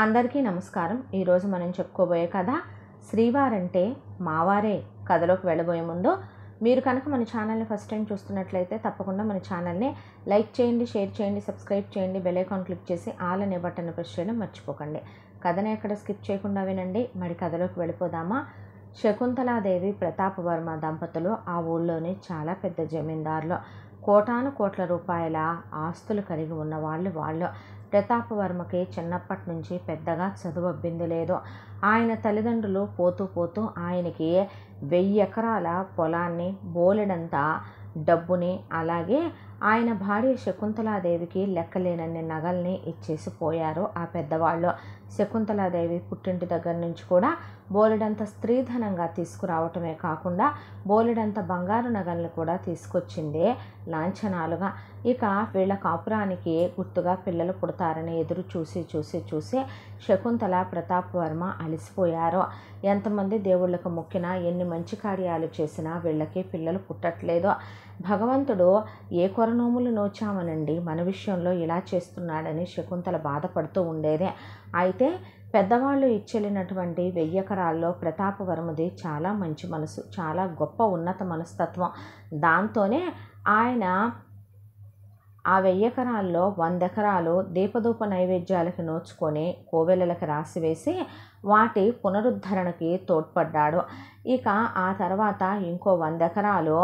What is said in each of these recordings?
అందరికీ నమస్కారం ఈరోజు మనం చెప్పుకోబోయే కథ శ్రీవారంటే మావారే కథలోకి వెళ్ళబోయే ముందు మీరు కనుక మన ఛానల్ని ఫస్ట్ టైం చూస్తున్నట్లయితే తప్పకుండా మన ఛానల్ని లైక్ చేయండి షేర్ చేయండి సబ్స్క్రైబ్ చేయండి బెల్ ఐకాన్ క్లిక్ చేసి ఆల్ అనే బటన్ ప్రెస్ చేయడం మర్చిపోకండి కథను ఎక్కడ స్కిప్ చేయకుండా వినండి మరి కథలోకి వెళ్ళిపోదామా శకుంతలాదేవి వర్మ దంపతులు ఆ ఊళ్ళోనే చాలా పెద్ద జమీందారులు కోటాను కోట్ల రూపాయల ఆస్తులు కలిగి ఉన్న వాళ్ళు వాళ్ళు ప్రతాపవర్మకి చిన్నప్పటి నుంచి పెద్దగా చదువబ్బింది లేదు ఆయన తల్లిదండ్రులు పోతూ పోతూ ఆయనకి వెయ్యి ఎకరాల పొలాన్ని బోలెడంత డబ్బుని అలాగే ఆయన భార్య శకుంతలాదేవికి లెక్కలేనన్ని నగల్ని ఇచ్చేసి పోయారు ఆ పెద్దవాళ్ళు శకుంతలాదేవి పుట్టింటి దగ్గర నుంచి కూడా బోలెడంత స్త్రీధనంగా తీసుకురావటమే కాకుండా బోలెడంత బంగారు నగల్ని కూడా తీసుకొచ్చిందే లాంఛనాలుగా ఇక వీళ్ళ కాపురానికి గుర్తుగా పిల్లలు పుడతారని ఎదురు చూసి చూసి చూసి శకుంతల ప్రతాప్ వర్మ అలసిపోయారు ఎంతమంది దేవుళ్ళకు మొక్కినా ఎన్ని మంచి కార్యాలు చేసినా వీళ్ళకి పిల్లలు పుట్టట్లేదు భగవంతుడు ఏ కొరనోములు నోచామనండి మన విషయంలో ఇలా చేస్తున్నాడని శకుంతల బాధపడుతూ ఉండేదే అయితే పెద్దవాళ్ళు ఇచ్చెళ్ళినటువంటి వెయ్యకరాల్లో ప్రతాపవరముది చాలా మంచి మనసు చాలా గొప్ప ఉన్నత మనస్తత్వం దాంతోనే ఆయన ఆ వెయ్యకరాల్లో వందెకరాలు దీపధూప నైవేద్యాలకి నోచుకొని కోవెలలకు రాసివేసి వాటి పునరుద్ధరణకి తోడ్పడ్డాడు ఇక ఆ తర్వాత ఇంకో వందెకరాలు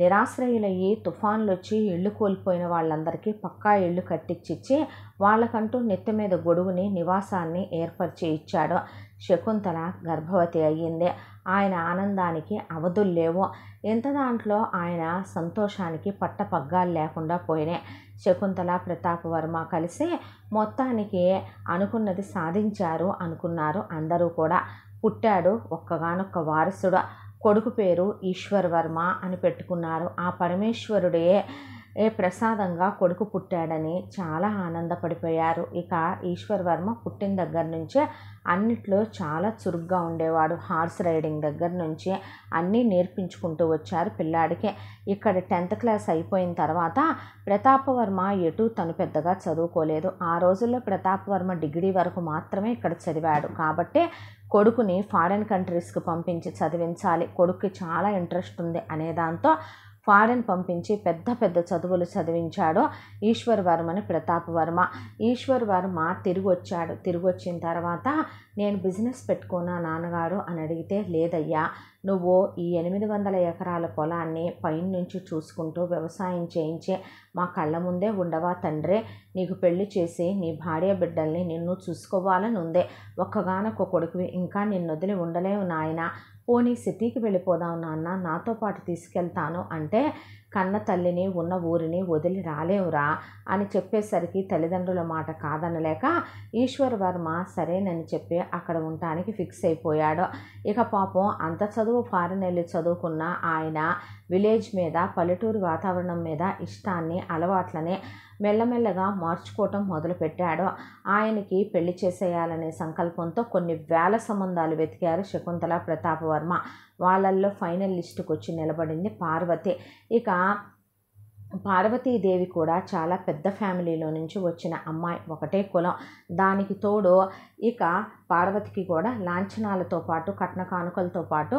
నిరాశ్రయులయ్యి తుఫాన్లు వచ్చి ఇళ్ళు కోల్పోయిన వాళ్ళందరికీ పక్కా ఇళ్ళు కట్టించిచ్చి వాళ్ళకంటూ నెత్తి మీద గొడుగుని నివాసాన్ని ఏర్పరిచి ఇచ్చాడు శకుంతల గర్భవతి అయ్యింది ఆయన ఆనందానికి అవధులు లేవు ఎంత దాంట్లో ఆయన సంతోషానికి పట్టపగ్గాలు లేకుండా పోయినాయి శకుంతల ప్రతాప్ వర్మ కలిసి మొత్తానికి అనుకున్నది సాధించారు అనుకున్నారు అందరూ కూడా పుట్టాడు ఒక్కగానొక్క వారసుడు కొడుకు పేరు ఈశ్వర్ వర్మ అని పెట్టుకున్నారు ఆ పరమేశ్వరుడే ఏ ప్రసాదంగా కొడుకు పుట్టాడని చాలా ఆనందపడిపోయారు ఇక ఈశ్వర్ వర్మ పుట్టిన దగ్గర నుంచే అన్నిట్లో చాలా చురుగ్గా ఉండేవాడు హార్స్ రైడింగ్ దగ్గర నుంచి అన్నీ నేర్పించుకుంటూ వచ్చారు పిల్లాడికి ఇక్కడ టెన్త్ క్లాస్ అయిపోయిన తర్వాత ప్రతాపవర్మ ఎటు తను పెద్దగా చదువుకోలేదు ఆ రోజుల్లో ప్రతాపవర్మ డిగ్రీ వరకు మాత్రమే ఇక్కడ చదివాడు కాబట్టి కొడుకుని ఫారిన్ కంట్రీస్కి పంపించి చదివించాలి కొడుక్కి చాలా ఇంట్రెస్ట్ ఉంది అనే దాంతో ఫారెన్ పంపించి పెద్ద పెద్ద చదువులు చదివించాడు ఈశ్వర్ వర్మని ప్రతాప్ వర్మ ఈశ్వర్ వర్మ తిరిగి వచ్చాడు తిరిగి వచ్చిన తర్వాత నేను బిజినెస్ పెట్టుకున్నా నాన్నగారు అని అడిగితే లేదయ్యా నువ్వు ఈ ఎనిమిది వందల ఎకరాల పొలాన్ని పైన నుంచి చూసుకుంటూ వ్యవసాయం చేయించే మా కళ్ళ ముందే ఉండవా తండ్రే నీకు పెళ్లి చేసి నీ భార్య బిడ్డల్ని నిన్ను చూసుకోవాలని ఉందే ఒక్కగానొక్క కొడుకువి ఇంకా నిన్ను వదిలి ఉండలేవు నాయన పోనీ సిటీకి వెళ్ళిపోదాం నాన్న నాతో పాటు తీసుకెళ్తాను అంటే కన్న తల్లిని ఉన్న ఊరిని వదిలి రాలేవురా అని చెప్పేసరికి తల్లిదండ్రుల మాట కాదనలేక ఈశ్వర్ వర్మ సరేనని చెప్పి అక్కడ ఉండటానికి ఫిక్స్ అయిపోయాడు ఇక పాపం అంత చదువు ఫారిన్ వెళ్ళి చదువుకున్న ఆయన విలేజ్ మీద పల్లెటూరు వాతావరణం మీద ఇష్టాన్ని అలవాట్లని మెల్లమెల్లగా మార్చుకోవటం మొదలుపెట్టాడు ఆయనకి పెళ్లి చేసేయాలనే సంకల్పంతో కొన్ని వేల సంబంధాలు వెతికారు శకుంతల ప్రతాపవర్మ వాళ్ళల్లో ఫైనల్ లిస్టుకు వచ్చి నిలబడింది పార్వతి ఇక పార్వతీదేవి కూడా చాలా పెద్ద ఫ్యామిలీలో నుంచి వచ్చిన అమ్మాయి ఒకటే కులం దానికి తోడు ఇక పార్వతికి కూడా లాంఛనాలతో పాటు కట్న కానుకలతో పాటు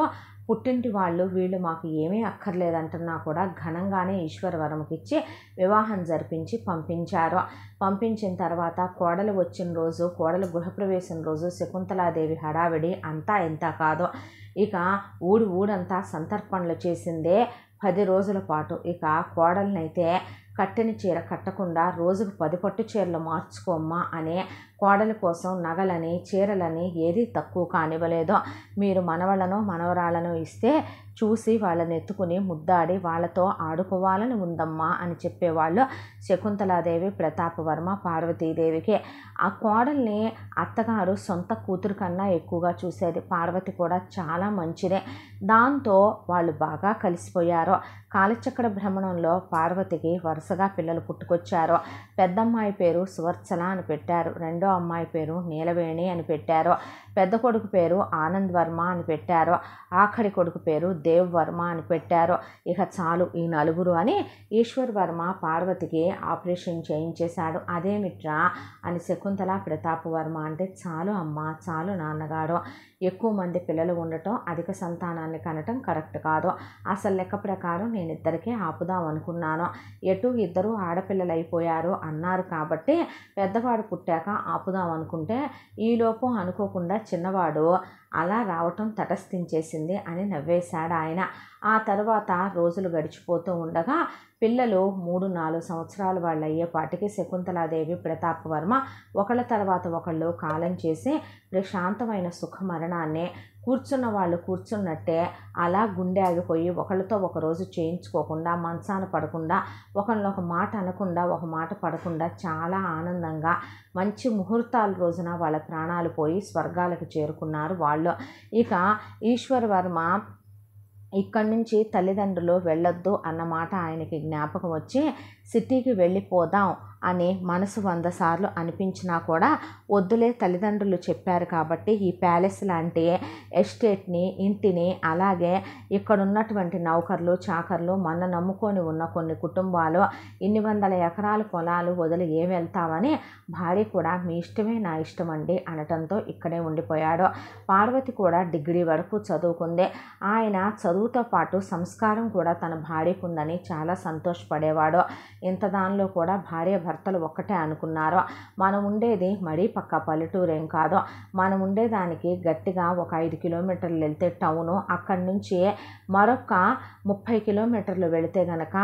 పుట్టింటి వాళ్ళు వీళ్ళు మాకు ఏమీ అక్కర్లేదంటున్నా కూడా ఘనంగానే వరముకిచ్చి వివాహం జరిపించి పంపించారు పంపించిన తర్వాత కోడలు వచ్చిన రోజు కోడలు గృహప్రవేశం రోజు శకుంతలాదేవి హడావిడి అంతా ఇంత కాదు ఇక ఊడు ఊడంతా సంతర్పణలు చేసిందే పది రోజుల పాటు ఇక కోడలనైతే కట్టెని చీర కట్టకుండా రోజుకు పది పట్టు చీరలు మార్చుకోమ్మా అనే కోడల కోసం నగలని చీరలని ఏది తక్కువ కానివ్వలేదో మీరు మనవలను మనవరాలను ఇస్తే చూసి వాళ్ళని ఎత్తుకుని ముద్దాడి వాళ్ళతో ఆడుకోవాలని ఉందమ్మా అని చెప్పేవాళ్ళు శకుంతలాదేవి ప్రతాపవర్మ పార్వతీదేవికి ఆ కోడల్ని అత్తగారు సొంత కూతురు కన్నా ఎక్కువగా చూసేది పార్వతి కూడా చాలా మంచిదే దాంతో వాళ్ళు బాగా కలిసిపోయారు కాలచక్ర భ్రమణంలో పార్వతికి వరుసగా పిల్లలు పుట్టుకొచ్చారు పెద్దమ్మాయి పేరు సువర్చల అని పెట్టారు రెండో అమ్మాయి పేరు నీలవేణి అని పెట్టారు పెద్ద కొడుకు పేరు ఆనంద్ వర్మ అని పెట్టారు ఆఖరి కొడుకు పేరు దేవ్ వర్మ అని పెట్టారు ఇక చాలు ఈ నలుగురు అని ఈశ్వర్ వర్మ పార్వతికి ఆపరేషన్ చేయించేశాడు అదేమిట్రా అని శకుంతల ప్రతాప్ వర్మ అంటే చాలు అమ్మ చాలు నాన్నగారు ఎక్కువ మంది పిల్లలు ఉండటం అధిక సంతానాన్ని కనటం కరెక్ట్ కాదు అసలు లెక్క ప్రకారం నేను ఇద్దరికే ఆపుదాం అనుకున్నాను ఎటు ఇద్దరు ఆడపిల్లలు అయిపోయారు అన్నారు కాబట్టి పెద్దవాడు పుట్టాక ఆపుదాం అనుకుంటే ఈలోపు అనుకోకుండా చిన్నవాడు అలా రావటం తటస్థించేసింది అని నవ్వేశాడు ఆయన ఆ తర్వాత రోజులు గడిచిపోతూ ఉండగా పిల్లలు మూడు నాలుగు సంవత్సరాలు వాళ్ళు అయ్యేపాటికి శకుంతలాదేవి వర్మ ఒకళ్ళ తర్వాత ఒకళ్ళు కాలం చేసి ప్రశాంతమైన సుఖ మరణాన్ని కూర్చున్న వాళ్ళు కూర్చున్నట్టే అలా గుండె ఆగిపోయి ఒకళ్ళతో ఒకరోజు చేయించుకోకుండా మంచాన పడకుండా ఒకళ్ళు ఒక మాట అనకుండా ఒక మాట పడకుండా చాలా ఆనందంగా మంచి ముహూర్తాల రోజున వాళ్ళ ప్రాణాలు పోయి స్వర్గాలకు చేరుకున్నారు వాళ్ళు ఇక ఈశ్వర వర్మ ఇక్కడి నుంచి తల్లిదండ్రులు వెళ్ళొద్దు అన్నమాట ఆయనకి జ్ఞాపకం వచ్చి సిటీకి వెళ్ళిపోదాం అని మనసు వంద సార్లు అనిపించినా కూడా వద్దులే తల్లిదండ్రులు చెప్పారు కాబట్టి ఈ ప్యాలెస్ లాంటి ఎస్టేట్ని ఇంటిని అలాగే ఇక్కడ ఉన్నటువంటి నౌకర్లు చాకర్లు మన నమ్ముకొని ఉన్న కొన్ని కుటుంబాలు ఇన్ని వందల ఎకరాల పొలాలు వదిలి ఏం వెళ్తామని భార్య కూడా మీ ఇష్టమే నా ఇష్టం అండి అనటంతో ఇక్కడే ఉండిపోయాడు పార్వతి కూడా డిగ్రీ వరకు చదువుకుంది ఆయన చదువుతో పాటు సంస్కారం కూడా తన భార్యకు ఉందని చాలా సంతోషపడేవాడు ఇంత దానిలో కూడా భార్య భర్తలు ఒక్కటే అనుకున్నారో మనం ఉండేది మరీ పక్క పల్లెటూరేం కాదు మనం ఉండేదానికి గట్టిగా ఒక ఐదు కిలోమీటర్లు వెళ్తే టౌను అక్కడి నుంచి మరొక ముప్పై కిలోమీటర్లు వెళితే గనక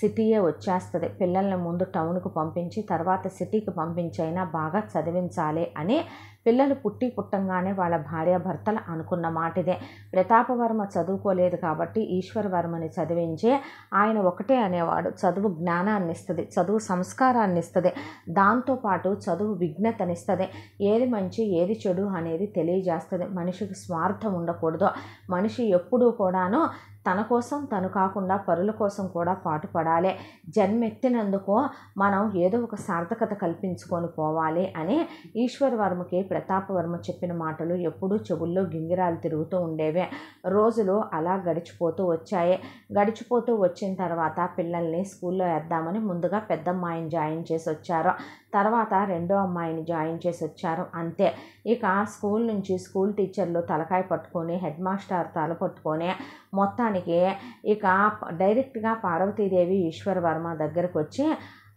సిటీయే వచ్చేస్తుంది పిల్లల్ని ముందు టౌన్కు పంపించి తర్వాత సిటీకి పంపించైనా బాగా చదివించాలి అని పిల్లలు పుట్టి పుట్టంగానే వాళ్ళ భార్యాభర్తలు అనుకున్న మాటిదే ప్రతాపవర్మ చదువుకోలేదు కాబట్టి ఈశ్వరవర్మని చదివించే ఆయన ఒకటే అనేవాడు చదువు జ్ఞానాన్ని ఇస్తుంది చదువు సంస్కారాన్ని ఇస్తుంది దాంతోపాటు చదువు విఘ్నతనిస్తుంది ఏది మంచి ఏది చెడు అనేది తెలియజేస్తుంది మనిషికి స్వార్థం ఉండకూడదు మనిషి ఎప్పుడూ కూడాను తన కోసం తను కాకుండా పరుల కోసం కూడా పాటుపడాలి జన్మెత్తినందుకు మనం ఏదో ఒక సార్థకత కల్పించుకొని పోవాలి అని ఈశ్వర్ వర్మకి ప్రతాపవర్మ చెప్పిన మాటలు ఎప్పుడూ చెవుల్లో గింగిరాలు తిరుగుతూ ఉండేవే రోజులు అలా గడిచిపోతూ వచ్చాయి గడిచిపోతూ వచ్చిన తర్వాత పిల్లల్ని స్కూల్లో వేద్దామని ముందుగా పెద్దమ్మాయిని జాయిన్ చేసి వచ్చారు తర్వాత రెండో అమ్మాయిని జాయిన్ చేసి వచ్చారు అంతే ఇక స్కూల్ నుంచి స్కూల్ టీచర్లు తలకాయ పట్టుకొని హెడ్ మాస్టర్ తల పట్టుకొని మొత్తానికి ఇక డైరెక్ట్గా పార్వతీదేవి ఈశ్వరవర్మ దగ్గరకు వచ్చి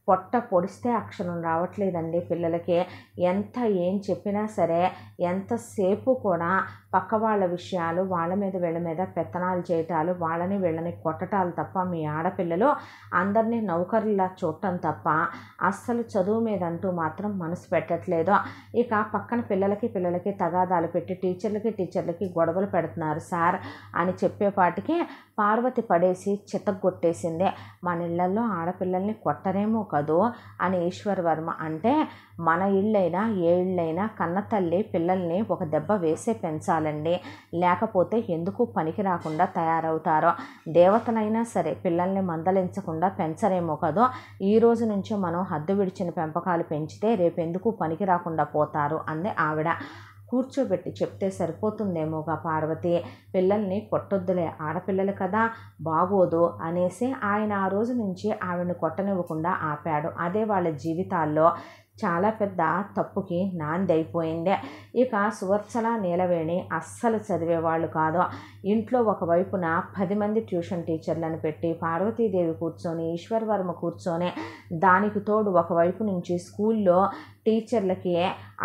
పొట్ట పొడిస్తే అక్షరం రావట్లేదండి పిల్లలకి ఎంత ఏం చెప్పినా సరే ఎంతసేపు కూడా పక్క వాళ్ళ విషయాలు వాళ్ళ మీద వీళ్ళ మీద పెత్తనాలు చేయటాలు వాళ్ళని వీళ్ళని కొట్టటాలు తప్ప మీ ఆడపిల్లలు అందరినీ నౌకర్లా చూడటం తప్ప అస్సలు చదువు మీద అంటూ మాత్రం మనసు పెట్టట్లేదు ఇక పక్కన పిల్లలకి పిల్లలకి తగాదాలు పెట్టి టీచర్లకి టీచర్లకి గొడవలు పెడుతున్నారు సార్ అని చెప్పేపాటికి పార్వతి పడేసి చితగొట్టేసింది మన ఇళ్లలో ఆడపిల్లల్ని కొట్టరేమో కదూ అని ఈశ్వర్ వర్మ అంటే మన ఇళ్ళైనా ఏ ఇళ్ళైనా కన్నతల్లి పిల్లల్ని ఒక దెబ్బ వేసే పెంచాలండి లేకపోతే ఎందుకు పనికి రాకుండా తయారవుతారో దేవతలైనా సరే పిల్లల్ని మందలించకుండా పెంచరేమో కదో ఈ రోజు నుంచి మనం హద్దు విడిచిన పెంపకాలు పెంచితే రేపెందుకు పనికి రాకుండా పోతారు అంది ఆవిడ కూర్చోబెట్టి చెప్తే సరిపోతుందేమోగా పార్వతి పిల్లల్ని కొట్టొద్దులే ఆడపిల్లలు కదా బాగోదు అనేసి ఆయన ఆ రోజు నుంచి ఆవిడని కొట్టనివ్వకుండా ఆపాడు అదే వాళ్ళ జీవితాల్లో చాలా పెద్ద తప్పుకి నాంది అయిపోయింది ఇక సువర్చల నీలవేణి అస్సలు చదివేవాళ్ళు కాదు ఇంట్లో ఒకవైపున పది మంది ట్యూషన్ టీచర్లను పెట్టి పార్వతీదేవి కూర్చొని ఈశ్వర్ వర్మ కూర్చొని దానికి తోడు ఒకవైపు నుంచి స్కూల్లో టీచర్లకి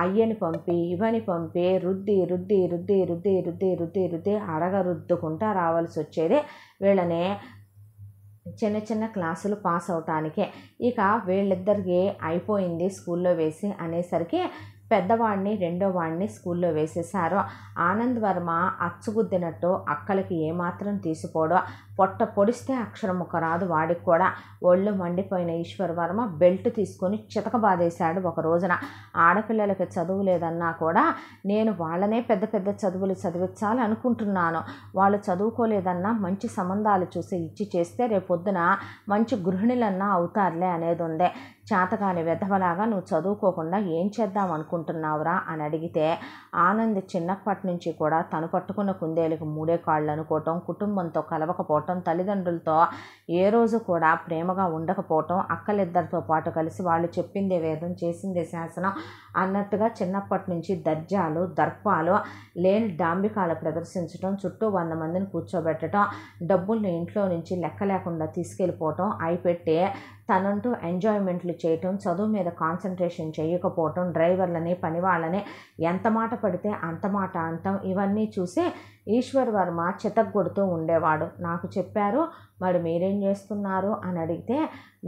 అయ్యని పంపి ఇవని పంపి రుద్ది రుద్ది రుద్ది రుద్ది రుద్ది రుద్ది రుద్ది అడగ రుద్దుకుంటా రావాల్సి వచ్చేది వీళ్ళని చిన్న చిన్న క్లాసులు పాస్ అవటానికే ఇక వీళ్ళిద్దరికి అయిపోయింది స్కూల్లో వేసి అనేసరికి పెద్దవాడిని రెండో వాడిని స్కూల్లో వేసేశారు ఆనంద్ వర్మ అచ్చుగుద్దినట్టు అక్కలకి ఏమాత్రం తీసిపోడో పొట్ట పొడిస్తే అక్షరం ఒక రాదు వాడికి కూడా ఒళ్ళు మండిపోయిన ఈశ్వర్ వర్మ బెల్ట్ తీసుకొని చితక బాధేశాడు ఒక రోజున ఆడపిల్లలకి చదువు లేదన్నా కూడా నేను వాళ్ళనే పెద్ద పెద్ద చదువులు చదివించాలి అనుకుంటున్నాను వాళ్ళు చదువుకోలేదన్నా మంచి సంబంధాలు చూసి ఇచ్చి చేస్తే రేపొద్దున మంచి గృహిణులన్నా అవుతారులే అనేది ఉండే చేతగాని వెధవలాగా నువ్వు చదువుకోకుండా ఏం చేద్దాం అనుకుంటున్నావురా అని అడిగితే ఆనంద్ చిన్నప్పటి నుంచి కూడా తను పట్టుకున్న కుందేలకు మూడే కాళ్ళు అనుకోవటం కుటుంబంతో కలవకపోవటం తల్లిదండ్రులతో ఏ రోజు కూడా ప్రేమగా ఉండకపోవటం అక్కలిద్దరితో పాటు కలిసి వాళ్ళు చెప్పిందే వేదం చేసిందే శాసనం అన్నట్టుగా చిన్నప్పటి నుంచి దర్జాలు దర్పాలు లేని డాంబికాలు ప్రదర్శించడం చుట్టూ వంద మందిని కూర్చోబెట్టడం డబ్బుల్ని ఇంట్లో నుంచి లెక్క లేకుండా తీసుకెళ్ళిపోవటం అయిపెట్టే తనంటూ ఎంజాయ్మెంట్లు చేయటం చదువు మీద కాన్సన్ట్రేషన్ చేయకపోవటం డ్రైవర్లని పని వాళ్ళని ఎంత మాట పడితే అంత మాట అంటాం ఇవన్నీ చూసి ఈశ్వర్ వర్మ చితగ్గొడుతూ ఉండేవాడు నాకు చెప్పారు మరి మీరేం చేస్తున్నారు అని అడిగితే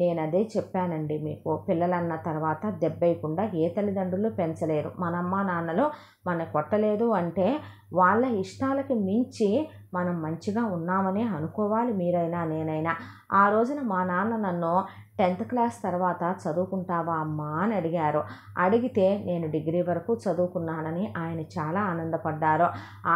నేను అదే చెప్పానండి మీకు పిల్లలన్న తర్వాత దెబ్బయకుండా ఏ తల్లిదండ్రులు పెంచలేరు మన అమ్మ నాన్నలు మన కొట్టలేదు అంటే వాళ్ళ ఇష్టాలకి మించి మనం మంచిగా ఉన్నామని అనుకోవాలి మీరైనా నేనైనా ఆ రోజున మా నాన్న నన్ను టెన్త్ క్లాస్ తర్వాత చదువుకుంటావా అమ్మా అని అడిగారు అడిగితే నేను డిగ్రీ వరకు చదువుకున్నానని ఆయన చాలా ఆనందపడ్డారు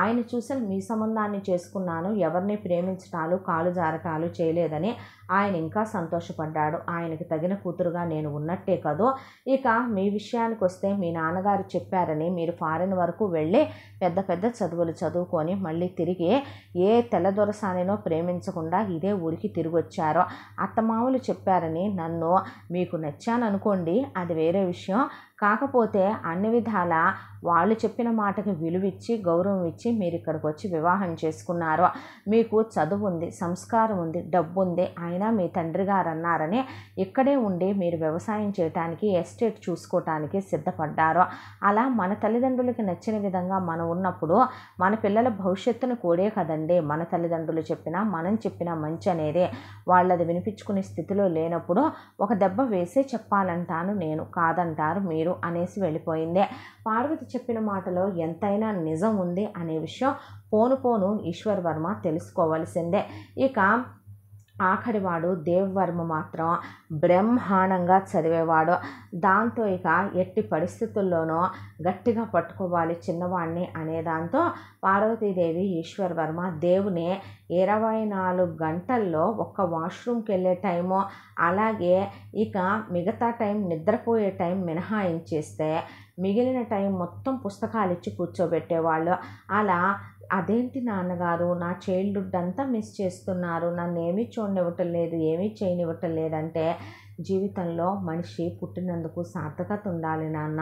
ఆయన చూసిన మీ సంబంధాన్ని చేసుకున్నాను ఎవరిని ప్రేమించటాలు కాలు జారటాలు చేయలేదని ఆయన ఇంకా సంతోషపడ్డాడు ఆయనకి తగిన కూతురుగా నేను ఉన్నట్టే కదో ఇక మీ విషయానికి వస్తే మీ నాన్నగారు చెప్పారని మీరు ఫారిన్ వరకు వెళ్ళి పెద్ద పెద్ద చదువులు చదువుకొని మళ్ళీ తిరిగి ఏ తెల్లదొరసానినో ప్రేమించకుండా ఇదే ఊరికి తిరిగి వచ్చారో అత్తమావులు చెప్పారని నన్ను మీకు నచ్చాననుకోండి అది వేరే విషయం కాకపోతే అన్ని విధాల వాళ్ళు చెప్పిన మాటకి విలువిచ్చి గౌరవం ఇచ్చి మీరు ఇక్కడికి వచ్చి వివాహం చేసుకున్నారు మీకు చదువు ఉంది సంస్కారం ఉంది డబ్బు ఉంది అయినా మీ తండ్రి గారు అన్నారని ఇక్కడే ఉండి మీరు వ్యవసాయం చేయటానికి ఎస్టేట్ చూసుకోవటానికి సిద్ధపడ్డారు అలా మన తల్లిదండ్రులకి నచ్చిన విధంగా మనం ఉన్నప్పుడు మన పిల్లల భవిష్యత్తును కూడే కదండి మన తల్లిదండ్రులు చెప్పినా మనం చెప్పినా మంచి అనేది వాళ్ళది వినిపించుకునే స్థితిలో లేనప్పుడు ఒక దెబ్బ వేసే చెప్పాలంటాను నేను కాదంటారు మీరు లేరు అనేసి వెళ్ళిపోయింది పార్వతి చెప్పిన మాటలో ఎంతైనా నిజం ఉంది అనే విషయం పోను పోను ఈశ్వర్ వర్మ తెలుసుకోవాల్సిందే ఇక ఆఖరివాడు దేవవర్మ మాత్రం బ్రహ్మాండంగా చదివేవాడు దాంతో ఇక ఎట్టి పరిస్థితుల్లోనూ గట్టిగా పట్టుకోవాలి చిన్నవాణ్ణి దాంతో పార్వతీదేవి ఈశ్వర్ వర్మ దేవుని ఇరవై నాలుగు గంటల్లో ఒక్క వాష్రూమ్కి వెళ్ళే టైము అలాగే ఇక మిగతా టైం నిద్రపోయే టైం మినహాయించేస్తే మిగిలిన టైం మొత్తం పుస్తకాలు ఇచ్చి కూర్చోబెట్టేవాళ్ళు అలా అదేంటి నాన్నగారు నా చైల్డ్హుడ్ అంతా మిస్ చేస్తున్నారు నన్ను ఏమీ చూడనివ్వటం లేదు ఏమీ చేయనివ్వటం లేదంటే జీవితంలో మనిషి పుట్టినందుకు సార్థకత ఉండాలి నాన్న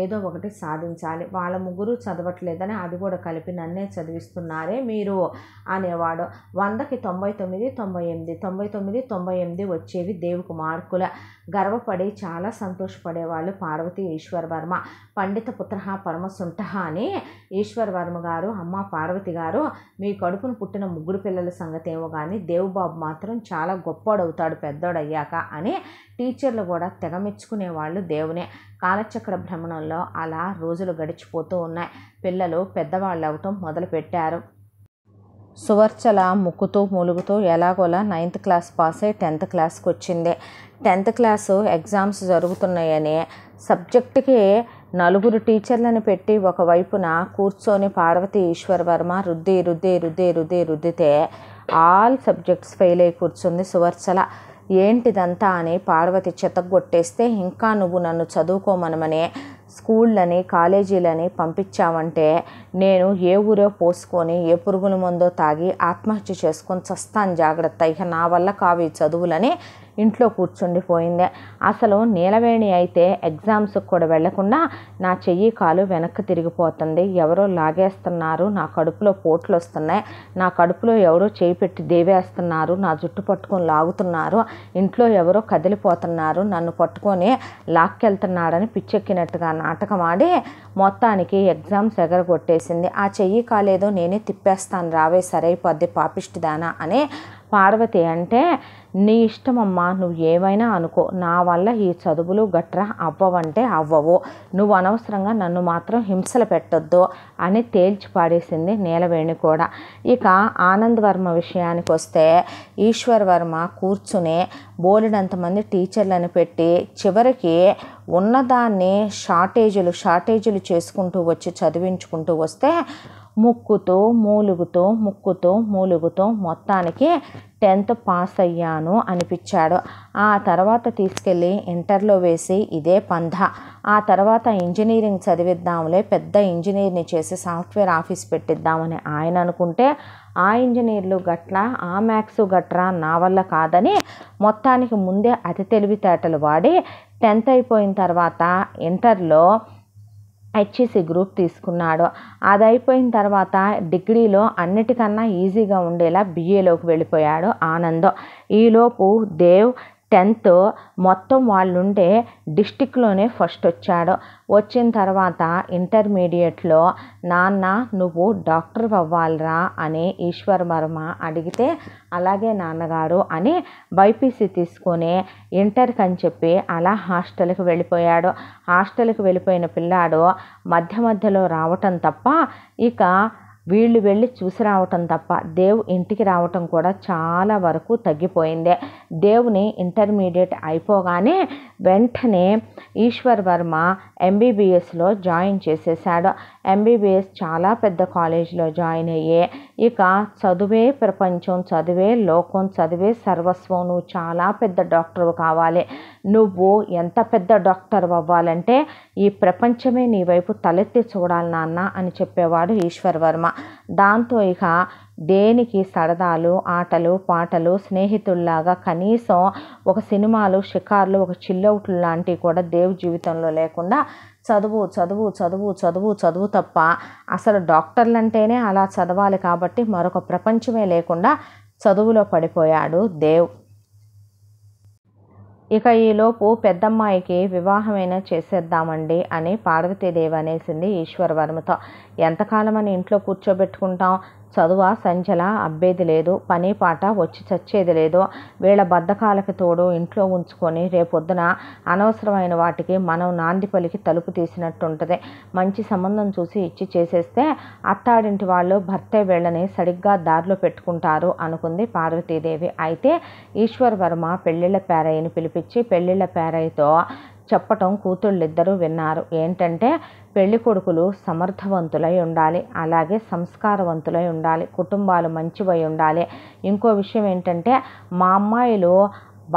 ఏదో ఒకటి సాధించాలి వాళ్ళ ముగ్గురు చదవట్లేదని అది కూడా కలిపి నన్నే చదివిస్తున్నారే మీరు అనేవాడు వందకి తొంభై తొమ్మిది తొంభై ఎనిమిది తొంభై తొమ్మిది తొంభై ఎనిమిది వచ్చేవి దేవుకు మార్కుల గర్వపడి చాలా సంతోషపడేవాళ్ళు పార్వతి ఈశ్వర్ వర్మ పండిత పుత్ర పరమసుంట అని ఈశ్వర్ వర్మ గారు అమ్మ పార్వతి గారు మీ కడుపును పుట్టిన ముగ్గురు పిల్లల సంగతి ఏమో కానీ దేవుబాబు మాత్రం చాలా గొప్పోడవుతాడు పెద్దోడయ్యాక అని టీచర్లు కూడా తెగ వాళ్ళు దేవునే కాలచక్ర భ్రమణంలో అలా రోజులు గడిచిపోతూ ఉన్నాయి పిల్లలు పెద్దవాళ్ళు అవటం మొదలుపెట్టారు సువర్చల ముక్కుతూ మూలుగుతూ ఎలాగోలా నైన్త్ క్లాస్ పాస్ అయ్యి టెన్త్ క్లాస్కి వచ్చింది టెన్త్ క్లాసు ఎగ్జామ్స్ జరుగుతున్నాయని సబ్జెక్టుకి నలుగురు టీచర్లను పెట్టి ఒకవైపున కూర్చొని పార్వతి ఈశ్వర్ వర్మ రుద్ది రుద్ది రుద్ది రుద్ది రుద్దితే ఆల్ సబ్జెక్ట్స్ ఫెయిల్ అయి కూర్చుంది సువర్చల ఏంటిదంతా అని పార్వతి చెతగొట్టేస్తే ఇంకా నువ్వు నన్ను చదువుకోమనమని స్కూళ్ళని కాలేజీలని పంపించావంటే నేను ఏ ఊరో పోసుకొని ఏ పురుగుల మందో తాగి ఆత్మహత్య చేసుకొని చస్తాను జాగ్రత్త ఇక నా వల్ల కావి చదువులని ఇంట్లో కూర్చుండిపోయింది అసలు నీలవేణి అయితే ఎగ్జామ్స్కి కూడా వెళ్లకుండా నా చెయ్యి కాలు వెనక్కి తిరిగిపోతుంది ఎవరో లాగేస్తున్నారు నా కడుపులో పోట్లు వస్తున్నాయి నా కడుపులో ఎవరో చేయి పెట్టి దేవేస్తున్నారు నా జుట్టు పట్టుకొని లాగుతున్నారు ఇంట్లో ఎవరో కదిలిపోతున్నారు నన్ను పట్టుకొని లాక్కెళ్తున్నాడని పిచ్చెక్కినట్టుగా నాటకం ఆడి మొత్తానికి ఎగ్జామ్స్ ఎగరగొట్టేసింది ఆ చెయ్యి కాలేదో నేనే తిప్పేస్తాను రావే సరైపోద్ది పాపిష్టిదానా అని పార్వతి అంటే నీ ఇష్టమమ్మా నువ్వు ఏమైనా అనుకో నా వల్ల ఈ చదువులు గట్రా అవ్వవంటే అవ్వవు నువ్వు అనవసరంగా నన్ను మాత్రం హింసలు పెట్టొద్దు అని తేల్చి పాడేసింది నీలవేణి కూడా ఇక ఆనంద్ వర్మ విషయానికి వస్తే ఈశ్వర్ వర్మ కూర్చుని బోలెడంతమంది టీచర్లను పెట్టి చివరికి ఉన్నదాన్ని షార్టేజీలు షార్టేజీలు చేసుకుంటూ వచ్చి చదివించుకుంటూ వస్తే ముక్కుతో మూలుగుతో ముక్కుతో మూలుగుతో మొత్తానికి టెన్త్ పాస్ అయ్యాను అనిపించాడు ఆ తర్వాత తీసుకెళ్ళి ఇంటర్లో వేసి ఇదే పంధ ఆ తర్వాత ఇంజనీరింగ్ చదివిద్దాంలే పెద్ద ఇంజనీర్ని చేసి సాఫ్ట్వేర్ ఆఫీస్ పెట్టిద్దామని ఆయన అనుకుంటే ఆ ఇంజనీర్లు గట్ల ఆ మ్యాథ్స్ గట్రా నా వల్ల కాదని మొత్తానికి ముందే అతి తెలివితేటలు వాడి టెన్త్ అయిపోయిన తర్వాత ఇంటర్లో హెచ్ఈసీ గ్రూప్ e తీసుకున్నాడు అది అయిపోయిన తర్వాత డిగ్రీలో అన్నిటికన్నా ఈజీగా ఉండేలా బీఏలోకి వెళ్ళిపోయాడు ఆనందం ఈలోపు దేవ్ టెన్త్ మొత్తం వాళ్ళు ఉండే డిస్టిక్లోనే ఫస్ట్ వచ్చాడు వచ్చిన తర్వాత ఇంటర్మీడియట్లో నాన్న నువ్వు డాక్టర్ అవ్వాలిరా అని ఈశ్వర్ వర్మ అడిగితే అలాగే నాన్నగారు అని బైపీసీ తీసుకొని ఇంటర్కి అని చెప్పి అలా హాస్టల్కి వెళ్ళిపోయాడు హాస్టల్కి వెళ్ళిపోయిన పిల్లాడు మధ్య మధ్యలో రావటం తప్ప ఇక వీళ్ళు వెళ్ళి చూసి రావటం తప్ప దేవ్ ఇంటికి రావటం కూడా చాలా వరకు తగ్గిపోయిందే దేవుని ఇంటర్మీడియట్ అయిపోగానే వెంటనే ఈశ్వర్ వర్మ ఎంబీబీఎస్లో జాయిన్ చేసేసాడు ఎంబీబీఎస్ చాలా పెద్ద కాలేజీలో జాయిన్ అయ్యే ఇక చదువే ప్రపంచం చదివే లోకం చదివే సర్వస్వం నువ్వు చాలా పెద్ద డాక్టర్ కావాలి నువ్వు ఎంత పెద్ద డాక్టర్ అవ్వాలంటే ఈ ప్రపంచమే నీ వైపు తలెత్తి చూడాలి నాన్న అని చెప్పేవాడు ఈశ్వర్ వర్మ దాంతో ఇక దేనికి సరదాలు ఆటలు పాటలు స్నేహితుల్లాగా కనీసం ఒక సినిమాలు షికార్లు ఒక చిల్లౌట్లు లాంటివి కూడా దేవు జీవితంలో లేకుండా చదువు చదువు చదువు చదువు చదువు తప్ప అసలు డాక్టర్లు అంటేనే అలా చదవాలి కాబట్టి మరొక ప్రపంచమే లేకుండా చదువులో పడిపోయాడు దేవ్ ఇక ఈలోపు పెద్దమ్మాయికి వివాహమైనా చేసేద్దామండి అని పార్వతీదేవి అనేసింది ఈశ్వర ఎంతకాలం ఎంతకాలమని ఇంట్లో కూర్చోబెట్టుకుంటాం చదువ సంచల అబ్బేది లేదు పని పాట వచ్చి చచ్చేది లేదు వీళ్ళ బద్ధకాలకి తోడు ఇంట్లో ఉంచుకొని రేపొద్దున అనవసరమైన వాటికి మనం నాంది పలికి తలుపు తీసినట్టుంటుంది మంచి సంబంధం చూసి ఇచ్చి చేసేస్తే అత్తాడింటి వాళ్ళు భర్తే వీళ్ళని సరిగ్గా దారిలో పెట్టుకుంటారు అనుకుంది పార్వతీదేవి అయితే ఈశ్వర్ వర్మ పెళ్ళిళ్ళ పేరయ్యని పిలిపించి పెళ్ళిళ్ళ పేరయ్యతో చెప్పటం కూతుళ్ళిద్దరూ విన్నారు ఏంటంటే పెళ్లి కొడుకులు సమర్థవంతులై ఉండాలి అలాగే సంస్కారవంతులై ఉండాలి కుటుంబాలు మంచివై ఉండాలి ఇంకో విషయం ఏంటంటే మా అమ్మాయిలు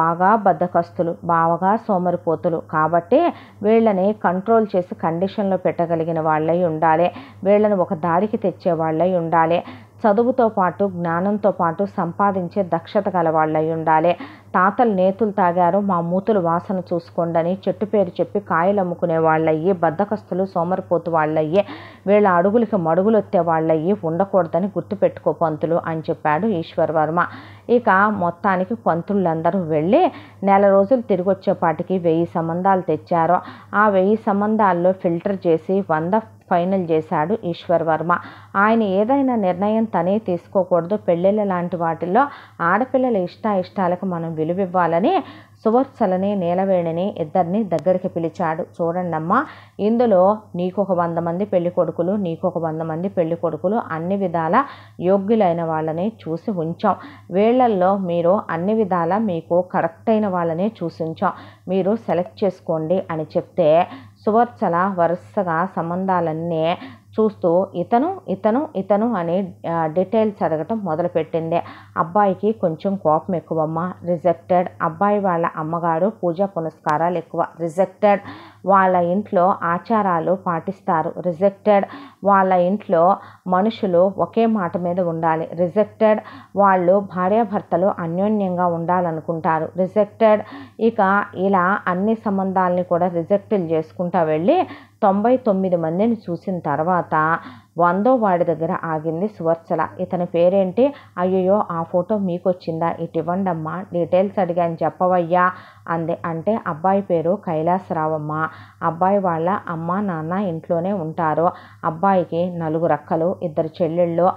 బాగా బద్దకస్తులు బాగా సోమరిపోతులు కాబట్టి వీళ్ళని కంట్రోల్ చేసి కండిషన్లో పెట్టగలిగిన వాళ్ళై ఉండాలి వీళ్ళని ఒక దారికి తెచ్చే వాళ్ళై ఉండాలి చదువుతో పాటు జ్ఞానంతో పాటు సంపాదించే దక్షత గలవాళ్ళై ఉండాలి తాతలు నేతులు తాగారు మా మూతులు వాసన చూసుకోండని చెట్టు పేరు చెప్పి కాయలు అమ్ముకునే వాళ్ళయ్యి బద్దకస్తులు సోమరిపోతు వాళ్ళయ్యే వీళ్ళ అడుగులకి మడుగులొత్తే వాళ్ళయ్యి ఉండకూడదని గుర్తుపెట్టుకో పంతులు అని చెప్పాడు ఈశ్వర్ వర్మ ఇక మొత్తానికి పంతులందరూ వెళ్ళి నెల రోజులు తిరిగి వచ్చేపాటికి వెయ్యి సంబంధాలు తెచ్చారు ఆ వెయ్యి సంబంధాల్లో ఫిల్టర్ చేసి వంద ఫైనల్ చేశాడు ఈశ్వర్ వర్మ ఆయన ఏదైనా నిర్ణయం తనే తీసుకోకూడదు పెళ్ళిళ్ళ లాంటి వాటిల్లో ఆడపిల్లల ఇష్ట ఇష్టాలకు మనం విలువివ్వాలని సువర్సలని నీలవేణిని ఇద్దరిని దగ్గరికి పిలిచాడు చూడండమ్మా ఇందులో నీకు ఒక వంద మంది పెళ్లి కొడుకులు ఒక వంద మంది పెళ్లి కొడుకులు అన్ని విధాల యోగ్యులైన వాళ్ళని చూసి ఉంచాం వీళ్ళల్లో మీరు అన్ని విధాల మీకు కరెక్ట్ అయిన వాళ్ళని చూసి ఉంచాం మీరు సెలెక్ట్ చేసుకోండి అని చెప్తే సువర్చన వరుసగా సంబంధాలన్నీ చూస్తూ ఇతను ఇతను ఇతను అని డీటెయిల్ చదవటం మొదలుపెట్టింది అబ్బాయికి కొంచెం కోపం ఎక్కువమ్మ రిజెక్టెడ్ అబ్బాయి వాళ్ళ అమ్మగారు పూజ పునస్కారాలు ఎక్కువ రిజెక్టెడ్ వాళ్ళ ఇంట్లో ఆచారాలు పాటిస్తారు రిజెక్టెడ్ వాళ్ళ ఇంట్లో మనుషులు ఒకే మాట మీద ఉండాలి రిజెక్టెడ్ వాళ్ళు భార్యాభర్తలు అన్యోన్యంగా ఉండాలనుకుంటారు రిజెక్టెడ్ ఇక ఇలా అన్ని సంబంధాలని కూడా రిజెక్టులు చేసుకుంటా వెళ్ళి తొంభై తొమ్మిది మందిని చూసిన తర్వాత వందో వాడి దగ్గర ఆగింది సువర్చల ఇతని పేరేంటి అయ్యయ్యో ఆ ఫోటో మీకు వచ్చిందా ఇటు ఇవ్వండమ్మా డీటెయిల్స్ అడిగాను చెప్పవయ్యా అంది అంటే అబ్బాయి పేరు కైలాసరావమ్మ అబ్బాయి వాళ్ళ అమ్మ నాన్న ఇంట్లోనే ఉంటారు అబ్బాయికి నలుగురు అక్కలు ఇద్దరు చెల్లెళ్ళు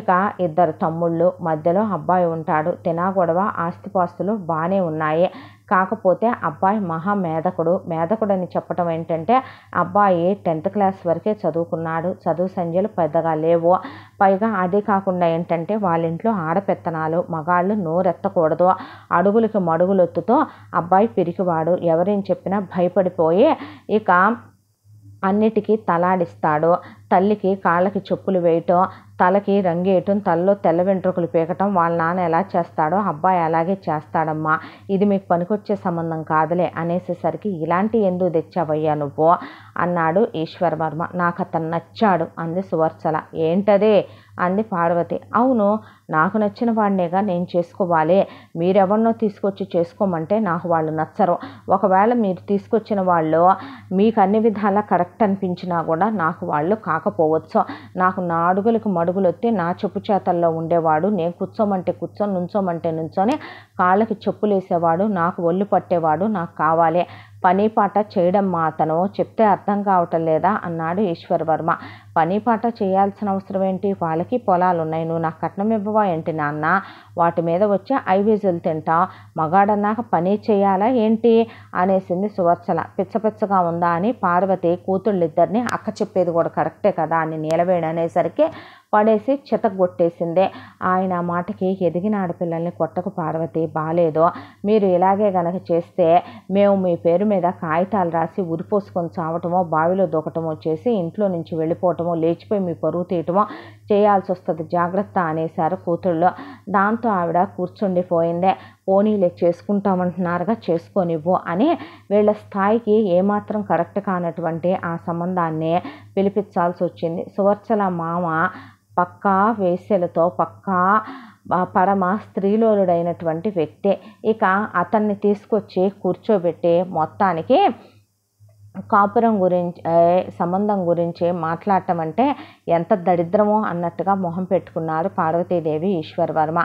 ఇక ఇద్దరు తమ్ముళ్ళు మధ్యలో అబ్బాయి ఉంటాడు తినా గొడవ ఆస్తిపాస్తులు బాగానే ఉన్నాయి కాకపోతే అబ్బాయి మహా మేధకుడు మేధకుడు అని చెప్పటం ఏంటంటే అబ్బాయి టెన్త్ క్లాస్ వరకే చదువుకున్నాడు చదువు సంధ్యలు పెద్దగా లేవు పైగా అదే కాకుండా ఏంటంటే వాళ్ళ ఇంట్లో ఆడపెత్తనాలు మగాళ్ళు నోరెత్తకూడదు అడుగులకి మడుగులొత్తుతో అబ్బాయి పిరికివాడు ఎవరేం చెప్పినా భయపడిపోయి ఇక అన్నిటికీ తలాడిస్తాడు తల్లికి కాళ్ళకి చెప్పులు వేయటం తలకి రంగేయటం తలలో తెల్ల వెంట్రుకలు పీకటం వాళ్ళ నాన్న ఎలా చేస్తాడో అబ్బాయి అలాగే చేస్తాడమ్మా ఇది మీకు పనికొచ్చే సంబంధం కాదులే అనేసేసరికి ఇలాంటి ఎందుకు తెచ్చావయ్యా నువ్వు అన్నాడు వర్మ నాకు అతను నచ్చాడు అంది సువర్చల ఏంటదే అంది పార్వతి అవును నాకు నచ్చిన వాడినేగా నేను చేసుకోవాలి మీరెవరినో తీసుకొచ్చి చేసుకోమంటే నాకు వాళ్ళు నచ్చరు ఒకవేళ మీరు తీసుకొచ్చిన వాళ్ళు మీకు అన్ని విధాలా కరెక్ట్ అనిపించినా కూడా నాకు వాళ్ళు కాకపోవచ్చు నాకు నా అడుగులకు మడుగులు వస్తే నా చెప్పు చేతల్లో ఉండేవాడు నేను కూర్చోమంటే కూర్చొని నుంచోమంటే నుంచొని కాళ్ళకి చెప్పులేసేవాడు నాకు ఒళ్ళు పట్టేవాడు నాకు కావాలి పని పాట చేయడం మా అతను చెప్తే అర్థం కావటం లేదా అన్నాడు ఈశ్వర్ వర్మ పని పాట చేయాల్సిన అవసరం ఏంటి వాళ్ళకి పొలాలు ఉన్నాయి నువ్వు నాకు కట్నం ఇవ్వవా ఏంటి నాన్న వాటి మీద వచ్చే ఐవీజులు తింటా మగాడన్నాక పని చేయాలా ఏంటి అనేసింది సువర్చల పిచ్చపిచ్చగా ఉందా అని పార్వతి కూతుళ్ళిద్దరిని అక్క చెప్పేది కూడా కరెక్టే కదా అని అనేసరికి పడేసి చితగొట్టేసింది ఆయన మాటకి ఎదిగిన ఆడపిల్లల్ని కొట్టకు పార్వతి బాలేదు మీరు ఇలాగే గనక చేస్తే మేము మీ పేరు మీద కాగితాలు రాసి ఉరిపోసుకొని చావటమో బావిలో దూకటమో చేసి ఇంట్లో నుంచి వెళ్ళిపోవటమో లేచిపోయి మీ పరువు తీయటమో చేయాల్సి వస్తుంది జాగ్రత్త అనేశారు కూతుళ్ళు దాంతో ఆవిడ కూర్చుండిపోయిందే పోనీలే చేసుకుంటామంటున్నారుగా చేసుకొనివ్వు అని వీళ్ళ స్థాయికి ఏమాత్రం కరెక్ట్ కానటువంటి ఆ సంబంధాన్ని పిలిపించాల్సి వచ్చింది సువర్చల మామ పక్కా వేశ్యలతో పక్కా పరమ స్త్రీలోలుడైనటువంటి వ్యక్తే ఇక అతన్ని తీసుకొచ్చి కూర్చోబెట్టి మొత్తానికి కాపురం గురించి సంబంధం గురించి మాట్లాడటం అంటే ఎంత దరిద్రమో అన్నట్టుగా మొహం పెట్టుకున్నారు పార్వతీదేవి వర్మ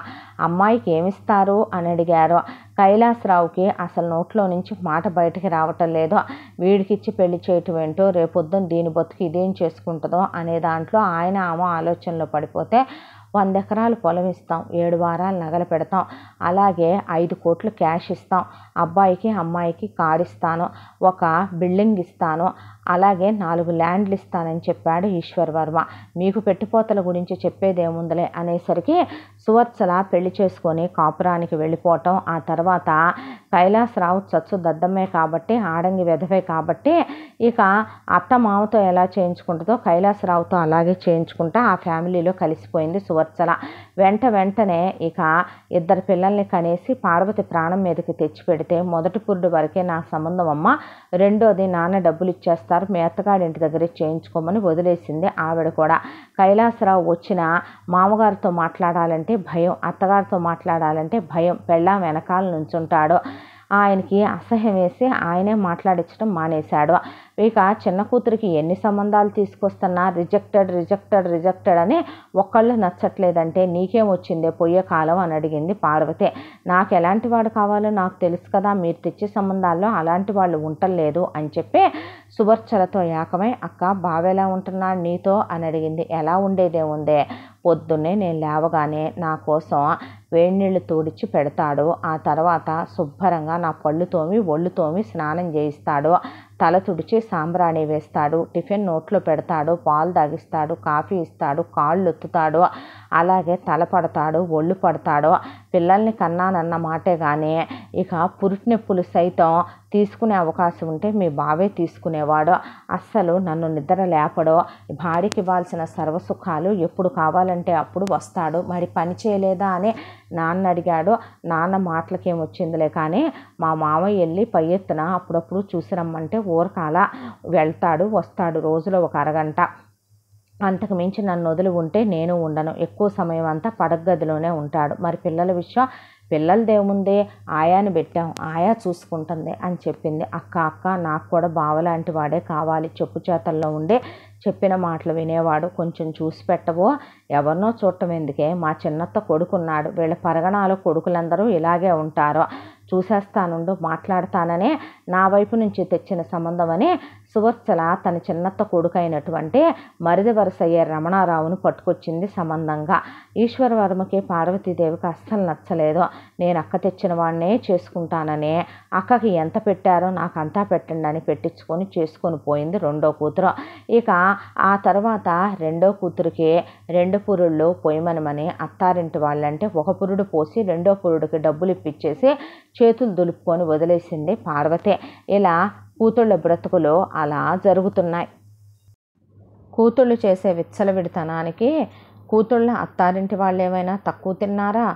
అమ్మాయికి ఏమిస్తారు అని అడిగారు కైలాసరావుకి అసలు నోట్లో నుంచి మాట బయటికి రావటం లేదు వీడికిచ్చి పెళ్లి చేయటం ఏంటో రేపొద్దున దీని బతుకు ఇదేం చేసుకుంటుందో అనే దాంట్లో ఆయన ఆమె ఆలోచనలో పడిపోతే వంద ఎకరాలు పొలం ఇస్తాం ఏడు వారాలు నగలు పెడతాం అలాగే ఐదు కోట్లు క్యాష్ ఇస్తాం అబ్బాయికి అమ్మాయికి కారు ఇస్తాను ఒక బిల్డింగ్ ఇస్తాను అలాగే నాలుగు ల్యాండ్లు ఇస్తానని చెప్పాడు ఈశ్వర్ వర్మ మీకు పెట్టిపోతల గురించి చెప్పేదేముందలే అనేసరికి సువత్సల పెళ్లి చేసుకొని కాపురానికి వెళ్ళిపోవటం ఆ తర్వాత కైలాసరావు చచ్చు దద్దమ్మే కాబట్టి ఆడంగి వెధవే కాబట్టి ఇక అత్త మామతో ఎలా చేయించుకుంటుందో కైలాసరావుతో అలాగే చేయించుకుంటా ఆ ఫ్యామిలీలో కలిసిపోయింది సువత్సల వెంట వెంటనే ఇక ఇద్దరు పిల్లల్ని కనేసి పార్వతి ప్రాణం మీదకి తెచ్చి పెడితే మొదటి పురుడు వరకే నా సంబంధం అమ్మ రెండోది నాన్న డబ్బులు ఇచ్చేస్తాను చేస్తారు మీ ఇంటి దగ్గరే చేయించుకోమని వదిలేసింది ఆవిడ కూడా కైలాసరావు వచ్చిన మామగారితో మాట్లాడాలంటే భయం అత్తగారితో మాట్లాడాలంటే భయం పెళ్ళాం వెనకాల నుంచుంటాడు ఆయనకి అసహ్యం వేసి ఆయనే మాట్లాడించడం మానేశాడు ఇక చిన్న కూతురికి ఎన్ని సంబంధాలు తీసుకొస్తున్నా రిజెక్టెడ్ రిజెక్టెడ్ రిజెక్టెడ్ అని ఒక్కళ్ళు నచ్చట్లేదంటే నీకేం వచ్చిందే పోయే కాలం అని అడిగింది పార్వతి నాకు ఎలాంటి వాడు కావాలో నాకు తెలుసు కదా మీరు తెచ్చే సంబంధాల్లో అలాంటి వాళ్ళు ఉంటలేదు అని చెప్పి సుభర్చలతో ఏకమై అక్క బావెలా ఉంటున్నాడు నీతో అని అడిగింది ఎలా ఉండేదే ఉందే పొద్దున్నే నేను లేవగానే నా కోసం వేడి నీళ్ళు తోడిచ్చి పెడతాడు ఆ తర్వాత శుభ్రంగా నా పళ్ళు తోమి ఒళ్ళు తోమి స్నానం చేయిస్తాడు తల తుడిచి సాంబ్రాణి వేస్తాడు టిఫిన్ నోట్లో పెడతాడు పాలు తాగిస్తాడు కాఫీ ఇస్తాడు కాళ్ళు ఒత్తుతాడు అలాగే తల ఒళ్ళు పడతాడో పిల్లల్ని కన్నానన్న మాటే కానీ ఇక పురుటినొప్పులు సైతం తీసుకునే అవకాశం ఉంటే మీ బావే తీసుకునేవాడు అస్సలు నన్ను నిద్ర లేపడు భార్యకి ఇవ్వాల్సిన సర్వసుఖాలు ఎప్పుడు కావాలంటే అప్పుడు వస్తాడు మరి పని చేయలేదా అని నాన్న అడిగాడు నాన్న మాటలకేమొచ్చిందిలే కానీ మా మామయ్య వెళ్ళి పై ఎత్తున అప్పుడప్పుడు చూసి రమ్మంటే ఊరకాల వెళ్తాడు వస్తాడు రోజులో ఒక అరగంట అంతకు మించి నన్ను వదిలి ఉంటే నేను ఉండను ఎక్కువ సమయం అంతా పడగదిలోనే ఉంటాడు మరి పిల్లల విషయం పిల్లలదేముంది ఆయాని పెట్టాం ఆయా చూసుకుంటుంది అని చెప్పింది అక్క అక్క నాకు కూడా బావ లాంటి వాడే కావాలి చెప్పు చేతల్లో ఉండే చెప్పిన మాటలు వినేవాడు కొంచెం చూసి పెట్టవో ఎవరినో చూడటం ఎందుకే మా చిన్నత్త కొడుకున్నాడు వీళ్ళ పరగణాలు కొడుకులందరూ ఇలాగే ఉంటారు చూసేస్తానుండు మాట్లాడతాననే నా వైపు నుంచి తెచ్చిన సంబంధం అని సువత్సల తన చిన్నత్త కొడుకైనటువంటి మరిది వరసయ్యే రమణారావును పట్టుకొచ్చింది సంబంధంగా ఈశ్వరవర్మకి పార్వతీదేవికి అస్సలు నచ్చలేదు నేను అక్క తెచ్చిన వాడినే చేసుకుంటానని అక్కకి ఎంత పెట్టారో నాకు అంతా పెట్టండి అని పెట్టించుకొని చేసుకొని పోయింది రెండో కూతురు ఇక ఆ తర్వాత రెండో కూతురికి రెండు పురుళ్ళు పొయ్యమనమని అత్తారింటి వాళ్ళంటే ఒక పురుడు పోసి రెండో పురుడికి డబ్బులు ఇప్పించేసి చేతులు దులుపుకొని వదిలేసింది పార్వతి ఇలా కూతుళ్ళ బ్రతుకులో అలా జరుగుతున్నాయి కూతుళ్ళు చేసే విచ్చలవిడితనానికి కూతుళ్ళ అత్తారింటి వాళ్ళు ఏమైనా తక్కువ తిన్నారా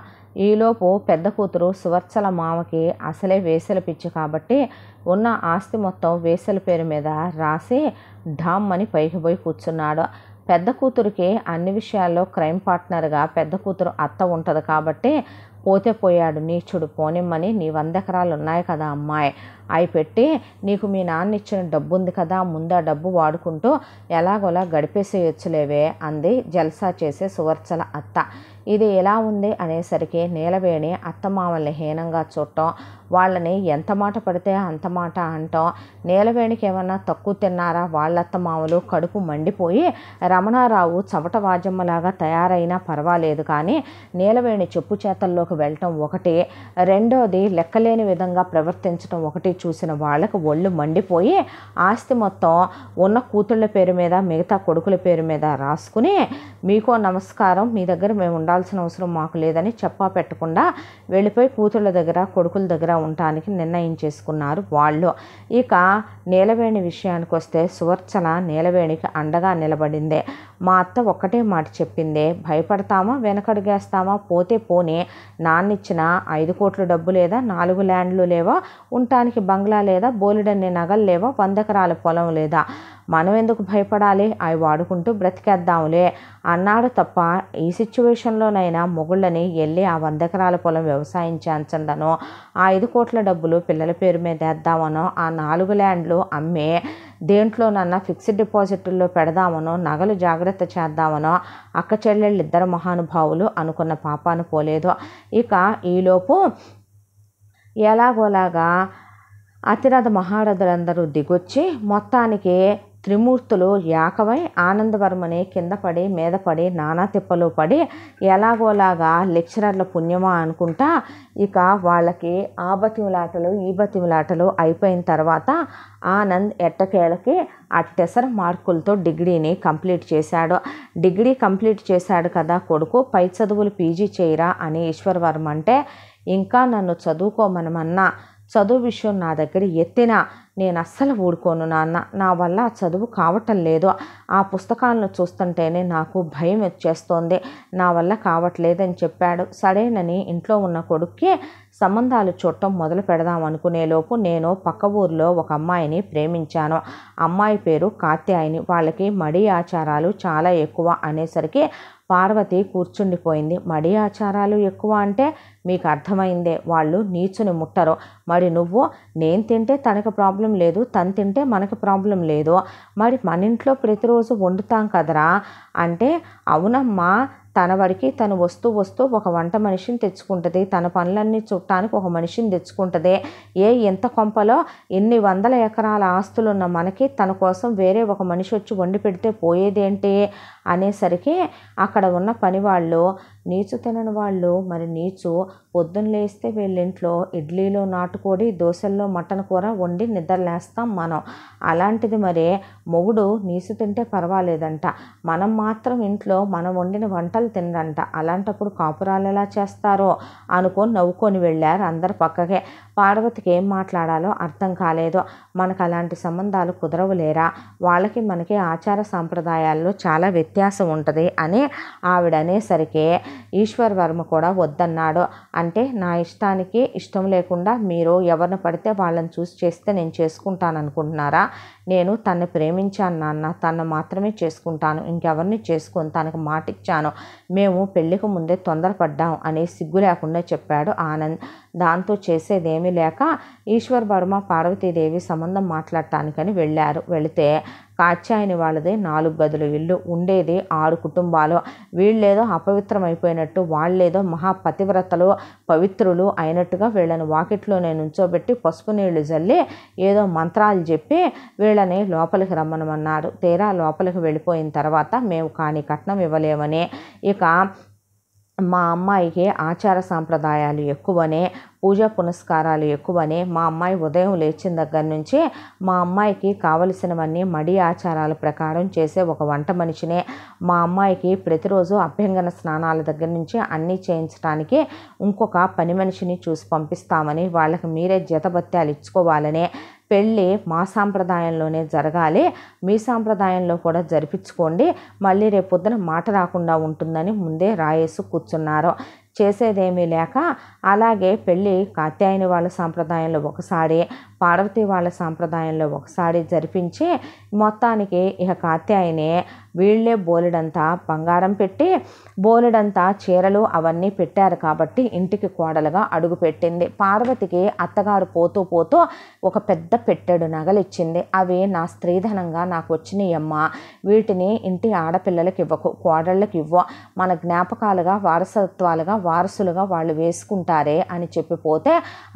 ఈలోపు పెద్ద కూతురు సువర్చల మామకి అసలే వేసల పిచ్చి కాబట్టి ఉన్న ఆస్తి మొత్తం వేసల పేరు మీద రాసి ఢామ్ అని పైకి పోయి కూర్చున్నాడు పెద్ద కూతురికి అన్ని విషయాల్లో క్రైమ్ పార్ట్నర్గా పెద్ద కూతురు అత్త ఉంటుంది కాబట్టి పోతే పోయాడు నీచుడు పోనిమ్మని నీ వంద ఎకరాలు ఉన్నాయి కదా అమ్మాయి అవి పెట్టి నీకు మీ నాన్న ఇచ్చిన డబ్బు ఉంది కదా ముందు ఆ డబ్బు వాడుకుంటూ ఎలాగోలా గడిపేసేయచ్చులేవే అంది జల్సా చేసే సువర్చల అత్త ఇది ఎలా ఉంది అనేసరికి నీలవేణి అత్తమామల్ని హీనంగా చూడటం వాళ్ళని ఎంత మాట పడితే అంత మాట అంటాం నీలవేణికి ఏమన్నా తక్కువ తిన్నారా వాళ్ళత్తమామలు కడుపు మండిపోయి రమణారావు చవట వాజమ్మలాగా తయారైనా పర్వాలేదు కానీ నీలవేణి చెప్పు చేతల్లోకి వెళ్ళటం ఒకటి రెండోది లెక్కలేని విధంగా ప్రవర్తించడం ఒకటి చూసిన వాళ్ళకి ఒళ్ళు మండిపోయి ఆస్తి మొత్తం ఉన్న కూతుళ్ళ పేరు మీద మిగతా కొడుకుల పేరు మీద రాసుకుని మీకో నమస్కారం మీ దగ్గర మేము ఉండాల్సిన అవసరం మాకు లేదని చెప్పా పెట్టకుండా వెళ్ళిపోయి కూతుళ్ళ దగ్గర కొడుకుల దగ్గర ఉండటానికి నిర్ణయం చేసుకున్నారు వాళ్ళు ఇక నీలవేణి విషయానికి వస్తే సువర్చన నీలవేణికి అండగా నిలబడిందే మా అత్త ఒక్కటే మాట చెప్పిందే భయపడతామా వెనకడుగేస్తామా పోతే పోనీ నాన్నిచ్చిన ఐదు కోట్ల డబ్బు లేదా నాలుగు ల్యాండ్లు లేవా ఉండటానికి బంగ్లా లేదా బోలెడన్ని నగలు లేవా వందకరాల పొలం లేదా మనం ఎందుకు భయపడాలి అవి వాడుకుంటూ బ్రతికేద్దాంలే అన్నాడు తప్ప ఈ సిచ్యువేషన్లోనైనా మొగుళ్ళని వెళ్ళి ఆ వందకరాల పొలం వ్యవసాయం చేయించండనో ఆ ఐదు కోట్ల డబ్బులు పిల్లల పేరు మీద వేద్దామనో ఆ నాలుగు ల్యాండ్లు అమ్మే దేంట్లోనన్నా ఫిక్స్డ్ డిపాజిట్ల్లో పెడదామనో నగలు జాగ్రత్త చేద్దామనో అక్క ఇద్దరు మహానుభావులు అనుకున్న పాపాను పోలేదు ఇక ఈలోపు ఎలాగోలాగా అతిరథ మహారథులందరూ దిగొచ్చి మొత్తానికి త్రిమూర్తులు ఏకమై ఆనందవర్మని కింద పడి మీద పడి నానా తిప్పలు పడి ఎలాగోలాగా లెక్చరర్ల పుణ్యమా అనుకుంటా ఇక వాళ్ళకి ఆ బతిమిలాటలు ఈ బతిమిలాటలు అయిపోయిన తర్వాత ఆనంద్ ఎట్టకేలకి అట్టెసర మార్కులతో డిగ్రీని కంప్లీట్ చేశాడు డిగ్రీ కంప్లీట్ చేశాడు కదా కొడుకు పై చదువులు పీజీ చేయరా అని ఈశ్వర్ వర్మ అంటే ఇంకా నన్ను చదువుకోమనమన్నా చదువు విషయం నా దగ్గర ఎత్తినా నేను అస్సలు ఊడుకోను నాన్న నా వల్ల చదువు కావటం లేదు ఆ పుస్తకాలను చూస్తుంటేనే నాకు భయం వచ్చేస్తోంది నా వల్ల కావట్లేదని చెప్పాడు సరేనని ఇంట్లో ఉన్న కొడుక్కి సంబంధాలు చూడటం మొదలు పెడదాం నేను పక్క ఊర్లో ఒక అమ్మాయిని ప్రేమించాను అమ్మాయి పేరు కాత్యాయని వాళ్ళకి మడి ఆచారాలు చాలా ఎక్కువ అనేసరికి పార్వతి కూర్చుండిపోయింది మడి ఆచారాలు ఎక్కువ అంటే మీకు అర్థమైందే వాళ్ళు నీచుని ముట్టరు మరి నువ్వు నేను తింటే తనకు ప్రాబ్లం లేదు తను తింటే మనకు ప్రాబ్లం లేదు మరి మన ఇంట్లో ప్రతిరోజు వండుతాం కదరా అంటే అవునమ్మా తన వరకు తను వస్తూ వస్తూ ఒక వంట మనిషిని తెచ్చుకుంటుంది తన పనులన్నీ చుట్టానికి ఒక మనిషిని తెచ్చుకుంటుంది ఏ ఎంత కొంపలో ఎన్ని వందల ఎకరాల ఆస్తులు ఉన్న మనకి తన కోసం వేరే ఒక మనిషి వచ్చి వండి పెడితే పోయేదేంటి అనేసరికి అక్కడ ఉన్న పనివాళ్ళు నీచు తినని వాళ్ళు మరి నీచు పొద్దున్న లేస్తే వీళ్ళింట్లో ఇడ్లీలో నాటుకోడి దోశల్లో మటన్ కూర వండి నిద్రలేస్తాం మనం అలాంటిది మరి మొగుడు నీచు తింటే పర్వాలేదంట మనం మాత్రం ఇంట్లో మనం వండిన వంటలు తినరంట అలాంటప్పుడు కాపురాలు ఎలా చేస్తారో అనుకొని నవ్వుకొని వెళ్ళారు అందరు పక్కకే పార్వతికి ఏం మాట్లాడాలో అర్థం కాలేదు మనకు అలాంటి సంబంధాలు కుదరవులేరా వాళ్ళకి మనకి ఆచార సాంప్రదాయాల్లో చాలా వ్యత్యాసం ఉంటుంది అని ఆవిడనేసరికి ఈశ్వర్ వర్మ కూడా వద్దన్నాడు అంటే నా ఇష్టానికి ఇష్టం లేకుండా మీరు ఎవరిని పడితే వాళ్ళని చూసి చేస్తే నేను చేసుకుంటాను అనుకుంటున్నారా నేను తను ప్రేమించాను నాన్న తను మాత్రమే చేసుకుంటాను ఇంకెవరిని చేసుకొని తనకు మాటిచ్చాను మేము పెళ్లికి ముందే తొందరపడ్డాం అని సిగ్గు లేకుండా చెప్పాడు ఆనంద్ దాంతో చేసేదేమీ లేక ఈశ్వర్ వర్మ పార్వతీదేవి సంబంధం మాట్లాడటానికని వెళ్ళారు వెళితే కాచ్యాయని వాళ్ళదే నాలుగు గదుల ఇల్లు ఉండేది ఆరు కుటుంబాలు వీళ్ళేదో అపవిత్రమైపోయినట్టు వాళ్ళేదో మహాపతివ్రతలు పవిత్రులు అయినట్టుగా వీళ్ళని వాకిట్లోనే నుంచోబెట్టి పసుపు నీళ్లు జల్లి ఏదో మంత్రాలు చెప్పి వీళ్ళని లోపలికి రమ్మనమన్నారు తీరా లోపలికి వెళ్ళిపోయిన తర్వాత మేము కానీ కట్నం ఇవ్వలేమని ఇక మా అమ్మాయికి ఆచార సాంప్రదాయాలు ఎక్కువనే పూజ పునస్కారాలు ఎక్కువనే మా అమ్మాయి ఉదయం లేచిన దగ్గర నుంచి మా అమ్మాయికి కావలసినవన్నీ మడి ఆచారాల ప్రకారం చేసే ఒక వంట మనిషినే మా అమ్మాయికి ప్రతిరోజు అభ్యంగన స్నానాల దగ్గర నుంచి అన్నీ చేయించడానికి ఇంకొక పని మనిషిని చూసి పంపిస్తామని వాళ్ళకి మీరే జతభత్యాలు ఇచ్చుకోవాలనే పెళ్ళి మా సాంప్రదాయంలోనే జరగాలి మీ సాంప్రదాయంలో కూడా జరిపించుకోండి మళ్ళీ రేపొద్దున మాట రాకుండా ఉంటుందని ముందే రాయేసి కూర్చున్నారు చేసేదేమీ లేక అలాగే పెళ్ళి కాత్యాయని వాళ్ళ సాంప్రదాయంలో ఒకసారి పార్వతి వాళ్ళ సాంప్రదాయంలో ఒకసారి జరిపించి మొత్తానికి ఇక కాత్యాయనే వీళ్ళే బోలెడంతా బంగారం పెట్టి బోలెడంతా చీరలు అవన్నీ పెట్టారు కాబట్టి ఇంటికి కోడలుగా అడుగుపెట్టింది పార్వతికి అత్తగారు పోతూ పోతూ ఒక పెద్ద పెట్టెడు నగలిచ్చింది అవి నా స్త్రీధనంగా నాకు వచ్చినాయమ్మ వీటిని ఇంటి ఆడపిల్లలకు ఇవ్వకు కోడళ్ళకి ఇవ్వ మన జ్ఞాపకాలుగా వారసత్వాలుగా వారసులుగా వాళ్ళు వేసుకుంటారే అని చెప్పిపోతే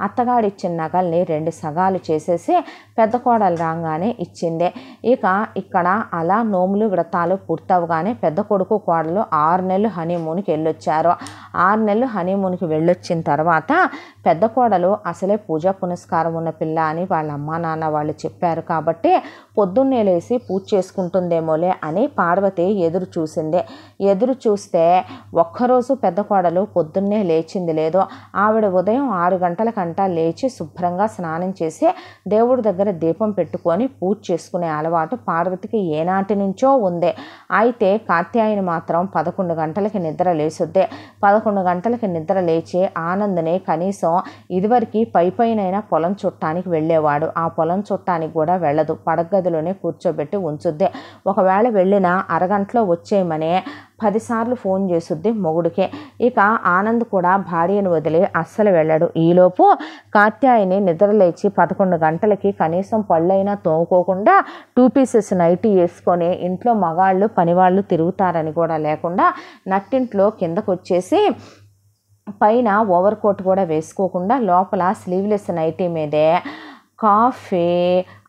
అత్తగాడిచ్చిన నగల్ని రెండు సగాలు స్నానాలు చేసేసి పెద్ద కోడలు రాగానే ఇచ్చిందే ఇక ఇక్కడ అలా నోములు వ్రతాలు పూర్తవగానే పెద్ద కొడుకు కోడలు ఆరు నెలలు హనీమూన్కి వెళ్ళొచ్చారు ఆరు నెలలు హనీమూన్కి వెళ్ళొచ్చిన తర్వాత పెద్ద కోడలు అసలే పూజా పునస్కారం ఉన్న పిల్ల అని వాళ్ళ అమ్మా నాన్న వాళ్ళు చెప్పారు కాబట్టి పొద్దున్నే లేసి పూజ చేసుకుంటుందేమోలే అని పార్వతి ఎదురు చూసిందే ఎదురు చూస్తే ఒక్కరోజు పెద్ద కోడలు పొద్దున్నే లేచింది లేదో ఆవిడ ఉదయం ఆరు గంటలకంట లేచి శుభ్రంగా స్నానం చేసి దేవుడి దగ్గర దీపం పెట్టుకొని పూజ చేసుకునే అలవాటు పార్వతికి ఏనాటి నుంచో ఉంది అయితే కాత్యాయని మాత్రం పదకొండు గంటలకి నిద్ర లేసుద్దే పద పదకొండు గంటలకి నిద్ర లేచే ఆనందనే కనీసం ఇదివరకు పై పైనైనా పొలం చుట్టానికి వెళ్ళేవాడు ఆ పొలం చుట్టానికి కూడా వెళ్ళదు పడగదిలోనే కూర్చోబెట్టి ఉంచుద్ది ఒకవేళ వెళ్ళినా అరగంటలో వచ్చేయమనే పదిసార్లు ఫోన్ చేసుద్ది మొగుడికే ఇక ఆనంద్ కూడా భార్యను వదిలి అస్సలు వెళ్ళాడు ఈలోపు కాత్యాయని నిద్రలేచి పదకొండు గంటలకి కనీసం పళ్ళైనా తోముకోకుండా టూ పీసెస్ నైటీ వేసుకొని ఇంట్లో మగాళ్ళు పనివాళ్ళు తిరుగుతారని కూడా లేకుండా నట్టింట్లో కిందకొచ్చేసి పైన ఓవర్ కోట్ కూడా వేసుకోకుండా లోపల స్లీవ్లెస్ నైటీ మీదే కాఫీ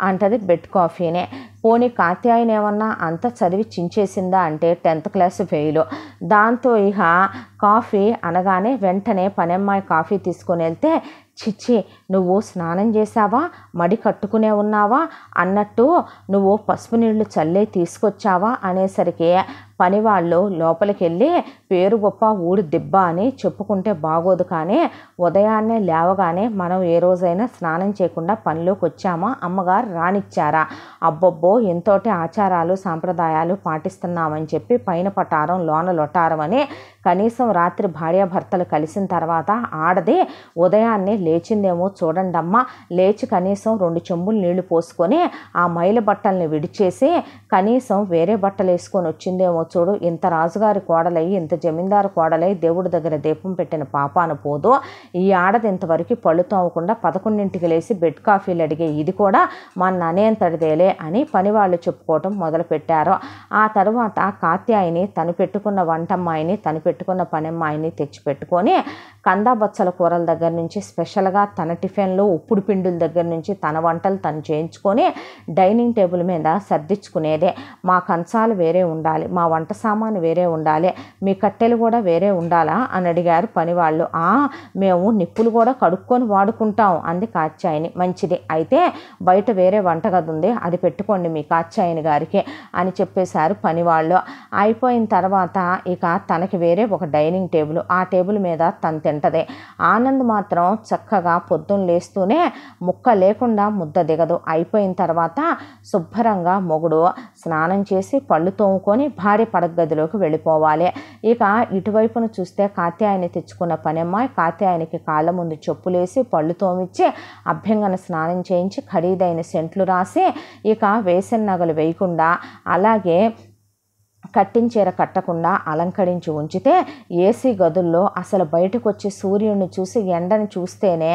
అంటది బెడ్ కాఫీనే పోనీ కాత్యాయన ఏమన్నా అంత చదివి చించేసిందా అంటే టెన్త్ క్లాస్ ఫెయిల్ దాంతో ఇక కాఫీ అనగానే వెంటనే పనమ్మాయి కాఫీ తీసుకొని వెళ్తే చిచ్చి నువ్వు స్నానం చేశావా మడి కట్టుకునే ఉన్నావా అన్నట్టు నువ్వు పసుపు నీళ్లు చల్లే తీసుకొచ్చావా అనేసరికి పనివాళ్ళు లోపలికి వెళ్ళి పేరు గొప్ప ఊడి దిబ్బ అని చెప్పుకుంటే బాగోదు కానీ ఉదయాన్నే లేవగానే మనం ఏ రోజైనా స్నానం చేయకుండా పనిలోకి వచ్చామా అమ్మగారు రానిచ్చారా అబ్బబ్బో ఎంతోటి ఆచారాలు సాంప్రదాయాలు పాటిస్తున్నామని చెప్పి పైన పటారం లోన లొటారం అని కనీసం రాత్రి భార్యాభర్తలు కలిసిన తర్వాత ఆడది ఉదయాన్నే లేచిందేమో చూడండి అమ్మ లేచి కనీసం రెండు చెంబులు నీళ్లు పోసుకొని ఆ మైల బట్టల్ని విడిచేసి కనీసం వేరే బట్టలు వేసుకొని వచ్చిందేమో చూడు ఇంత రాజుగారి కోడలై ఇంత జమీందారు కోడలై దేవుడి దగ్గర దీపం పెట్టిన పాపాను పోదు ఈ ఆడది ఇంతవరకు పళ్ళు తోమకుండా పదకొండింటికి లేచి బెడ్ కాఫీలు అడిగే ఇది కూడా మా ననేంతటిదేలే అని పని వాళ్ళు చెప్పుకోవటం మొదలుపెట్టారు ఆ తర్వాత కాత్యాయిని తను పెట్టుకున్న వంటమ్మాయిని తను పెట్టుకున్న పనమ్మాయిని తెచ్చిపెట్టుకొని కందాబచ్చల కూరల దగ్గర నుంచి స్పెషల్గా తన టిఫిన్లు ఉప్పుడు పిండుల దగ్గర నుంచి తన వంటలు తను చేయించుకొని డైనింగ్ టేబుల్ మీద సర్దించుకునేదే మా కంచాలు వేరే ఉండాలి మా వంట సామాను వేరే ఉండాలి మీ కట్టెలు కూడా వేరే ఉండాలా అని అడిగారు పనివాళ్ళు మేము నిప్పులు కూడా కడుక్కొని వాడుకుంటాం అంది కాచాయిని మంచిది అయితే బయట వేరే వంటగది ఉంది అది పెట్టుకోండి మీ కాత్యాయని గారికి అని చెప్పేశారు పనివాళ్ళు అయిపోయిన తర్వాత ఇక తనకి వేరే ఒక డైనింగ్ టేబుల్ ఆ టేబుల్ మీద తను తింటది ఆనంద్ మాత్రం చక్కగా పొద్దున్న పొద్దున్న లేస్తూనే ముక్క లేకుండా ముద్ద దిగదు అయిపోయిన తర్వాత శుభ్రంగా మొగుడు స్నానం చేసి పళ్ళు తోముకొని భార్య పడగదిలోకి వెళ్ళిపోవాలి ఇక ఇటువైపును చూస్తే కాత్యాయని తెచ్చుకున్న పనమ్మాయి కాత్యాయనికి కాళ్ళ ముందు చెప్పులేసి పళ్ళు తోమిచ్చి అభ్యంగన స్నానం చేయించి ఖరీదైన సెంట్లు రాసి ఇక వేసిన నగలు వేయకుండా అలాగే కట్టించీర కట్టకుండా అలంకరించి ఉంచితే ఏసీ గదుల్లో అసలు బయటకు వచ్చి సూర్యుడిని చూసి ఎండని చూస్తేనే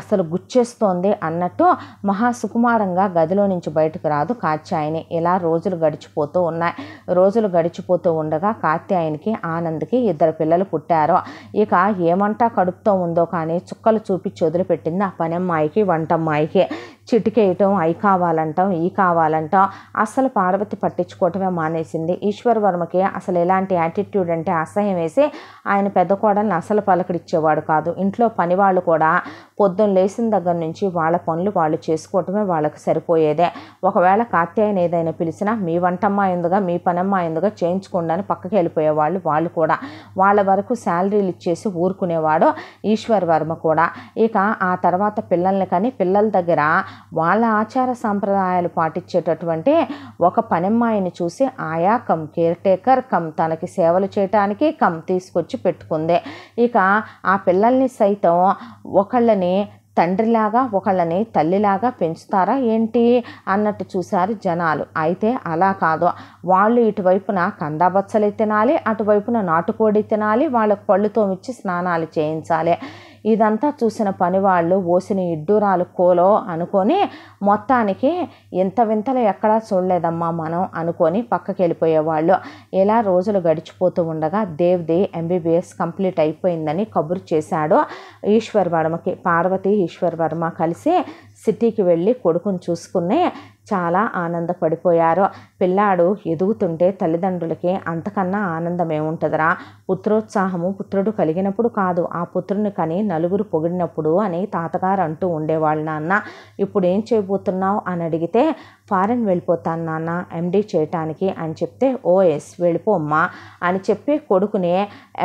అసలు గుచ్చేస్తోంది అన్నట్టు మహా సుకుమారంగా గదిలో నుంచి బయటకు రాదు కాత్యాయని ఇలా రోజులు గడిచిపోతూ ఉన్నాయి రోజులు గడిచిపోతూ ఉండగా కాత్యాయనికి ఆనంద్కి ఇద్దరు పిల్లలు పుట్టారు ఇక ఏమంటా కడుపుతో ఉందో కానీ చుక్కలు చూపించి వదిలిపెట్టింది ఆ పని వంట వంటమ్మాయికి చిటికేయటం అవి కావాలంటాం ఈ కావాలంటాం అసలు పార్వతి పట్టించుకోవటమే మానేసింది ఈశ్వర్ వర్మకి అసలు ఎలాంటి యాటిట్యూడ్ అంటే అసహ్యం వేసి ఆయన పెద్ద కోడల్ని అసలు పలకడిచ్చేవాడు కాదు ఇంట్లో పనివాళ్ళు కూడా పొద్దున్న లేచిన దగ్గర నుంచి వాళ్ళ పనులు వాళ్ళు చేసుకోవటమే వాళ్ళకి సరిపోయేదే ఒకవేళ కాత్యాయన ఏదైనా పిలిచినా మీ వంటమ్మా ఎందుగా మీ పనమ్మా ఎందుగా చేయించుకోండి అని పక్కకి వెళ్ళిపోయేవాళ్ళు వాళ్ళు కూడా వాళ్ళ వరకు శాలరీలు ఇచ్చేసి ఊరుకునేవాడు ఈశ్వర్ వర్మ కూడా ఇక ఆ తర్వాత పిల్లల్ని కానీ పిల్లల దగ్గర వాళ్ళ ఆచార సాంప్రదాయాలు పాటించేటటువంటి ఒక పనమ్మాయిని చూసి ఆయా కమ్ కేర్ టేకర్ కమ్ తనకి సేవలు చేయటానికి కమ్ తీసుకొచ్చి పెట్టుకుంది ఇక ఆ పిల్లల్ని సైతం ఒకళ్ళని ఒకళ్ళని తండ్రిలాగా ఒకళ్ళని తల్లిలాగా పెంచుతారా ఏంటి అన్నట్టు చూశారు జనాలు అయితే అలా కాదు వాళ్ళు ఇటువైపున కందాబచ్చలు తినాలి అటువైపున నాటుకోడి తినాలి వాళ్ళకు పళ్ళు తోమిచ్చి స్నానాలు చేయించాలి ఇదంతా చూసిన పనివాళ్ళు ఓసిన ఇడ్డూరాలు కోలో అనుకొని మొత్తానికి ఇంత వింతలు ఎక్కడా చూడలేదమ్మా మనం అనుకొని పక్కకి వెళ్ళిపోయేవాళ్ళు ఇలా రోజులు గడిచిపోతూ ఉండగా దేవ్ది ఎంబీబీఎస్ కంప్లీట్ అయిపోయిందని కబురు చేశాడు ఈశ్వర్ వర్మకి పార్వతి ఈశ్వర్ వర్మ కలిసి సిటీకి వెళ్ళి కొడుకుని చూసుకుని చాలా ఆనందపడిపోయారు పిల్లాడు ఎదుగుతుంటే తల్లిదండ్రులకి అంతకన్నా ఆనందం ఏముంటుందిరా పుత్రోత్సాహము పుత్రుడు కలిగినప్పుడు కాదు ఆ పుత్రుని కని నలుగురు పొగిడినప్పుడు అని తాతగారు అంటూ ఉండేవాళ్ళు నాన్న ఇప్పుడు ఏం చేయబోతున్నావు అని అడిగితే ఫారెన్ వెళ్ళిపోతాను నాన్న ఎండీ చేయటానికి అని చెప్తే ఓఎస్ వెళ్ళిపోమ్మా అని చెప్పి కొడుకునే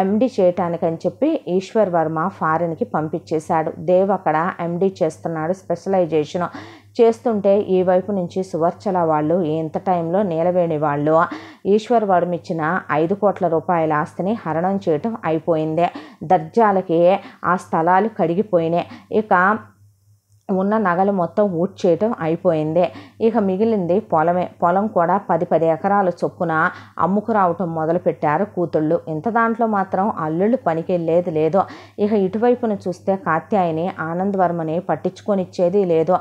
ఎండీ చేయటానికి అని చెప్పి ఈశ్వర్ వర్మ ఫారెన్కి పంపించేశాడు దేవ్ అక్కడ ఎండీ చేస్తున్నాడు స్పెషలైజేషన్ చేస్తుంటే ఈ వైపు నుంచి సువర్చల వాళ్ళు ఇంత టైంలో నీలవేణి వాళ్ళు ఈశ్వర్ ఇచ్చిన ఐదు కోట్ల రూపాయల ఆస్తిని హరణం చేయటం అయిపోయింది దర్జాలకి ఆ స్థలాలు కడిగిపోయినాయి ఇక ఉన్న నగలు మొత్తం ఊడ్చేయటం అయిపోయింది ఇక మిగిలింది పొలమే పొలం కూడా పది పది ఎకరాల చొప్పున అమ్ముకు రావటం మొదలుపెట్టారు కూతుళ్ళు ఇంత దాంట్లో మాత్రం అల్లుళ్ళు పనికి లేదు లేదో ఇక ఇటువైపున చూస్తే కాత్యాయని ఆనందవర్మని పట్టించుకొనిచ్చేది లేదో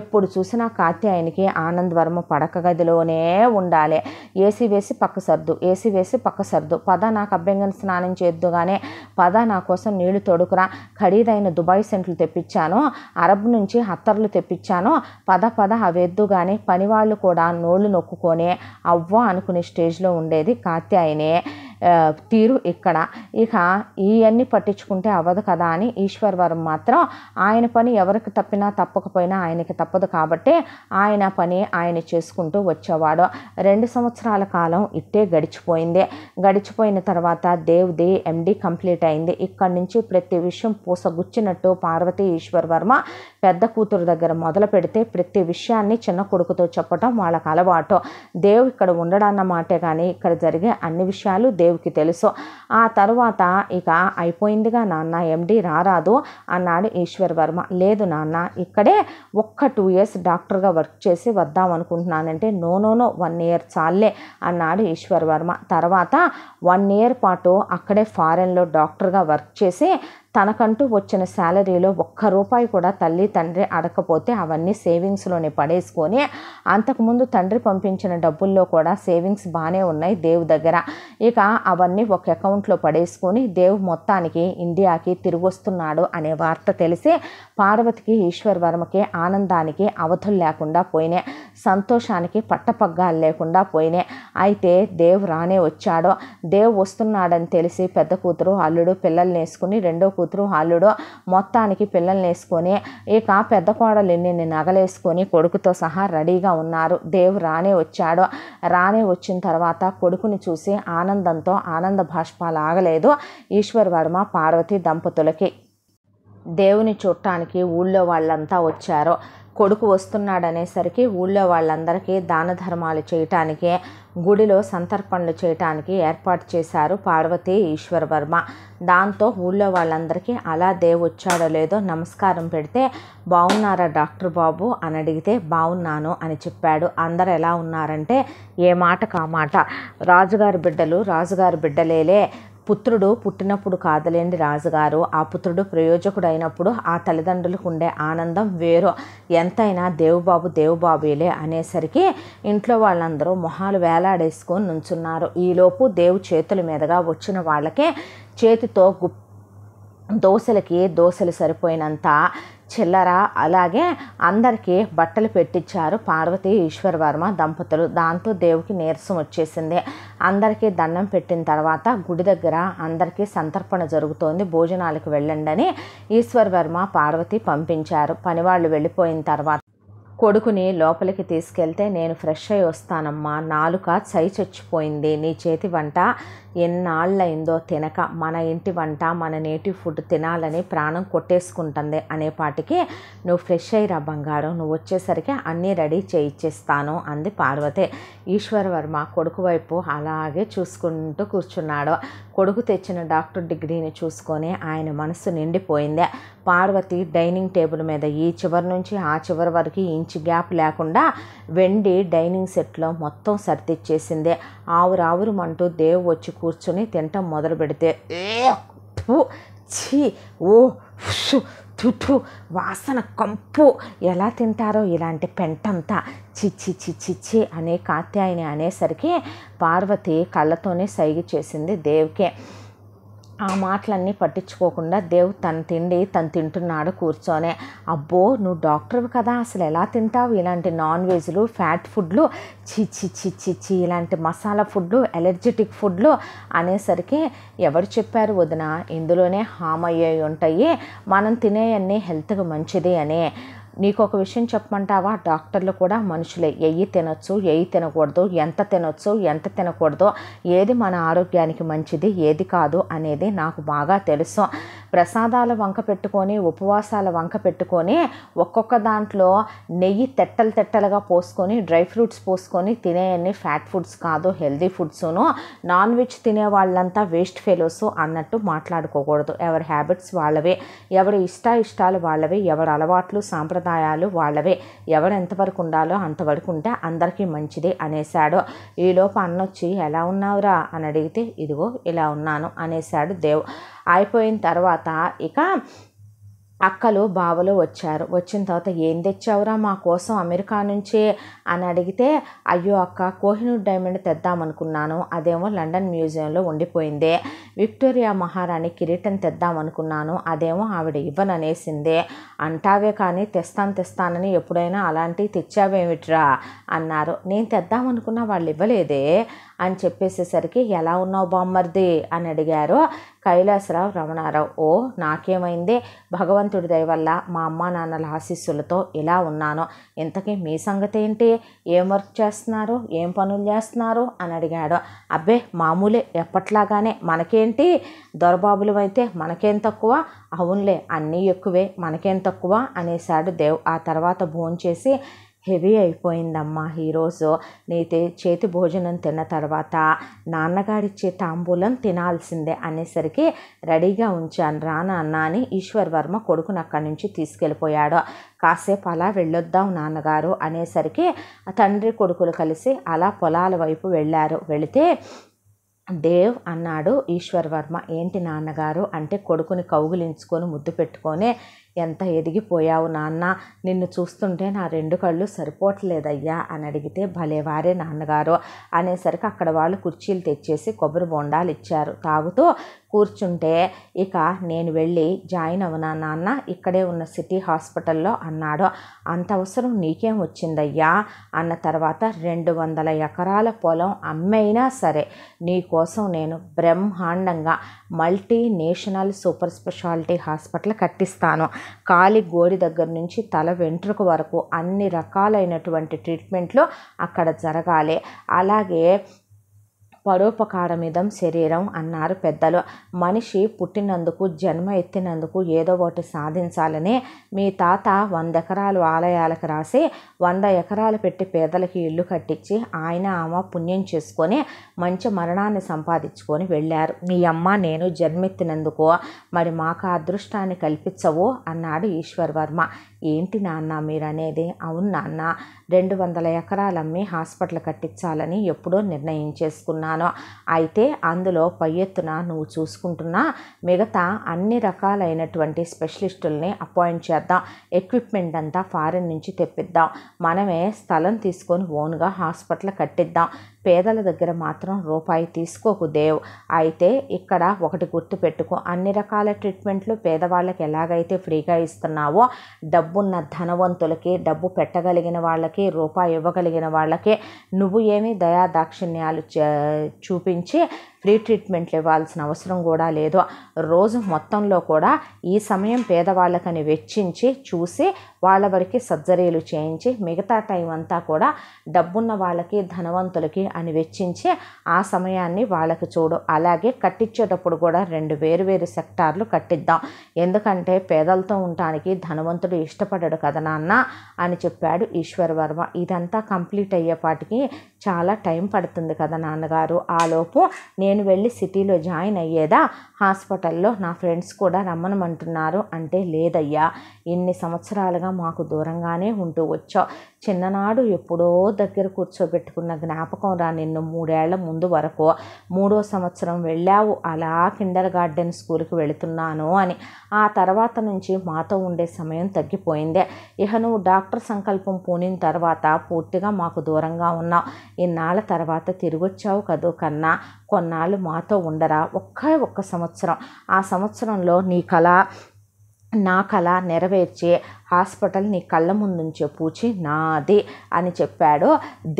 ఎప్పుడు చూసినా కాత్యాయనికి ఆనందవర్మ పడక గదిలోనే ఉండాలి ఏసీ వేసి పక్క సర్దు ఏసీ వేసి పక్క సర్దు పద నాకు అభ్యంగన స్నానం చేద్దుగానే పద నా కోసం నీళ్లు తొడుకురా ఖరీదైన దుబాయ్ సెంట్లు తెప్పించాను అరబ్ నుంచి నుంచి హత్తర్లు తెప్పించానో పద పద అవెద్దు కానీ పనివాళ్ళు కూడా నోళ్ళు నొక్కుకొని అవ్వ అనుకునే స్టేజ్లో ఉండేది కాత్యాయనే తీరు ఇక్కడ ఇక ఇవన్నీ పట్టించుకుంటే అవ్వదు కదా అని ఈశ్వర్వరం మాత్రం ఆయన పని ఎవరికి తప్పినా తప్పకపోయినా ఆయనకి తప్పదు కాబట్టి ఆయన పని ఆయన చేసుకుంటూ వచ్చేవాడు రెండు సంవత్సరాల కాలం ఇట్టే గడిచిపోయింది గడిచిపోయిన తర్వాత దేవుది ఎండి కంప్లీట్ అయింది ఇక్కడి నుంచి ప్రతి విషయం పూసగుచ్చినట్టు పార్వతి ఈశ్వర్ వర్మ పెద్ద కూతురు దగ్గర మొదలు పెడితే ప్రతి విషయాన్ని చిన్న కొడుకుతో చెప్పటం వాళ్ళకి అలవాటు దేవు ఇక్కడ ఉండడన్న మాటే కానీ ఇక్కడ జరిగే అన్ని విషయాలు దేవుకి తెలుసు ఆ తర్వాత ఇక అయిపోయిందిగా నాన్న ఎండి రారాదు అన్నాడు ఈశ్వర్ వర్మ లేదు నాన్న ఇక్కడే ఒక్క టూ ఇయర్స్ డాక్టర్గా వర్క్ చేసి వద్దాం అనుకుంటున్నానంటే no no no one year చాలే అన్నాడు ఈశ్వర్ వర్మ తర్వాత వన్ ఇయర్ పాటు అక్కడే ఫారెన్లో డాక్టర్గా వర్క్ చేసి తనకంటూ వచ్చిన శాలరీలో ఒక్క రూపాయి కూడా తల్లి తండ్రి అడకపోతే అవన్నీ సేవింగ్స్లోనే పడేసుకొని అంతకుముందు తండ్రి పంపించిన డబ్బుల్లో కూడా సేవింగ్స్ బాగానే ఉన్నాయి దేవు దగ్గర ఇక అవన్నీ ఒక అకౌంట్లో పడేసుకొని దేవు మొత్తానికి ఇండియాకి తిరిగి వస్తున్నాడు అనే వార్త తెలిసి పార్వతికి ఈశ్వర్ వర్మకి ఆనందానికి అవధులు లేకుండా పోయినాయి సంతోషానికి పట్టపగ్గాలు లేకుండా పోయినాయి అయితే దేవ్ రానే వచ్చాడో దేవ్ వస్తున్నాడని తెలిసి పెద్ద కూతురు అల్లుడు పిల్లల్ని వేసుకుని రెండో కూతురు అల్లుడు మొత్తానికి పిల్లల్ని వేసుకొని ఇక పెద్ద కోడలు ఎన్ని నగలేసుకొని కొడుకుతో సహా రెడీగా ఉన్నారు దేవ్ రానే వచ్చాడో రానే వచ్చిన తర్వాత కొడుకుని చూసి ఆనందంతో ఆనంద భాష్పాలు ఆగలేదు ఈశ్వర్ వర్మ పార్వతి దంపతులకి దేవుని చూడటానికి ఊళ్ళో వాళ్ళంతా వచ్చారు కొడుకు వస్తున్నాడనేసరికి ఊళ్ళో వాళ్ళందరికీ దాన ధర్మాలు చేయటానికి గుడిలో సంతర్పణలు చేయటానికి ఏర్పాటు చేశారు ఈశ్వర ఈశ్వరవర్మ దాంతో ఊళ్ళో వాళ్ళందరికీ అలా దేవ్ వచ్చాడో లేదో నమస్కారం పెడితే బాగున్నారా డాక్టర్ బాబు అని అడిగితే బాగున్నాను అని చెప్పాడు అందరు ఎలా ఉన్నారంటే ఏ మాట కా మాట రాజుగారి బిడ్డలు రాజుగారి బిడ్డలేలే పుత్రుడు పుట్టినప్పుడు కాదలేని రాజుగారు ఆ పుత్రుడు ప్రయోజకుడైనప్పుడు ఆ తల్లిదండ్రులకు ఉండే ఆనందం వేరు ఎంతైనా దేవుబాబు దేవుబాబులే అనేసరికి ఇంట్లో వాళ్ళందరూ మొహాలు వేలాడేసుకొని నుంచున్నారు ఈలోపు దేవు చేతుల మీదుగా వచ్చిన వాళ్ళకే చేతితో గుప్ దోశలకి దోశలు సరిపోయినంత చిల్లర అలాగే అందరికీ బట్టలు పెట్టించారు పార్వతి ఈశ్వర్వర్మ దంపతులు దాంతో దేవుకి నీరసం వచ్చేసింది అందరికీ దండం పెట్టిన తర్వాత గుడి దగ్గర అందరికీ సంతర్పణ జరుగుతోంది భోజనాలకు వెళ్ళండి అని ఈశ్వర్వర్మ పార్వతి పంపించారు పనివాళ్ళు వెళ్ళిపోయిన తర్వాత కొడుకుని లోపలికి తీసుకెళ్తే నేను ఫ్రెష్ అయి వస్తానమ్మా నాలుక చై చచ్చిపోయింది నీ చేతి వంట అయిందో తినక మన ఇంటి వంట మన నేటివ్ ఫుడ్ తినాలని ప్రాణం కొట్టేసుకుంటుంది అనేపాటికి నువ్వు ఫ్రెష్ అయ్యిరా బంగారం నువ్వు వచ్చేసరికి అన్నీ రెడీ చేయిచ్చేస్తాను అంది పార్వతి వర్మ కొడుకు వైపు అలాగే చూసుకుంటూ కూర్చున్నాడు కొడుకు తెచ్చిన డాక్టర్ డిగ్రీని చూసుకొని ఆయన మనసు నిండిపోయింది పార్వతి డైనింగ్ టేబుల్ మీద ఈ చివరి నుంచి ఆ చివరి వరకు ఇంచి గ్యాప్ లేకుండా వెండి డైనింగ్ సెట్లో మొత్తం సర్దిచ్చేసింది అంటూ దేవు వచ్చి కూర్చొని తినటం మొదలు పెడితే ఏ ఛీ ఓ తుటు వాసన కంపు ఎలా తింటారో ఇలాంటి పెంటంతా చిచ్చి చిచ్చి చి అనే కాత్యాయని అనేసరికి పార్వతి కళ్ళతోనే సైగి చేసింది దేవ్కే ఆ మాటలన్నీ పట్టించుకోకుండా దేవు తన తిండి తను తింటున్నాడు కూర్చొనే అబ్బో నువ్వు డాక్టర్ కదా అసలు ఎలా తింటావు ఇలాంటి నాన్ వెజ్లు ఫ్యాట్ ఫుడ్లు చిచ్చి చిచ్చి చి ఇలాంటి మసాలా ఫుడ్లు ఎలర్జెటిక్ ఫుడ్లు అనేసరికి ఎవరు చెప్పారు వదిన ఇందులోనే హామ్ అయ్యాయి ఉంటాయి మనం తినేయన్నీ హెల్త్కి మంచిది అనే నీకు ఒక విషయం చెప్పమంటావా డాక్టర్లు కూడా మనుషులే ఎయ్యి తినొచ్చు ఎయ్యి తినకూడదు ఎంత తినొచ్చు ఎంత తినకూడదు ఏది మన ఆరోగ్యానికి మంచిది ఏది కాదు అనేది నాకు బాగా తెలుసు ప్రసాదాల వంక పెట్టుకొని ఉపవాసాల వంక పెట్టుకొని ఒక్కొక్క దాంట్లో నెయ్యి తెట్టలు తెట్టలుగా పోసుకొని డ్రై ఫ్రూట్స్ పోసుకొని తినేయన్ని ఫ్యాట్ ఫుడ్స్ కాదు హెల్దీ ఫుడ్స్ను నాన్ వెజ్ తినే వాళ్ళంతా వేస్ట్ ఫెలోస్ అన్నట్టు మాట్లాడుకోకూడదు ఎవరి హ్యాబిట్స్ వాళ్ళవే ఎవరి ఇష్ట ఇష్టాలు వాళ్ళవే ఎవరి అలవాట్లు సాంప్రదాయ ఆదాయాలు వాళ్ళవే ఎవరు ఎంతవరకు ఉండాలో అంతవరకు ఉంటే అందరికీ మంచిది అనేశాడు ఈలోపు అన్నొచ్చి ఎలా ఉన్నావురా అని అడిగితే ఇదిగో ఇలా ఉన్నాను అనేశాడు దేవ్ అయిపోయిన తర్వాత ఇక అక్కలు బావలు వచ్చారు వచ్చిన తర్వాత ఏం తెచ్చావురా మా కోసం అమెరికా నుంచి అని అడిగితే అయ్యో అక్క కోహినూర్ డైమండ్ తెద్దామనుకున్నాను అదేమో లండన్ మ్యూజియంలో ఉండిపోయిందే విక్టోరియా మహారాణి కిరీటం తెద్దామనుకున్నాను అదేమో ఆవిడ ఇవ్వననేసిందే అంటావే కానీ తెస్తాను తెస్తానని ఎప్పుడైనా అలాంటివి తెచ్చావేమిట్రా అన్నారు నేను తెద్దామనుకున్నా వాళ్ళు ఇవ్వలేదే అని చెప్పేసేసరికి ఎలా ఉన్నావు బామ్మర్ది అని అడిగారు కైలాసరావు రమణారావు ఓ నాకేమైంది భగవంతుడి దయ వల్ల మా అమ్మ నాన్నల ఆశీస్సులతో ఇలా ఉన్నాను ఇంతకీ మీ సంగతి ఏంటి ఏం వర్క్ చేస్తున్నారు ఏం పనులు చేస్తున్నారు అని అడిగాడు అబ్బే మామూలే ఎప్పట్లాగానే మనకేంటి దొరబాబులు అయితే మనకేం తక్కువ అవునులే అన్నీ ఎక్కువే మనకేం తక్కువ అనేసాడు దేవ్ ఆ తర్వాత భోంచేసి హెవీ అయిపోయిందమ్మా ఈరోజు నేతే చేతి భోజనం తిన్న తర్వాత నాన్నగారిచ్చే తాంబూలం తినాల్సిందే అనేసరికి రెడీగా ఉంచాను రా నాన్న అని ఈశ్వర్ వర్మ కొడుకుని అక్కడి నుంచి తీసుకెళ్ళిపోయాడు కాసేపు అలా వెళ్ళొద్దాం నాన్నగారు అనేసరికి తండ్రి కొడుకులు కలిసి అలా పొలాల వైపు వెళ్ళారు వెళితే దేవ్ అన్నాడు ఈశ్వర్ వర్మ ఏంటి నాన్నగారు అంటే కొడుకుని కౌగులించుకొని ముద్దు పెట్టుకొని ఎంత ఎదిగిపోయావు నాన్న నిన్ను చూస్తుంటే నా రెండు కళ్ళు సరిపోవట్లేదయ్యా అని అడిగితే భలేవారే నాన్నగారు అనేసరికి అక్కడ వాళ్ళు కుర్చీలు తెచ్చేసి కొబ్బరి బొండాలు ఇచ్చారు తాగుతూ కూర్చుంటే ఇక నేను వెళ్ళి జాయిన్ అవునా నాన్న ఇక్కడే ఉన్న సిటీ హాస్పిటల్లో అన్నాడు అంత అవసరం నీకేం వచ్చిందయ్యా అన్న తర్వాత రెండు వందల ఎకరాల పొలం అమ్మైనా సరే నీకోసం నేను బ్రహ్మాండంగా మల్టీనేషనల్ సూపర్ స్పెషాలిటీ హాస్పిటల్ కట్టిస్తాను కాలి గోడి దగ్గర నుంచి తల వెంట్రుక వరకు అన్ని రకాలైనటువంటి ట్రీట్మెంట్లు అక్కడ జరగాలి అలాగే పరోపకారమిదం శరీరం అన్నారు పెద్దలు మనిషి పుట్టినందుకు జన్మ ఎత్తినందుకు ఏదో ఒకటి సాధించాలని మీ తాత వంద ఎకరాలు ఆలయాలకు రాసి వంద ఎకరాలు పెట్టి పేదలకి ఇల్లు కట్టించి ఆయన ఆమె పుణ్యం చేసుకొని మంచి మరణాన్ని సంపాదించుకొని వెళ్ళారు మీ అమ్మ నేను జన్మెత్తినందుకు మరి మాకు అదృష్టాన్ని కల్పించవు అన్నాడు ఈశ్వర్ వర్మ ఏంటి నాన్న మీరనేది అవును నాన్న రెండు వందల ఎకరాలమ్మి హాస్పిటల్ కట్టించాలని ఎప్పుడో నిర్ణయం చేసుకున్నాను అయితే అందులో పై ఎత్తున నువ్వు చూసుకుంటున్నా మిగతా అన్ని రకాలైనటువంటి స్పెషలిస్టుల్ని అపాయింట్ చేద్దాం ఎక్విప్మెంట్ అంతా ఫారిన్ నుంచి తెప్పిద్దాం మనమే స్థలం తీసుకొని ఓన్గా హాస్పిటల్ కట్టిద్దాం పేదల దగ్గర మాత్రం రూపాయి తీసుకోకు దేవ్ అయితే ఇక్కడ ఒకటి గుర్తుపెట్టుకో అన్ని రకాల ట్రీట్మెంట్లు పేదవాళ్ళకి ఎలాగైతే ఫ్రీగా ఇస్తున్నావో డబ్బున్న ధనవంతులకి డబ్బు పెట్టగలిగిన వాళ్ళకి రూపాయి ఇవ్వగలిగిన వాళ్ళకి నువ్వు ఏమి దయా దాక్షిణ్యాలు చూపించి ఫ్రీ ట్రీట్మెంట్లు ఇవ్వాల్సిన అవసరం కూడా లేదు రోజు మొత్తంలో కూడా ఈ సమయం పేదవాళ్ళకని వెచ్చించి చూసి వాళ్ళ వరకు సర్జరీలు చేయించి మిగతా టైం అంతా కూడా డబ్బున్న వాళ్ళకి ధనవంతులకి అని వెచ్చించి ఆ సమయాన్ని వాళ్ళకి చూడు అలాగే కట్టించేటప్పుడు కూడా రెండు వేరు వేరు సెక్టార్లు కట్టిద్దాం ఎందుకంటే పేదలతో ఉండటానికి ధనవంతుడు ఇష్టపడడు కదా నాన్న అని చెప్పాడు వర్మ ఇదంతా కంప్లీట్ అయ్యేపాటికి చాలా టైం పడుతుంది కదా నాన్నగారు ఆలోపు నేను నేను వెళ్ళి సిటీలో జాయిన్ అయ్యేదా హాస్పిటల్లో నా ఫ్రెండ్స్ కూడా రమ్మనమంటున్నారు అంటే లేదయ్యా ఇన్ని సంవత్సరాలుగా మాకు దూరంగానే ఉంటూ వచ్చావు చిన్ననాడు ఎప్పుడో దగ్గర కూర్చోబెట్టుకున్న జ్ఞాపకం రా నిన్ను మూడేళ్ల ముందు వరకు మూడో సంవత్సరం వెళ్ళావు అలా కిండర్ గార్డెన్ స్కూల్కి వెళుతున్నాను అని ఆ తర్వాత నుంచి మాతో ఉండే సమయం తగ్గిపోయిందే ఇహ నువ్వు డాక్టర్ సంకల్పం పూనిన తర్వాత పూర్తిగా మాకు దూరంగా ఉన్నావు ఇన్నాళ్ళ తర్వాత తిరిగొచ్చావు కదో కన్నా కొన్నాళ్ళు మాతో ఉండరా ఒక్కే ఒక్క సంవత్సరం ఆ సంవత్సరంలో నీ కళ నా కళ నెరవేర్చి హాస్పిటల్ నీ కళ్ళ ముందుంచే పూచి నాది అని చెప్పాడు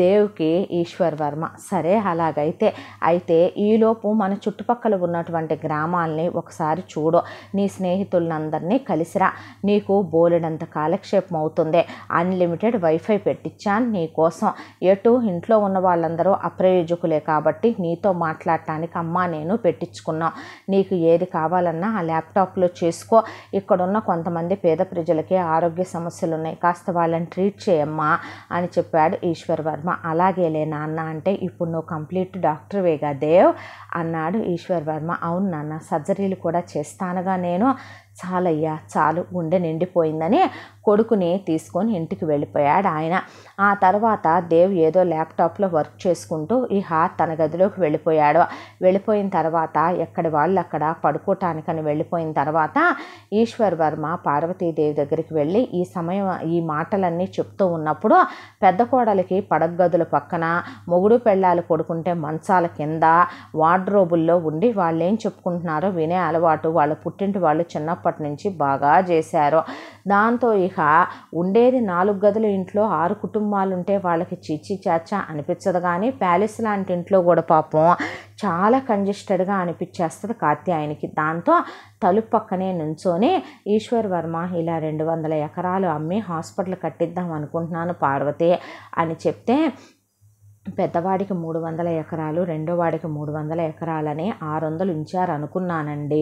దేవ్కి ఈశ్వర్ వర్మ సరే అలాగైతే అయితే ఈలోపు మన చుట్టుపక్కల ఉన్నటువంటి గ్రామాల్ని ఒకసారి చూడు నీ స్నేహితులందరినీ కలిసిరా నీకు బోలెడంత కాలక్షేపం అవుతుంది అన్లిమిటెడ్ వైఫై పెట్టించాను నీకోసం ఎటు ఇంట్లో ఉన్న వాళ్ళందరూ అప్రయోజకులే కాబట్టి నీతో మాట్లాడటానికి అమ్మ నేను పెట్టించుకున్నాం నీకు ఏది కావాలన్నా ఆ ల్యాప్టాప్లో చేసుకో ఇక్కడున్న కొంతమంది పేద ప్రజలకి ఆ ఆరోగ్య సమస్యలు ఉన్నాయి కాస్త వాళ్ళని ట్రీట్ చేయమ్మా అని చెప్పాడు ఈశ్వర్ వర్మ అలాగేలే నాన్న అంటే ఇప్పుడు నువ్వు కంప్లీట్ డాక్టర్ దేవ్ అన్నాడు ఈశ్వర్ వర్మ అవును నాన్న సర్జరీలు కూడా చేస్తానుగా నేను చాలయ్యా చాలు గుండె నిండిపోయిందని కొడుకుని తీసుకొని ఇంటికి వెళ్ళిపోయాడు ఆయన ఆ తర్వాత దేవ్ ఏదో ల్యాప్టాప్లో వర్క్ చేసుకుంటూ ఇహ తన గదిలోకి వెళ్ళిపోయాడు వెళ్ళిపోయిన తర్వాత ఎక్కడి వాళ్ళు అక్కడ పడుకోవటానికని వెళ్ళిపోయిన తర్వాత ఈశ్వర్ వర్మ పార్వతీదేవి దగ్గరికి వెళ్ళి ఈ సమయం ఈ మాటలన్నీ చెప్తూ ఉన్నప్పుడు పెద్ద కోడలికి పడగదుల పక్కన మొగుడు పెళ్ళాలు కొడుకుంటే మంచాల కింద వార్డ్రోబుల్లో ఉండి వాళ్ళు ఏం చెప్పుకుంటున్నారో వినే అలవాటు వాళ్ళ పుట్టింటి వాళ్ళు చిన్నప్పటి చిన్నప్పటి నుంచి బాగా చేశారు దాంతో ఇక ఉండేది నాలుగు గదుల ఇంట్లో ఆరు కుటుంబాలు ఉంటే వాళ్ళకి చిచ్చి చాచా అనిపించదు కానీ ప్యాలెస్ లాంటి ఇంట్లో కూడా పాపం చాలా కంజెస్టెడ్గా అనిపించేస్తుంది కాత్యాయనికి దాంతో తలుపు పక్కనే నుంచొని ఈశ్వర్ వర్మ ఇలా రెండు వందల ఎకరాలు అమ్మి హాస్పిటల్ కట్టిద్దాం అనుకుంటున్నాను పార్వతి అని చెప్తే పెద్దవాడికి మూడు వందల ఎకరాలు వాడికి మూడు వందల ఎకరాలని ఆరు వందలు ఉంచారు అనుకున్నానండి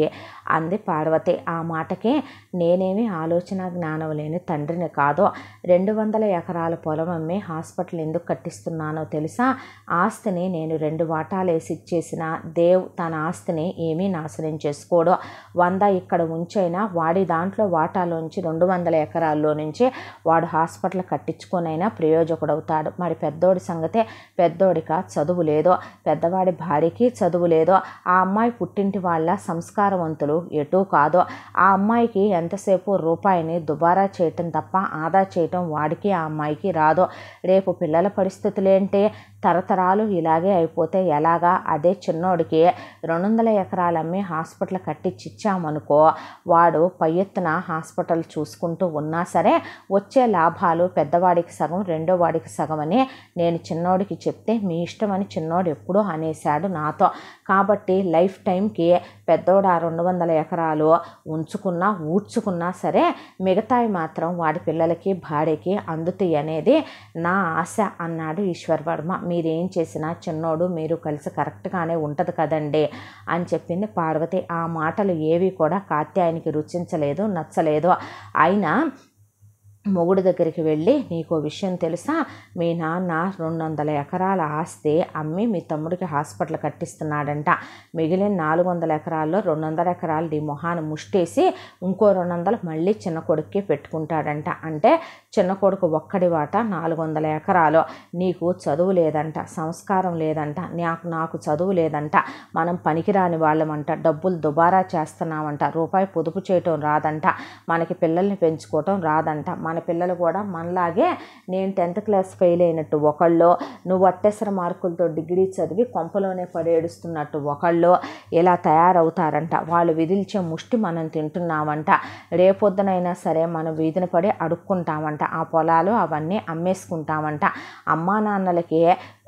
అంది పార్వతి ఆ మాటకే నేనేమి ఆలోచన జ్ఞానం లేని తండ్రిని కాదు రెండు వందల ఎకరాల పొలం అమ్మి హాస్పిటల్ ఎందుకు కట్టిస్తున్నానో తెలుసా ఆస్తిని నేను రెండు వాటాలు వేసి ఇచ్చేసిన దేవ్ తన ఆస్తిని ఏమీ నాశనం చేసుకోడు వంద ఇక్కడ ఉంచైనా వాడి దాంట్లో వాటాలోంచి రెండు వందల ఎకరాల్లో నుంచి వాడు హాస్పిటల్ కట్టించుకొనైనా ప్రయోజకుడవుతాడు మరి పెద్దోడి సంగతే పెద్దోడిక చదువు లేదో పెద్దవాడి భార్యకి చదువు లేదో ఆ అమ్మాయి పుట్టింటి వాళ్ళ సంస్కారవంతులు ఎటూ కాదో ఆ అమ్మాయికి ఎంతసేపు రూపాయిని దుబారా చేయటం తప్ప ఆదా చేయటం వాడికి ఆ అమ్మాయికి రాదో రేపు పిల్లల పరిస్థితులేంటి తరతరాలు ఇలాగే అయిపోతే ఎలాగా అదే చిన్నోడికి రెండు వందల ఎకరాలు అమ్మి హాస్పిటల్ కట్టించిచ్చామనుకో వాడు పై ఎత్తున హాస్పిటల్ చూసుకుంటూ ఉన్నా సరే వచ్చే లాభాలు పెద్దవాడికి సగం రెండో వాడికి సగం అని నేను చిన్నోడికి చెప్తే మీ ఇష్టం అని చిన్నోడు ఎప్పుడూ అనేశాడు నాతో కాబట్టి లైఫ్ టైంకి పెద్దోడ ఆ రెండు వందల ఎకరాలు ఉంచుకున్నా ఊడ్చుకున్నా సరే మిగతాయి మాత్రం వాడి పిల్లలకి భార్యకి అందుతాయి అనేది నా ఆశ అన్నాడు ఈశ్వర్ వర్మ మీరేం చేసినా చిన్నోడు మీరు కలిసి కరెక్ట్గానే ఉంటుంది కదండి అని చెప్పింది పార్వతి ఆ మాటలు ఏవి కూడా కాత్యాయనికి రుచించలేదు నచ్చలేదు అయినా మొగుడు దగ్గరికి వెళ్ళి నీకు విషయం తెలుసా మీ నాన్న రెండు వందల ఎకరాల ఆస్తి అమ్మి మీ తమ్ముడికి హాస్పిటల్ కట్టిస్తున్నాడంట మిగిలిన నాలుగు వందల ఎకరాల్లో రెండు వందల ఎకరాలు నీ మొహాన్ని ముష్టేసి ఇంకో రెండు వందలు మళ్ళీ చిన్న కొడుక్కి పెట్టుకుంటాడంట అంటే చిన్న కొడుకు ఒక్కడి వాట నాలుగు వందల ఎకరాలు నీకు చదువు లేదంట సంస్కారం లేదంట నాకు నాకు చదువు లేదంట మనం పనికిరాని వాళ్ళమంట డబ్బులు దుబారా చేస్తున్నామంట రూపాయి పొదుపు చేయటం రాదంట మనకి పిల్లల్ని పెంచుకోవటం రాదంట మన పిల్లలు కూడా మనలాగే నేను టెన్త్ క్లాస్ ఫెయిల్ అయినట్టు ఒకళ్ళు నువ్వు అట్టేసర మార్కులతో డిగ్రీ చదివి కొంపలోనే పడేడుస్తున్నట్టు ఒకళ్ళు ఇలా తయారవుతారంట వాళ్ళు విధిల్చే ముష్టి మనం తింటున్నామంట రేపొద్దునైనా సరే మనం వీధిని పడి అడుక్కుంటామంట అమ్ముతామంట ఆ పొలాలు అవన్నీ అమ్మేసుకుంటామంట అమ్మా నాన్నలకి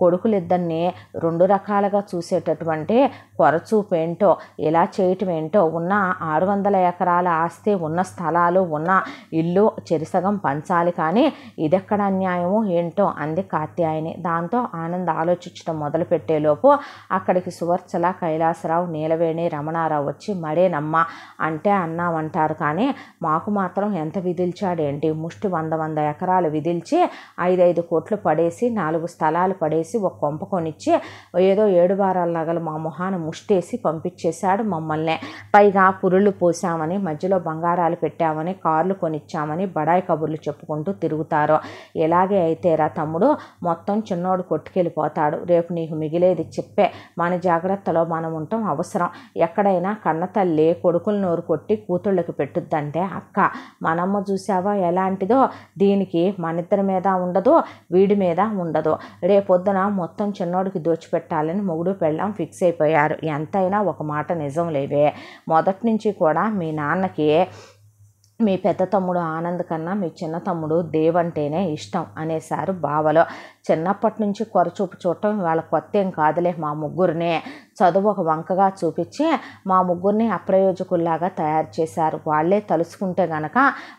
కొడుకులిద్దరిని రెండు రకాలుగా చూసేటటువంటి కొరచూపు ఏంటో ఇలా చేయటం ఏంటో ఉన్న ఆరు వందల ఎకరాల ఆస్తి ఉన్న స్థలాలు ఉన్న ఇల్లు చెరిసగం పంచాలి కానీ ఇదెక్కడ అన్యాయము ఏంటో అంది కాత్యాయని దాంతో ఆనంద్ ఆలోచించడం మొదలుపెట్టేలోపు అక్కడికి సువర్చల కైలాసరావు నీలవేణి రమణారావు వచ్చి మడేనమ్మా అంటే అన్నామంటారు కానీ మాకు మాత్రం ఎంత విధిల్చాడేంటి ముష్టి వంద వంద ఎకరాలు విధిల్చి ఐదైదు కోట్లు పడేసి నాలుగు స్థలాలు పడేసి ఒక కొంప కొనిచ్చి ఏదో ఏడు వారాల నగలు మా మొహాన ముష్టేసి పంపించేశాడు మమ్మల్ని పైగా పురుళ్ళు పోసామని మధ్యలో బంగారాలు పెట్టామని కార్లు కొనిచ్చామని బడాయి కబుర్లు చెప్పుకుంటూ తిరుగుతారు ఇలాగే అయితేరా తమ్ముడు మొత్తం చిన్నోడు కొట్టుకెళ్ళిపోతాడు రేపు నీకు మిగిలేది చెప్పే మన జాగ్రత్తలో మనం ఉండటం అవసరం ఎక్కడైనా కన్నతల్లి కొడుకులు నోరు కొట్టి కూతుళ్ళకి పెట్టుద్దంటే అక్క మనమ్మ చూసావా ఎలాంటిదో దీనికి మన ఇద్దరి మీద ఉండదు వీడి మీద ఉండదు రేపొద్దున మొత్తం చిన్నోడికి దోచిపెట్టాలని మొగుడు పెళ్ళాం ఫిక్స్ అయిపోయారు ఎంతైనా ఒక మాట నిజం లేవే మొదటి నుంచి కూడా మీ నాన్నకి మీ పెద్ద తమ్ముడు ఆనంద్ కన్నా మీ చిన్న తమ్ముడు దేవ్ అంటేనే ఇష్టం అనేసారు బావలో చిన్నప్పటి నుంచి కొరచూపు చూడటం వాళ్ళ కొత్త ఏం కాదులే మా ముగ్గురినే చదువు ఒక వంకగా చూపించి మా ముగ్గురిని అప్రయోజకుల్లాగా తయారు చేశారు వాళ్ళే తలుసుకుంటే గనక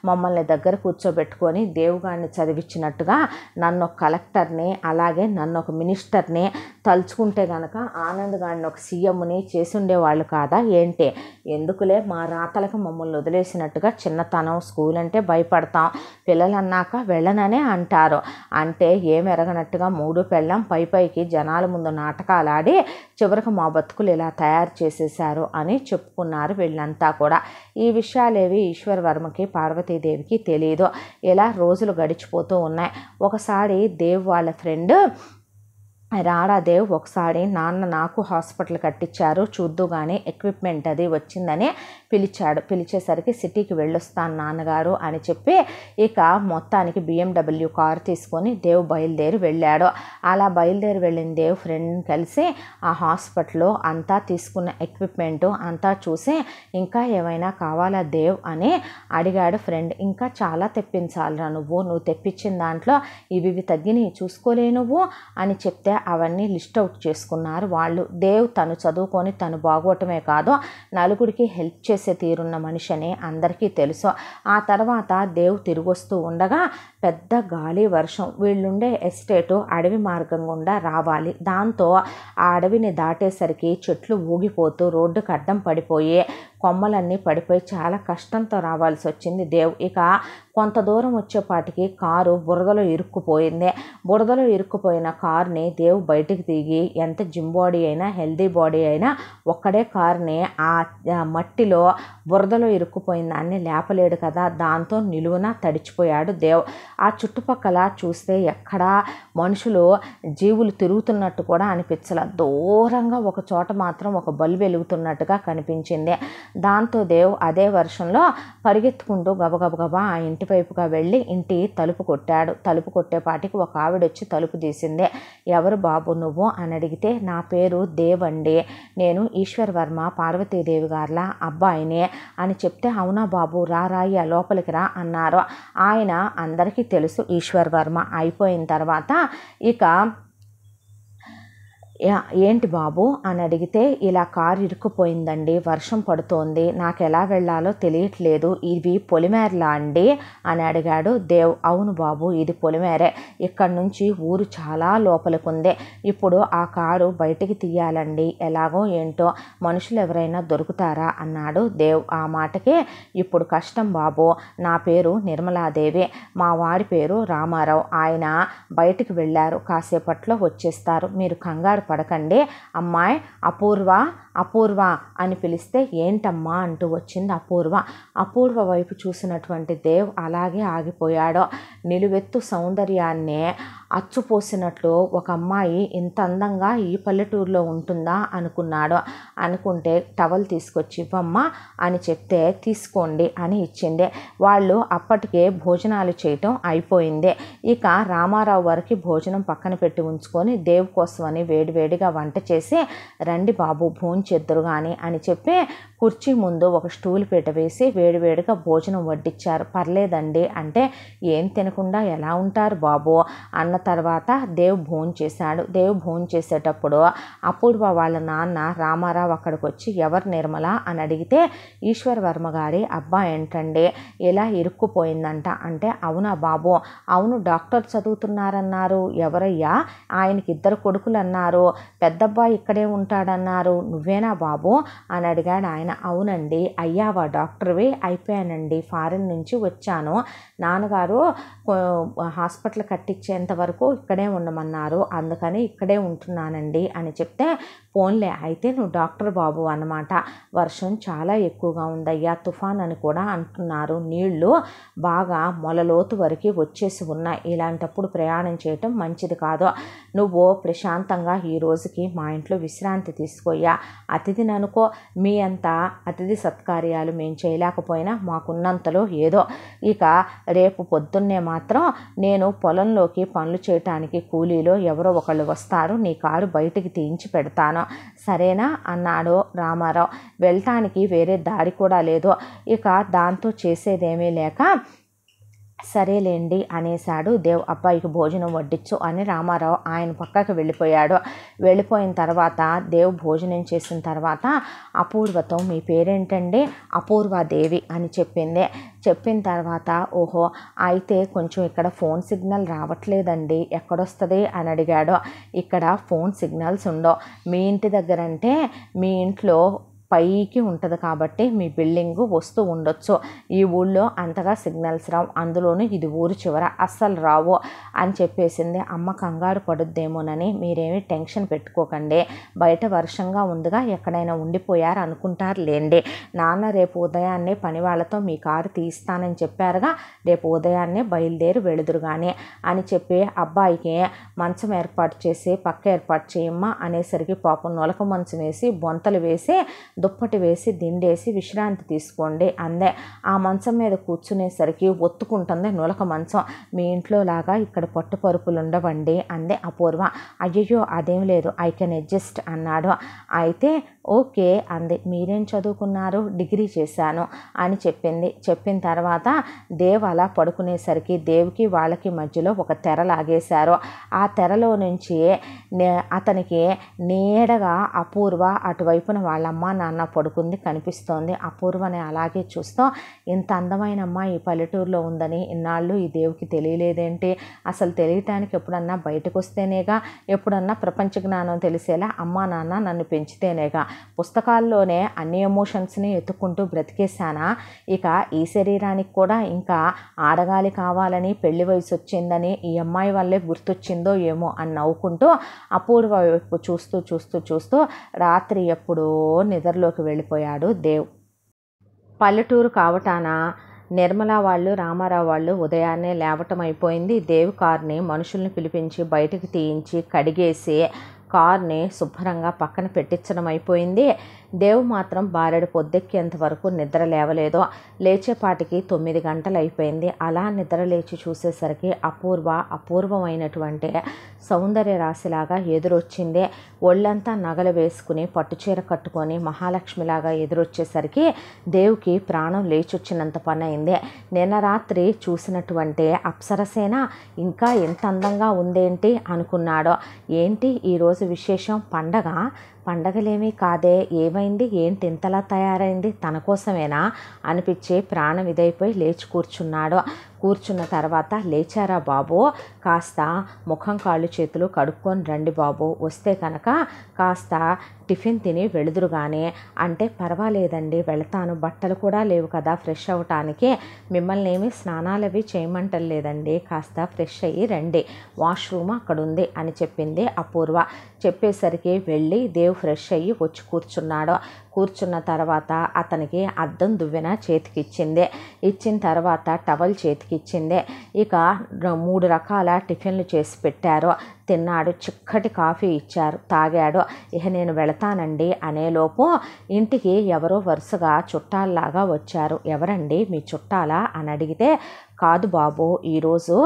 మమ్మల్ని దగ్గర కూర్చోబెట్టుకొని దేవుగాన్ని చదివించినట్టుగా నన్ను ఒక కలెక్టర్ని అలాగే నన్ను ఒక మినిస్టర్ని తలుచుకుంటే గనక ఆనంద్ గారిని ఒక సీఎంని చేసుండేవాళ్ళు కాదా ఏంటి ఎందుకులే మా రాతలకు మమ్మల్ని వదిలేసినట్టుగా చిన్నతనం స్కూల్ అంటే భయపడతాం పిల్లలు అన్నాక వెళ్ళననే అంటారు అంటే ఏం ఎరగనట్టుగా మూడు పెళ్ళం పై పైకి జనాల ముందు నాటకాలు ఆడి చివరికి మా బతుకులు ఇలా తయారు చేసేశారు అని చెప్పుకున్నారు వీళ్ళంతా కూడా ఈ విషయాలేవి ఈశ్వర్ వర్మకి పార్వతీదేవికి తెలియదు ఇలా రోజులు గడిచిపోతూ ఉన్నాయి ఒకసారి దేవ్ వాళ్ళ ఫ్రెండ్ రాడాదేవ్ ఒకసారి నాన్న నాకు హాస్పిటల్ కట్టించారు చూద్దు కానీ ఎక్విప్మెంట్ అది వచ్చిందని పిలిచాడు పిలిచేసరికి సిటీకి వెళ్ళొస్తాను నాన్నగారు అని చెప్పి ఇక మొత్తానికి బిఎండబ్ల్యూ కార్ తీసుకొని దేవ్ బయలుదేరి వెళ్ళాడు అలా బయలుదేరి వెళ్ళిన దేవ్ ఫ్రెండ్ కలిసి ఆ హాస్పిటల్లో అంతా తీసుకున్న ఎక్విప్మెంట్ అంతా చూసి ఇంకా ఏమైనా కావాలా దేవ్ అని అడిగాడు ఫ్రెండ్ ఇంకా చాలా తెప్పించాలరా నువ్వు నువ్వు తెప్పించిన దాంట్లో ఇవి ఇవి తగ్గినవి చూసుకోలే నువ్వు అని చెప్తే అవన్నీ లిస్ట్ అవుట్ చేసుకున్నారు వాళ్ళు దేవ్ తను చదువుకొని తను బాగోవటమే కాదు నలుగురికి హెల్ప్ చేసే తీరున్న మనిషి అని అందరికీ తెలుసు ఆ తర్వాత దేవ్ తిరిగొస్తూ ఉండగా పెద్ద గాలి వర్షం వీళ్ళుండే ఎస్టేటు అడవి మార్గం గుండా రావాలి దాంతో ఆ అడవిని దాటేసరికి చెట్లు ఊగిపోతూ రోడ్డుకు అడ్డం పడిపోయి కొమ్మలన్నీ పడిపోయి చాలా కష్టంతో రావాల్సి వచ్చింది దేవ్ ఇక కొంత దూరం వచ్చేపాటికి కారు బురదలో ఇరుక్కుపోయింది బురదలో ఇరుక్కుపోయిన కార్ని దేవ్ బయటికి దిగి ఎంత జిమ్ బాడీ అయినా హెల్దీ బాడీ అయినా ఒక్కడే కార్ని ఆ మట్టిలో బురదలో ఇరుక్కుపోయిన దాన్ని లేపలేడు కదా దాంతో నిలువున తడిచిపోయాడు దేవ్ ఆ చుట్టుపక్కల చూస్తే ఎక్కడా మనుషులు జీవులు తిరుగుతున్నట్టు కూడా అనిపించలే దూరంగా ఒక చోట మాత్రం ఒక బల్బు వెలుగుతున్నట్టుగా కనిపించింది దాంతో దేవ్ అదే వర్షంలో పరిగెత్తుకుంటూ గబగబగబా ఆ ఇంటి వైపుగా వెళ్ళి ఇంటి తలుపు కొట్టాడు తలుపు కొట్టేపాటికి ఒక ఆవిడ వచ్చి తలుపు తీసిందే ఎవరు బాబు నువ్వు అని అడిగితే నా పేరు దేవ్ అండి నేను ఈశ్వర్ వర్మ పార్వతీదేవి గారిల అబ్బాయినే అని చెప్తే అవునా బాబు రా రాయ్యా లోపలికి రా అన్నారు ఆయన అందరికీ తెలుసు ఈశ్వర్ వర్మ అయిపోయిన తర్వాత ఇక ఏంటి బాబు అని అడిగితే ఇలా కారు ఇరుక్కుపోయిందండి వర్షం పడుతోంది నాకు ఎలా వెళ్ళాలో తెలియట్లేదు ఇది పొలిమేరలా అండి అని అడిగాడు దేవ్ అవును బాబు ఇది పొలిమేరే ఇక్కడ నుంచి ఊరు చాలా లోపలికుంది ఇప్పుడు ఆ కారు బయటికి తీయాలండి ఎలాగో ఏంటో మనుషులు ఎవరైనా దొరుకుతారా అన్నాడు దేవ్ ఆ మాటకే ఇప్పుడు కష్టం బాబు నా పేరు నిర్మలాదేవి మా వారి పేరు రామారావు ఆయన బయటికి వెళ్ళారు కాసేపట్లో వచ్చేస్తారు మీరు కంగారు పడకండి అమ్మాయి అపూర్వ అపూర్వ అని పిలిస్తే ఏంటమ్మా అంటూ వచ్చింది అపూర్వ అపూర్వ వైపు చూసినటువంటి దేవ్ అలాగే ఆగిపోయాడు నిలువెత్తు సౌందర్యాన్ని అచ్చుపోసినట్లు ఒక అమ్మాయి ఇంత అందంగా ఈ పల్లెటూరులో ఉంటుందా అనుకున్నాడు అనుకుంటే టవల్ తీసుకొచ్చి ఇవ్వమ్మా అని చెప్తే తీసుకోండి అని ఇచ్చింది వాళ్ళు అప్పటికే భోజనాలు చేయటం అయిపోయింది ఇక రామారావు వారికి భోజనం పక్కన పెట్టి ఉంచుకొని దేవ్ కోసమని వేడివేడిగా వంట చేసి రండి బాబు భోజనం భోంచేద్దరు కానీ అని చెప్పి కుర్చీ ముందు ఒక స్టూల్ వేసి వేడివేడిగా భోజనం వడ్డించారు పర్లేదండి అంటే ఏం తినకుండా ఎలా ఉంటారు బాబు అన్న తర్వాత దేవ్ చేశాడు దేవ్ భోంచేసేటప్పుడు అపూర్వ వాళ్ళ నాన్న రామారావు అక్కడికి వచ్చి ఎవరు నిర్మల అని అడిగితే ఈశ్వర్ వర్మ గారి అబ్బాయి ఏంటండి ఇలా ఇరుక్కుపోయిందంట అంటే అవునా బాబు అవును డాక్టర్ చదువుతున్నారన్నారు ఎవరయ్యా ఆయనకి ఇద్దరు కొడుకులు అన్నారు పెద్దబ్బాయి ఇక్కడే ఉంటాడన్నారు నువ్వే నువ్వేనా బాబు అని అడిగాడు ఆయన అవునండి అయ్యావా డాక్టర్వి అయిపోయానండి ఫారిన్ నుంచి వచ్చాను నాన్నగారు హాస్పిటల్ కట్టించేంత వరకు ఇక్కడే ఉండమన్నారు అందుకని ఇక్కడే ఉంటున్నానండి అని చెప్తే ఫోన్లే అయితే నువ్వు డాక్టర్ బాబు అనమాట వర్షం చాలా ఎక్కువగా ఉందయ్యా తుఫాన్ అని కూడా అంటున్నారు నీళ్లు బాగా మొలలోతు వరకు వచ్చేసి ఉన్నాయి ఇలాంటప్పుడు ప్రయాణం చేయటం మంచిది కాదు నువ్వు ప్రశాంతంగా ఈ రోజుకి మా ఇంట్లో విశ్రాంతి తీసుకోయ్యా అతిథిని అనుకో మీ అంత అతిథి సత్కార్యాలు మేము చేయలేకపోయినా మాకున్నంతలో ఏదో ఇక రేపు పొద్దున్నే మాత్రం నేను పొలంలోకి పనులు చేయటానికి కూలీలో ఎవరో ఒకళ్ళు వస్తారు నీ కారు బయటికి తీయించి పెడతాను సరేనా అన్నాడు రామారావు వెళ్ళటానికి వేరే దారి కూడా లేదు ఇక దాంతో చేసేదేమీ లేక సరేలేండి అనేశాడు దేవ్ అబ్బాయికి భోజనం వడ్డించు అని రామారావు ఆయన పక్కకు వెళ్ళిపోయాడు వెళ్ళిపోయిన తర్వాత దేవ్ భోజనం చేసిన తర్వాత అపూర్వతో మీ పేరేంటండి దేవి అని చెప్పింది చెప్పిన తర్వాత ఓహో అయితే కొంచెం ఇక్కడ ఫోన్ సిగ్నల్ రావట్లేదండి ఎక్కడొస్తుంది అని అడిగాడు ఇక్కడ ఫోన్ సిగ్నల్స్ ఉండవు మీ ఇంటి దగ్గర అంటే మీ ఇంట్లో పైకి ఉంటుంది కాబట్టి మీ బిల్డింగ్ వస్తూ ఉండొచ్చు ఈ ఊళ్ళో అంతగా సిగ్నల్స్ రావు అందులోనూ ఇది ఊరు చివర అస్సలు రావు అని చెప్పేసింది అమ్మ కంగారు పడుద్దేమోనని మీరేమి టెన్షన్ పెట్టుకోకండి బయట వర్షంగా ఉందిగా ఎక్కడైనా ఉండిపోయారు అనుకుంటారు లేండి నాన్న రేపు ఉదయాన్నే పని వాళ్ళతో మీ కారు తీస్తానని చెప్పారుగా రేపు ఉదయాన్నే బయలుదేరి వెళుదురు కానీ అని చెప్పి అబ్బాయికి మంచం ఏర్పాటు చేసి పక్క ఏర్పాటు చేయమ్మా అనేసరికి పాపం నొలక మంచం వేసి బొంతలు వేసి దుప్పటి వేసి దిండేసి విశ్రాంతి తీసుకోండి అందే ఆ మంచం మీద కూర్చునేసరికి ఒత్తుకుంటుంది నులక మంచం మీ ఇంట్లో లాగా ఇక్కడ పట్టు పరుపులు ఉండవండి అందే అపూర్వ అయ్యయ్యో అదేం లేదు ఐ కెన్ అడ్జస్ట్ అన్నాడు అయితే ఓకే అంది మీరేం చదువుకున్నారు డిగ్రీ చేశాను అని చెప్పింది చెప్పిన తర్వాత దేవ్ అలా పడుకునేసరికి దేవుకి వాళ్ళకి మధ్యలో ఒక తెర లాగేశారు ఆ తెరలో నుంచి అతనికి నేడగా అపూర్వ అటువైపున వాళ్ళమ్మ నాన్న పడుకుంది కనిపిస్తోంది అపూర్వని అలాగే చూస్తూ ఇంత అందమైన అమ్మ ఈ పల్లెటూరులో ఉందని ఇన్నాళ్ళు ఈ దేవుకి తెలియలేదేంటి అసలు తెలియటానికి ఎప్పుడన్నా బయటకు వస్తేనేగా ఎప్పుడన్నా ప్రపంచ జ్ఞానం తెలిసేలా అమ్మా నాన్న నన్ను పెంచితేనేగా పుస్తకాల్లోనే అన్ని ఎమోషన్స్ని ఎత్తుక్కుంటూ బ్రతికేశానా ఇక ఈ శరీరానికి కూడా ఇంకా ఆడగాలి కావాలని పెళ్లి వయసు వచ్చిందని ఈ అమ్మాయి వల్లే గుర్తొచ్చిందో ఏమో అని నవ్వుకుంటూ అపూర్వ వైపు చూస్తూ చూస్తూ చూస్తూ రాత్రి ఎప్పుడో నిద్రలోకి వెళ్ళిపోయాడు దేవ్ పల్లెటూరు కావటాన నిర్మల వాళ్ళు రామారావు వాళ్ళు ఉదయాన్నే లేవటం అయిపోయింది దేవ్ కార్ని మనుషుల్ని పిలిపించి బయటకు తీయించి కడిగేసి కార్ని శుభ్రంగా పక్కన పెట్టించడం అయిపోయింది దేవ్ మాత్రం బారెడు పొద్దెక్కేంత వరకు నిద్ర లేవలేదో లేచేపాటికి తొమ్మిది గంటలు అయిపోయింది అలా నిద్ర లేచి చూసేసరికి అపూర్వ అపూర్వమైనటువంటి సౌందర్య రాశిలాగా ఎదురొచ్చింది ఒళ్ళంతా నగలు వేసుకుని పట్టుచీర కట్టుకొని మహాలక్ష్మిలాగా ఎదురొచ్చేసరికి దేవుకి ప్రాణం లేచొచ్చినంత పని అయింది నిన్న రాత్రి చూసినటువంటి అప్సరసేన ఇంకా ఎంత అందంగా ఉందేంటి అనుకున్నాడో ఏంటి ఈరోజు విశేషం పండగ పండగలేమీ కాదే ఏమైంది ఏంటి ఇంతలా తయారైంది తన కోసమేనా అనిపించే ప్రాణం ఇదైపోయి లేచి కూర్చున్నాడు కూర్చున్న తర్వాత లేచారా బాబో కాస్త ముఖం కాళ్ళు చేతులు కడుక్కొని రండి బాబో వస్తే కనుక కాస్త టిఫిన్ తిని వెళుదురుగానే అంటే పర్వాలేదండి వెళతాను బట్టలు కూడా లేవు కదా ఫ్రెష్ అవటానికి మిమ్మల్ని ఏమి స్నానాలు అవి చేయమంటలేదండి కాస్త ఫ్రెష్ అయ్యి రండి వాష్రూమ్ అక్కడ ఉంది అని చెప్పింది అపూర్వ చెప్పేసరికి వెళ్ళి దేవ్ ఫ్రెష్ అయ్యి వచ్చి కూర్చున్నాడు కూర్చున్న తర్వాత అతనికి అద్దం దువ్వెన చేతికిచ్చింది ఇచ్చిన తర్వాత టవల్ చేతికి ఆయనకి ఇచ్చిందే ఇక మూడు రకాల టిఫిన్లు చేసి పెట్టారు తిన్నాడు చిక్కటి కాఫీ ఇచ్చారు తాగాడు ఇక నేను వెళతానండి అనేలోపు ఇంటికి ఎవరో వరుసగా చుట్టాలలాగా వచ్చారు ఎవరండి మీ చుట్టాలా అని అడిగితే కాదు బాబు ఈరోజు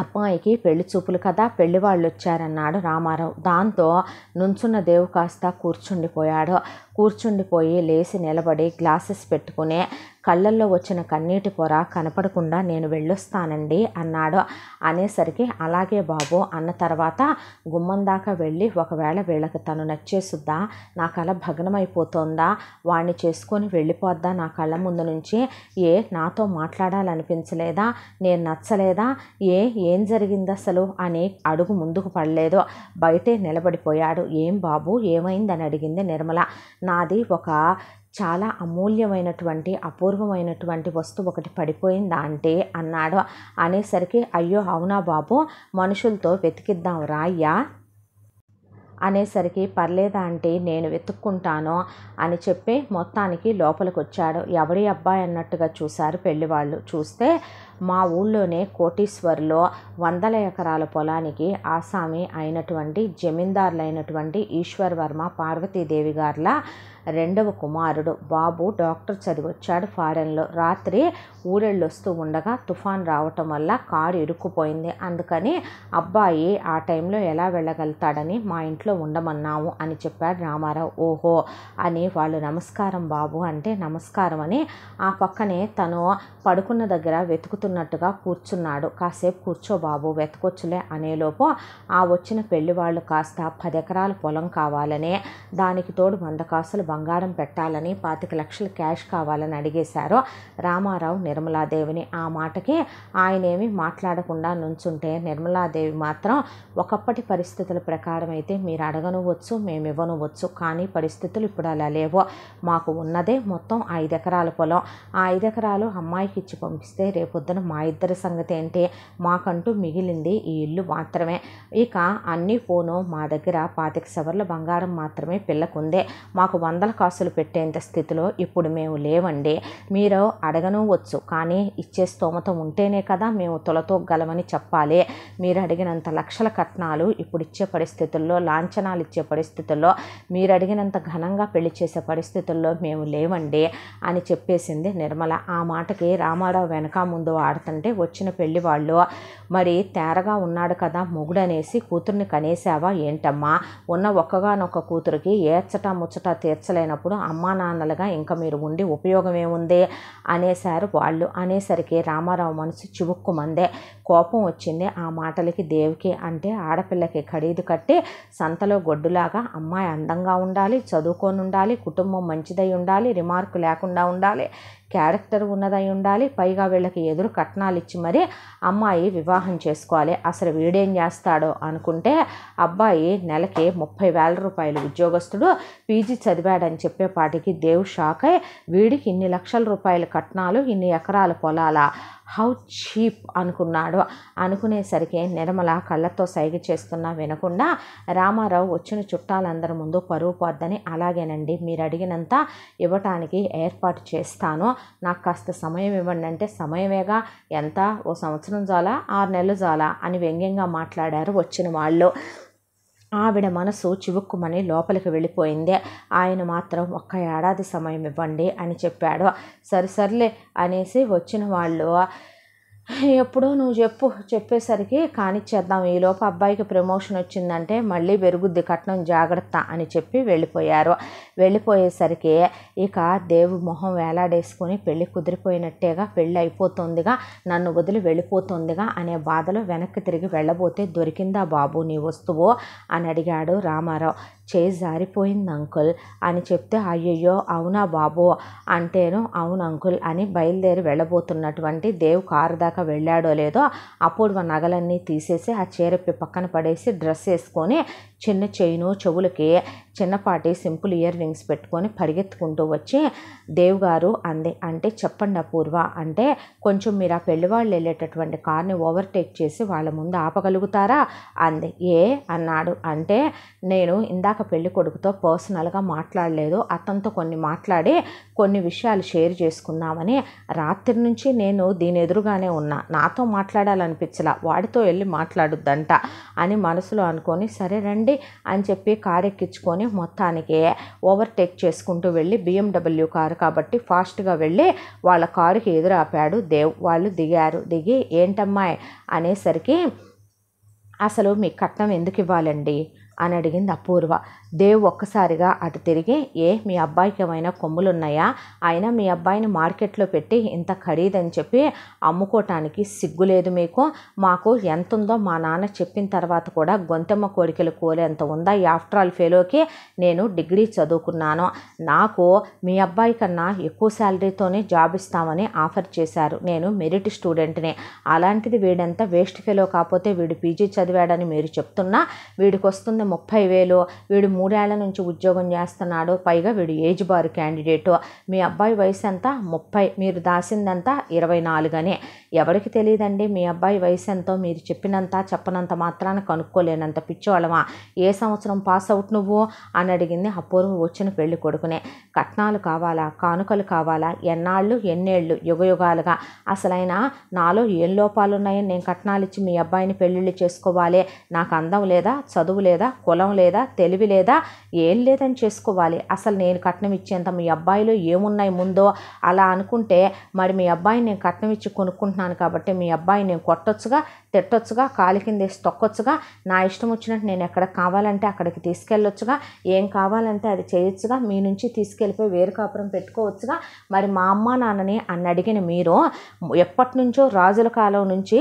అమ్మాయికి పెళ్లి చూపులు కదా పెళ్లి వాళ్ళు వచ్చారన్నాడు రామారావు దాంతో నుంచున్న దేవు కాస్త కూర్చుండిపోయాడు కూర్చుండిపోయి లేచి నిలబడి గ్లాసెస్ పెట్టుకునే కళ్ళల్లో వచ్చిన కన్నీటి పొర కనపడకుండా నేను వెళ్ళొస్తానండి అన్నాడు అనేసరికి అలాగే బాబు అన్న తర్వాత గుమ్మం దాకా వెళ్ళి ఒకవేళ వీళ్ళకి తను నచ్చేసుద్దా నా కళ భగ్నమైపోతుందా వాణ్ణి చేసుకొని వెళ్ళిపోద్దా నా కళ్ళ ముందు నుంచి ఏ నాతో మాట్లాడాలనిపించలేదా నేను నచ్చలేదా ఏ ఏం జరిగింది అసలు అని అడుగు ముందుకు పడలేదు బయటే నిలబడిపోయాడు ఏం బాబు ఏమైందని అడిగింది నిర్మల నాది ఒక చాలా అమూల్యమైనటువంటి అపూర్వమైనటువంటి వస్తువు ఒకటి పడిపోయిందా అంటే అన్నాడు అనేసరికి అయ్యో అవునా బాబు మనుషులతో వెతికిద్దాం రాయ్యా అనేసరికి పర్లేదా ఆంటీ నేను వెతుక్కుంటాను అని చెప్పి మొత్తానికి లోపలికి వచ్చాడు ఎవడి అబ్బాయి అన్నట్టుగా చూశారు పెళ్లివాళ్ళు చూస్తే మా ఊళ్ళోనే కోటీశ్వర్లో వందల ఎకరాల పొలానికి ఆసామి అయినటువంటి జమీందారులైనటువంటి ఈశ్వర్ వర్మ పార్వతీదేవి గారిలా రెండవ కుమారుడు బాబు డాక్టర్ వచ్చాడు ఫారెన్లో రాత్రి ఊరెళ్ళొస్తూ ఉండగా తుఫాన్ రావటం వల్ల కారు ఇరుక్కుపోయింది అందుకని అబ్బాయి ఆ టైంలో ఎలా వెళ్ళగలుగుతాడని మా ఇంట్లో ఉండమన్నాము అని చెప్పాడు రామారావు ఓహో అని వాళ్ళు నమస్కారం బాబు అంటే నమస్కారం అని ఆ పక్కనే తను పడుకున్న దగ్గర వెతుకుతున్నట్టుగా కూర్చున్నాడు కాసేపు కూర్చో బాబు వెతకొచ్చులే అనేలోపు ఆ వచ్చిన పెళ్లి వాళ్ళు కాస్త పది ఎకరాల పొలం కావాలనే దానికి తోడు వంద కాసులు బంగారం పెట్టాలని పాతిక లక్షలు క్యాష్ కావాలని అడిగేశారో రామారావు నిర్మలాదేవిని ఆ మాటకి ఆయనేమి మాట్లాడకుండా నుంచుంటే నిర్మలాదేవి మాత్రం ఒకప్పటి పరిస్థితుల ప్రకారం అయితే మీరు అడగనవచ్చు మేము ఇవ్వనవచ్చు కానీ పరిస్థితులు ఇప్పుడు అలా లేవో మాకు ఉన్నదే మొత్తం ఐదు ఎకరాల పొలం ఆ ఐదు ఎకరాలు అమ్మాయికి ఇచ్చి పంపిస్తే రేపొద్దున మా ఇద్దరి సంగతి ఏంటి మాకంటూ మిగిలింది ఈ ఇల్లు మాత్రమే ఇక అన్నీ పోను మా దగ్గర పాతిక సవర్ల బంగారం మాత్రమే పిల్లకుందే మాకు వంద వందల కాసులు పెట్టేంత స్థితిలో ఇప్పుడు మేము లేవండి మీరు అడగను వచ్చు కానీ ఇచ్చే స్తోమత ఉంటేనే కదా మేము గలమని చెప్పాలి మీరు అడిగినంత లక్షల కట్నాలు ఇప్పుడు ఇచ్చే పరిస్థితుల్లో లాంఛనాలు ఇచ్చే పరిస్థితుల్లో మీరు అడిగినంత ఘనంగా పెళ్లి చేసే పరిస్థితుల్లో మేము లేవండి అని చెప్పేసింది నిర్మల ఆ మాటకి రామారావు వెనక ముందు ఆడుతుంటే వచ్చిన పెళ్లి వాళ్ళు మరి తేరగా ఉన్నాడు కదా మొగుడనేసి కూతుర్ని కనేసావా ఏంటమ్మా ఉన్న ఒక్కగానొక్క కూతురికి ఏర్చట ముచ్చట తీర్చ తీర్చలేనప్పుడు అమ్మా నాన్నలుగా ఇంకా మీరు ఉండి ఉపయోగం ఏముంది అనేసారు వాళ్ళు అనేసరికి రామారావు మనసు చివుక్కుమందే కోపం వచ్చింది ఆ మాటలకి దేవికి అంటే ఆడపిల్లకి ఖరీదు కట్టి సంతలో గొడ్డులాగా అమ్మాయి అందంగా ఉండాలి చదువుకొని ఉండాలి కుటుంబం మంచిదై ఉండాలి రిమార్కు లేకుండా ఉండాలి క్యారెక్టర్ ఉన్నదై ఉండాలి పైగా వీళ్ళకి ఎదురు కట్నాలు ఇచ్చి మరీ అమ్మాయి వివాహం చేసుకోవాలి అసలు వీడేం చేస్తాడో అనుకుంటే అబ్బాయి నెలకి ముప్పై వేల రూపాయలు ఉద్యోగస్తుడు పీజీ చదివాడని చెప్పేపాటికి దేవు షాక్ అయి వీడికి ఇన్ని లక్షల రూపాయల కట్నాలు ఇన్ని ఎకరాల పొలాల హౌ చీప్ అనుకున్నాడు అనుకునేసరికి నిర్మల కళ్ళతో సైగ చేస్తున్నా వినకుండా రామారావు వచ్చిన చుట్టాలందరి ముందు పరువు పోద్దని అలాగేనండి మీరు అడిగినంత ఇవ్వటానికి ఏర్పాటు చేస్తాను నాకు కాస్త సమయం ఇవ్వండి అంటే సమయమేగా ఎంత ఓ సంవత్సరం చాలా ఆరు నెలలు చాలా అని వ్యంగ్యంగా మాట్లాడారు వచ్చిన వాళ్ళు ఆవిడ మనసు చివుక్కుమని లోపలికి వెళ్ళిపోయింది ఆయన మాత్రం ఒక్క ఏడాది సమయం ఇవ్వండి అని చెప్పాడు సరే సర్లే అనేసి వచ్చిన వాళ్ళు ఎప్పుడో నువ్వు చెప్పు చెప్పేసరికి కానిచ్చేద్దాం ఈలోపు అబ్బాయికి ప్రమోషన్ వచ్చిందంటే మళ్ళీ పెరుగుద్ది కట్నం జాగ్రత్త అని చెప్పి వెళ్ళిపోయారు వెళ్ళిపోయేసరికి ఇక దేవు మొహం వేలాడేసుకొని పెళ్ళి కుదిరిపోయినట్టేగా పెళ్ళి అయిపోతుందిగా నన్ను వదిలి వెళ్ళిపోతుందిగా అనే బాధలో వెనక్కి తిరిగి వెళ్ళబోతే దొరికిందా బాబు నీ వస్తువు అని అడిగాడు రామారావు చేయి జారిపోయింది అంకుల్ అని చెప్తే అయ్యయ్యో అవునా బాబు అంటేను అవును అంకుల్ అని బయలుదేరి వెళ్ళబోతున్నటువంటి దేవ్ కారు దాకా వెళ్ళాడో లేదో అప్పుడు నగలన్నీ తీసేసి ఆ చీరపి పక్కన పడేసి డ్రెస్ వేసుకొని చిన్న చైను చెవులకి చిన్నపాటి సింపుల్ ఇయర్ రింగ్స్ పెట్టుకొని పరిగెత్తుకుంటూ వచ్చి దేవుగారు గారు అంది అంటే చెప్పండి అపూర్వ అంటే కొంచెం మీరు ఆ పెళ్లివాళ్ళు వెళ్ళేటటువంటి కార్ని ఓవర్టేక్ చేసి వాళ్ళ ముందు ఆపగలుగుతారా అంది ఏ అన్నాడు అంటే నేను ఇందాక పెళ్లి కొడుకుతో పర్సనల్గా మాట్లాడలేదు అతనితో కొన్ని మాట్లాడి కొన్ని విషయాలు షేర్ చేసుకున్నామని రాత్రి నుంచి నేను దీని ఎదురుగానే ఉన్నా నాతో మాట్లాడాలనిపించలా వాడితో వెళ్ళి మాట్లాడుద్దంట అని మనసులో అనుకొని సరే రండి అని చెప్పి కారెక్కించుకొని మొత్తానికి ఓవర్టేక్ చేసుకుంటూ వెళ్ళి బిఎండబ్ల్యూ కారు కాబట్టి ఫాస్ట్గా వెళ్ళి వాళ్ళ కారుకి ఎదురాపాడు దేవ్ వాళ్ళు దిగారు దిగి ఏంటమ్మాయి అనేసరికి అసలు మీ కట్నం ఎందుకు ఇవ్వాలండి అని అడిగింది అపూర్వ దేవ్ ఒక్కసారిగా అటు తిరిగి ఏ మీ అబ్బాయికి ఏమైనా కొమ్ములున్నాయా ఆయన మీ అబ్బాయిని మార్కెట్లో పెట్టి ఇంత ఖరీదని చెప్పి అమ్ముకోవటానికి సిగ్గులేదు మీకు మాకు ఎంత ఉందో మా నాన్న చెప్పిన తర్వాత కూడా గొంతెమ్మ కోరికలు కోలేంత ఉందా ఆఫ్టర్ ఆల్ ఫెలోకి నేను డిగ్రీ చదువుకున్నాను నాకు మీ అబ్బాయి కన్నా ఎక్కువ శాలరీతోనే జాబ్ ఇస్తామని ఆఫర్ చేశారు నేను మెరిట్ స్టూడెంట్ని అలాంటిది వీడంతా వేస్ట్ ఫెలో కాకపోతే వీడు పీజీ చదివాడని మీరు చెప్తున్నా వీడికి వస్తుంది ముప్పై వేలు వీడు మూడేళ్ల నుంచి ఉద్యోగం చేస్తున్నాడు పైగా వీడు ఏజ్ బార్ క్యాండిడేటు మీ అబ్బాయి వయసు ఎంత ముప్పై మీరు దాసిందంతా ఇరవై నాలుగు అని ఎవరికి తెలియదండి మీ అబ్బాయి వయసు ఎంతో మీరు చెప్పినంత చెప్పనంత మాత్రాన కనుక్కోలేనంత పిచ్చోళమా ఏ సంవత్సరం పాస్ అవుట్ నువ్వు అని అడిగింది అపూర్వ వచ్చిన పెళ్లి కొడుకునే కట్నాలు కావాలా కానుకలు కావాలా ఎన్నాళ్ళు ఎన్నేళ్ళు యుగయుగాలుగా అసలైన నాలో ఏం లోపాలు ఉన్నాయని నేను కట్నాలు ఇచ్చి మీ అబ్బాయిని పెళ్ళిళ్ళు చేసుకోవాలి నాకు అందం లేదా చదువు లేదా కులం లేదా తెలివి లేదా ఏం లేదని చేసుకోవాలి అసలు నేను కట్నం ఇచ్చేంత మీ అబ్బాయిలో ఏమున్నాయి ముందో అలా అనుకుంటే మరి మీ అబ్బాయిని నేను కట్నం ఇచ్చి కొనుక్కుంటున్నాను కాబట్టి మీ అబ్బాయి నేను కొట్టొచ్చుగా తిట్టొచ్చుగా కింద కిందేసి తొక్కొచ్చుగా నా ఇష్టం వచ్చినట్టు నేను ఎక్కడ కావాలంటే అక్కడికి తీసుకెళ్ళొచ్చుగా ఏం కావాలంటే అది చేయొచ్చుగా మీ నుంచి తీసుకెళ్ళిపోయి వేరు కాపురం పెట్టుకోవచ్చుగా మరి మా అమ్మ నాన్నని అని అడిగిన మీరు ఎప్పటి నుంచో రాజుల కాలం నుంచి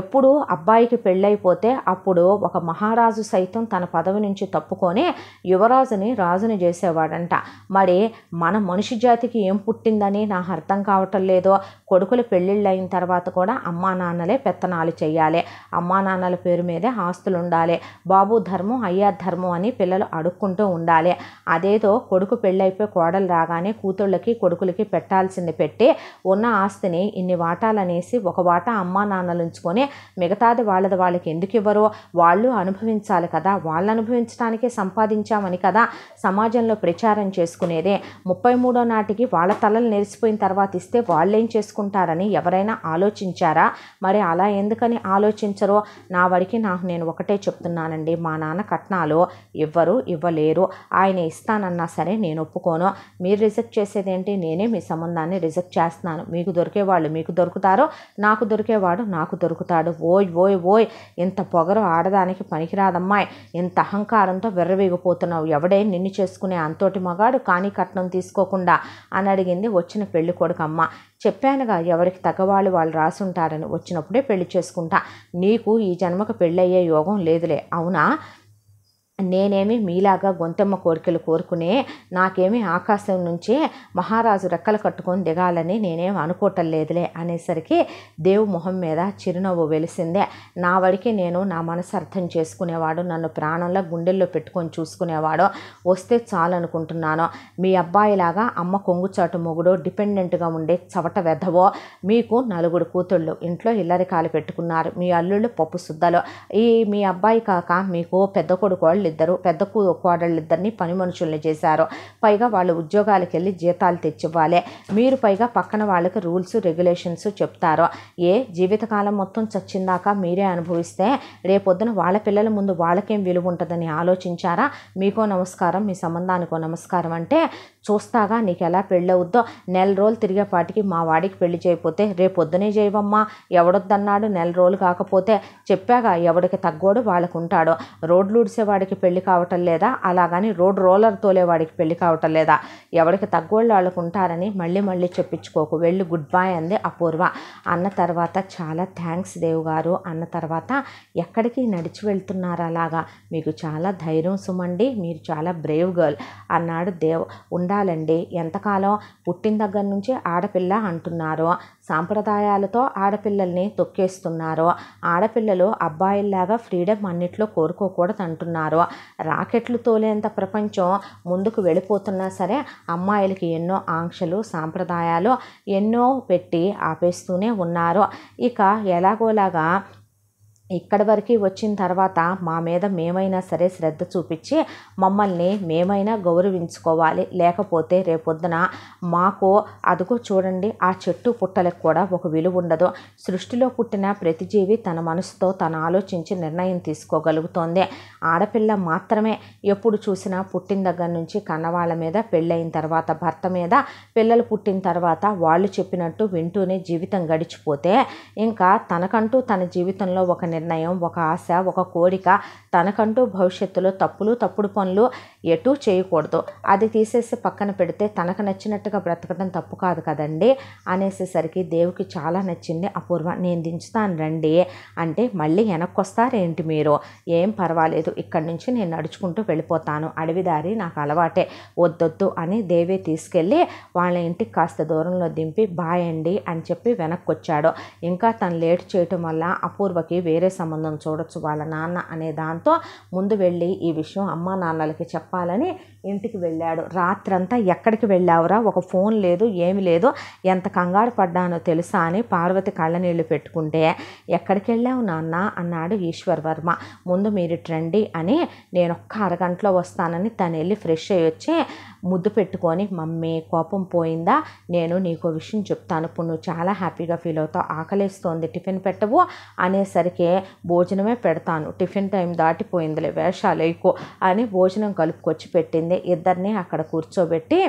ఎప్పుడు అబ్బాయికి పెళ్ళైపోతే అప్పుడు ఒక మహారాజు సైతం తన పదవి నుంచి తప్పుకొని యువరాజుని రాజుని చేసేవాడంట మరి మన మనిషి జాతికి ఏం పుట్టిందని నాకు అర్థం కావటం లేదో కొడుకులు పెళ్ళిళ్ళు అయిన తర్వాత కూడా అమ్మా నాన్నలే పెత్తనాలు చేయాలి చేయాలి అమ్మా నాన్నల పేరు మీదే ఆస్తులు ఉండాలి బాబు ధర్మం అయ్యా ధర్మం అని పిల్లలు అడుక్కుంటూ ఉండాలి అదేదో కొడుకు పెళ్ళైపోయి కోడలు రాగానే కూతుళ్ళకి కొడుకులకి పెట్టాల్సింది పెట్టి ఉన్న ఆస్తిని ఇన్ని వాటాలనేసి ఒక వాట అమ్మా నాన్నలు ఉంచుకొని మిగతాది వాళ్ళది వాళ్ళకి ఎందుకు ఇవ్వరో వాళ్ళు అనుభవించాలి కదా వాళ్ళు అనుభవించడానికే సంపాదించామని కదా సమాజంలో ప్రచారం చేసుకునేదే ముప్పై మూడో నాటికి వాళ్ళ తలలు నెరిసిపోయిన తర్వాత ఇస్తే వాళ్ళేం చేసుకుంటారని ఎవరైనా ఆలోచించారా మరి అలా ఎందుకని ఆ ఆలోచించరో నా వరకు నాకు నేను ఒకటే చెప్తున్నానండి మా నాన్న కట్నాలు ఇవ్వరు ఇవ్వలేరు ఆయన ఇస్తానన్నా సరే నేను ఒప్పుకోను మీరు రిజెక్ట్ చేసేదేంటి నేనే మీ సంబంధాన్ని రిజెక్ట్ చేస్తున్నాను మీకు దొరికేవాళ్ళు మీకు దొరుకుతారో నాకు దొరికేవాడు నాకు దొరుకుతాడు ఓయ్ ఓయ్ ఓయ్ ఇంత పొగరు ఆడదానికి పనికిరాదమ్మాయి ఇంత అహంకారంతో విర్రవీగిపోతున్నావు ఎవడే నిన్ను చేసుకునే అంతోటి మగాడు కానీ కట్నం తీసుకోకుండా అని అడిగింది వచ్చిన పెళ్లి కొడుకమ్మ చెప్పానుగా ఎవరికి తగ్గవాళ్ళు వాళ్ళు రాసుంటారని వచ్చినప్పుడే పెళ్లి చేసుకుంటా నీకు ఈ జన్మకు పెళ్ళయ్యే యోగం లేదులే అవునా నేనేమి మీలాగా గొంతెమ్మ కోరికలు కోరుకునే నాకేమి ఆకాశం నుంచే మహారాజు రెక్కలు కట్టుకొని దిగాలని నేనేం అనుకోవటం లేదులే అనేసరికి దేవు మొహం మీద చిరునవ్వు వెలిసిందే నా వడికి నేను నా మనసు అర్థం చేసుకునేవాడు నన్ను ప్రాణంలో గుండెల్లో పెట్టుకొని చూసుకునేవాడు వస్తే చాలనుకుంటున్నాను మీ అబ్బాయిలాగా అమ్మ కొంగుచాటు మొగుడో డిపెండెంట్గా ఉండే చవట వెధవో మీకు నలుగురు కూతుళ్ళు ఇంట్లో ఇల్లరికాలు పెట్టుకున్నారు మీ అల్లుళ్ళు పప్పు సుద్దలు ఈ మీ అబ్బాయి కాక మీకు పెద్ద కొడుకు కోడళ్ళిద్దరు పెద్ద కోడళ్ళిద్దరిని పని మనుషుల్ని చేశారు పైగా వాళ్ళు ఉద్యోగాలకు వెళ్ళి జీతాలు తెచ్చివ్వాలి మీరు పైగా పక్కన వాళ్ళకి రూల్స్ రెగ్యులేషన్స్ చెప్తారు ఏ జీవితకాలం మొత్తం చచ్చిందాక మీరే అనుభవిస్తే రేపొద్దున వాళ్ళ పిల్లల ముందు వాళ్ళకేం విలువ ఉంటుందని ఆలోచించారా మీకో నమస్కారం మీ సంబంధానికో నమస్కారం అంటే చూస్తాగా నీకు ఎలా పెళ్ళవుద్దో నెల రోజులు తిరిగేపాటికి మా వాడికి పెళ్లి చేయకపోతే రేపొద్దునే చేయవమ్మా ఎవడొద్దన్నాడు నెల రోజులు కాకపోతే చెప్పాగా ఎవడికి తగ్గోడు వాళ్ళకు ఉంటాడు రోడ్లు ఊడిసేవాడికి పెళ్లి కావటం లేదా అలాగని రోడ్ రోలర్ తోలేవాడికి పెళ్లి కావటం లేదా ఎవడికి తగ్గోళ్ళు వాళ్ళకు ఉంటారని మళ్ళీ మళ్ళీ చెప్పించుకోకు వెళ్ళి గుడ్ బాయ్ అంది అపూర్వ అన్న తర్వాత చాలా థ్యాంక్స్ దేవు గారు అన్న తర్వాత ఎక్కడికి నడిచి వెళ్తున్నారు అలాగా మీకు చాలా ధైర్యం సుమండి మీరు చాలా బ్రేవ్ గర్ల్ అన్నాడు దేవ్ ఉండ ఉండాలండి ఎంతకాలం పుట్టిన దగ్గర నుంచి ఆడపిల్ల అంటున్నారు సాంప్రదాయాలతో ఆడపిల్లల్ని తొక్కేస్తున్నారు ఆడపిల్లలు అబ్బాయిల్లాగా ఫ్రీడమ్ అన్నిట్లో కోరుకోకూడదు అంటున్నారు రాకెట్లు తోలేంత ప్రపంచం ముందుకు వెళ్ళిపోతున్నా సరే అమ్మాయిలకి ఎన్నో ఆంక్షలు సాంప్రదాయాలు ఎన్నో పెట్టి ఆపేస్తూనే ఉన్నారు ఇక ఎలాగోలాగా ఇక్కడి వరకు వచ్చిన తర్వాత మా మీద మేమైనా సరే శ్రద్ధ చూపించి మమ్మల్ని మేమైనా గౌరవించుకోవాలి లేకపోతే రేపొద్దున మాకు అదుగో చూడండి ఆ చెట్టు పుట్టలకు కూడా ఒక విలువ ఉండదు సృష్టిలో పుట్టిన ప్రతి జీవి తన మనసుతో తను ఆలోచించి నిర్ణయం తీసుకోగలుగుతోంది ఆడపిల్ల మాత్రమే ఎప్పుడు చూసినా పుట్టిన దగ్గర నుంచి కన్నవాళ్ళ మీద పెళ్ళైన తర్వాత భర్త మీద పిల్లలు పుట్టిన తర్వాత వాళ్ళు చెప్పినట్టు వింటూనే జీవితం గడిచిపోతే ఇంకా తనకంటూ తన జీవితంలో ఒక నిర్ణయం ఒక ఆశ ఒక కోరిక తనకంటూ భవిష్యత్తులో తప్పులు తప్పుడు పనులు ఎటు చేయకూడదు అది తీసేసి పక్కన పెడితే తనకు నచ్చినట్టుగా బ్రతకడం తప్పు కాదు కదండి అనేసేసరికి దేవుకి చాలా నచ్చింది అపూర్వ నేను దించుతాను రండి అంటే మళ్ళీ వెనక్కి వస్తారేంటి మీరు ఏం పర్వాలేదు ఇక్కడి నుంచి నేను నడుచుకుంటూ వెళ్ళిపోతాను అడవిదారి నాకు అలవాటే వద్దొద్దు అని దేవే తీసుకెళ్ళి వాళ్ళ ఇంటికి కాస్త దూరంలో దింపి బాయండి అని చెప్పి వెనక్కి వచ్చాడు ఇంకా తను లేట్ చేయటం వల్ల అపూర్వకి వేరే సంబంధం చూడొచ్చు వాళ్ళ నాన్న అనే దాంతో ముందు వెళ్ళి ఈ విషయం అమ్మ నాన్నలకి చెప్పాలని ఇంటికి వెళ్ళాడు రాత్రంతా ఎక్కడికి వెళ్ళావురా ఒక ఫోన్ లేదు ఏమి లేదు ఎంత కంగారు పడ్డానో తెలుసా అని పార్వతి కళ్ళనీళ్ళు పెట్టుకుంటే ఎక్కడికి వెళ్ళావు నాన్న అన్నాడు ఈశ్వర్ వర్మ ముందు మీరు ట్రెండి అని నేను ఒక్క అరగంటలో వస్తానని తను వెళ్ళి ఫ్రెష్ అయ్యి వచ్చి ముద్దు పెట్టుకొని మమ్మీ కోపం పోయిందా నేను నీకు విషయం చెప్తాను ఇప్పుడు నువ్వు చాలా హ్యాపీగా ఫీల్ అవుతావు ఆకలిస్తోంది టిఫిన్ పెట్టవు అనేసరికి భోజనమే పెడతాను టిఫిన్ టైం దాటిపోయిందిలే వేషాలు ఎక్కువ అని భోజనం కలుపుకొచ్చి పెట్టింది ఇద్దరిని అక్కడ కూర్చోబెట్టి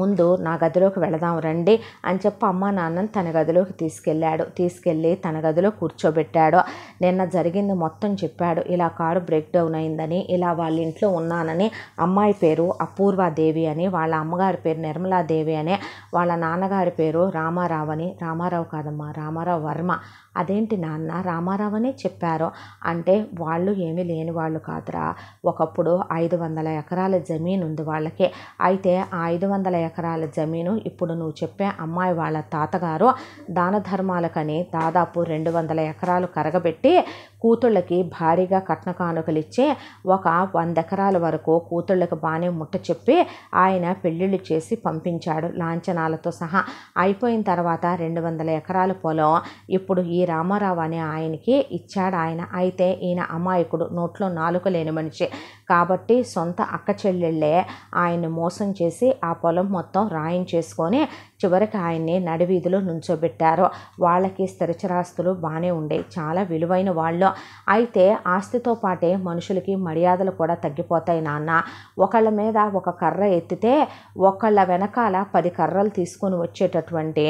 ముందు నా గదిలోకి వెళదాం రండి అని చెప్పి అమ్మ నాన్నని తన గదిలోకి తీసుకెళ్ళాడు తీసుకెళ్ళి తన గదిలో కూర్చోబెట్టాడు నిన్న జరిగింది మొత్తం చెప్పాడు ఇలా కారు బ్రేక్ డౌన్ అయిందని ఇలా వాళ్ళ ఇంట్లో ఉన్నానని అమ్మాయి పేరు అపూర్వాదేవి అని వాళ్ళ అమ్మగారి పేరు నిర్మలాదేవి అని వాళ్ళ నాన్నగారి పేరు రామారావు అని రామారావు కాదమ్మా రామారావు వర్మ అదేంటి నాన్న రామారావు అని చెప్పారు అంటే వాళ్ళు ఏమీ లేని వాళ్ళు కాదురా ఒకప్పుడు ఐదు వందల ఎకరాల జమీన్ ఉంది వాళ్ళకి అయితే ఆ ఐదు వందల వందల ఎకరాల జమీను ఇప్పుడు నువ్వు చెప్పే అమ్మాయి వాళ్ళ తాతగారు దాన ధర్మాలకని దాదాపు రెండు వందల ఎకరాలు కరగబెట్టి కూతుళ్ళకి భారీగా కట్న కానుకలు ఇచ్చి ఒక వంద ఎకరాల వరకు కూతుళ్ళకి బాగానే ముట్ట చెప్పి ఆయన పెళ్ళిళ్ళు చేసి పంపించాడు లాంఛనాలతో సహా అయిపోయిన తర్వాత రెండు వందల ఎకరాల పొలం ఇప్పుడు ఈ రామారావు అనే ఆయనకి ఇచ్చాడు ఆయన అయితే ఈయన అమాయకుడు నోట్లో నాలుగు లేని మనిషి కాబట్టి సొంత అక్క చెల్లెళ్ళే ఆయన్ని మోసం చేసి ఆ పొలం మొత్తం రాయం చేసుకొని చివరికి ఆయన్ని నడివీధిలో నుంచోబెట్టారు వాళ్ళకి స్థిరచరాస్తులు బాగానే ఉండేవి చాలా విలువైన వాళ్ళు అయితే ఆస్తితో పాటే మనుషులకి మర్యాదలు కూడా తగ్గిపోతాయి నాన్న ఒకళ్ళ మీద ఒక కర్ర ఎత్తితే ఒకళ్ళ వెనకాల పది కర్రలు తీసుకొని వచ్చేటటువంటి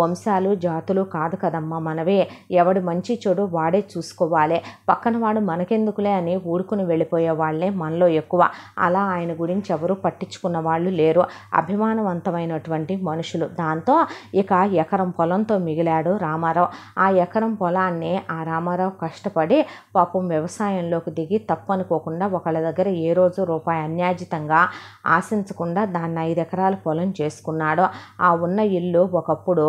వంశాలు జాతులు కాదు కదమ్మా మనవి ఎవడు మంచి చెడు వాడే చూసుకోవాలి పక్కన వాడు మనకెందుకులే అని ఊడుకుని వెళ్ళిపోయే వాళ్ళే మనలో ఎక్కువ అలా ఆయన గురించి ఎవరు పట్టించుకున్న వాళ్ళు లేరు అభిమానవంతమైనటువంటి మనుషులు దాంతో ఇక ఎకరం పొలంతో మిగిలాడు రామారావు ఆ ఎకరం పొలాన్ని ఆ రామారావు కష్టపడి పాపం వ్యవసాయంలోకి దిగి తప్పనుకోకుండా ఒకళ్ళ దగ్గర ఏ రోజు రూపాయి అన్యాజితంగా ఆశించకుండా దాన్ని ఐదు ఎకరాల పొలం చేసుకున్నాడు ఆ ఉన్న ఇల్లు ఒకప్పుడు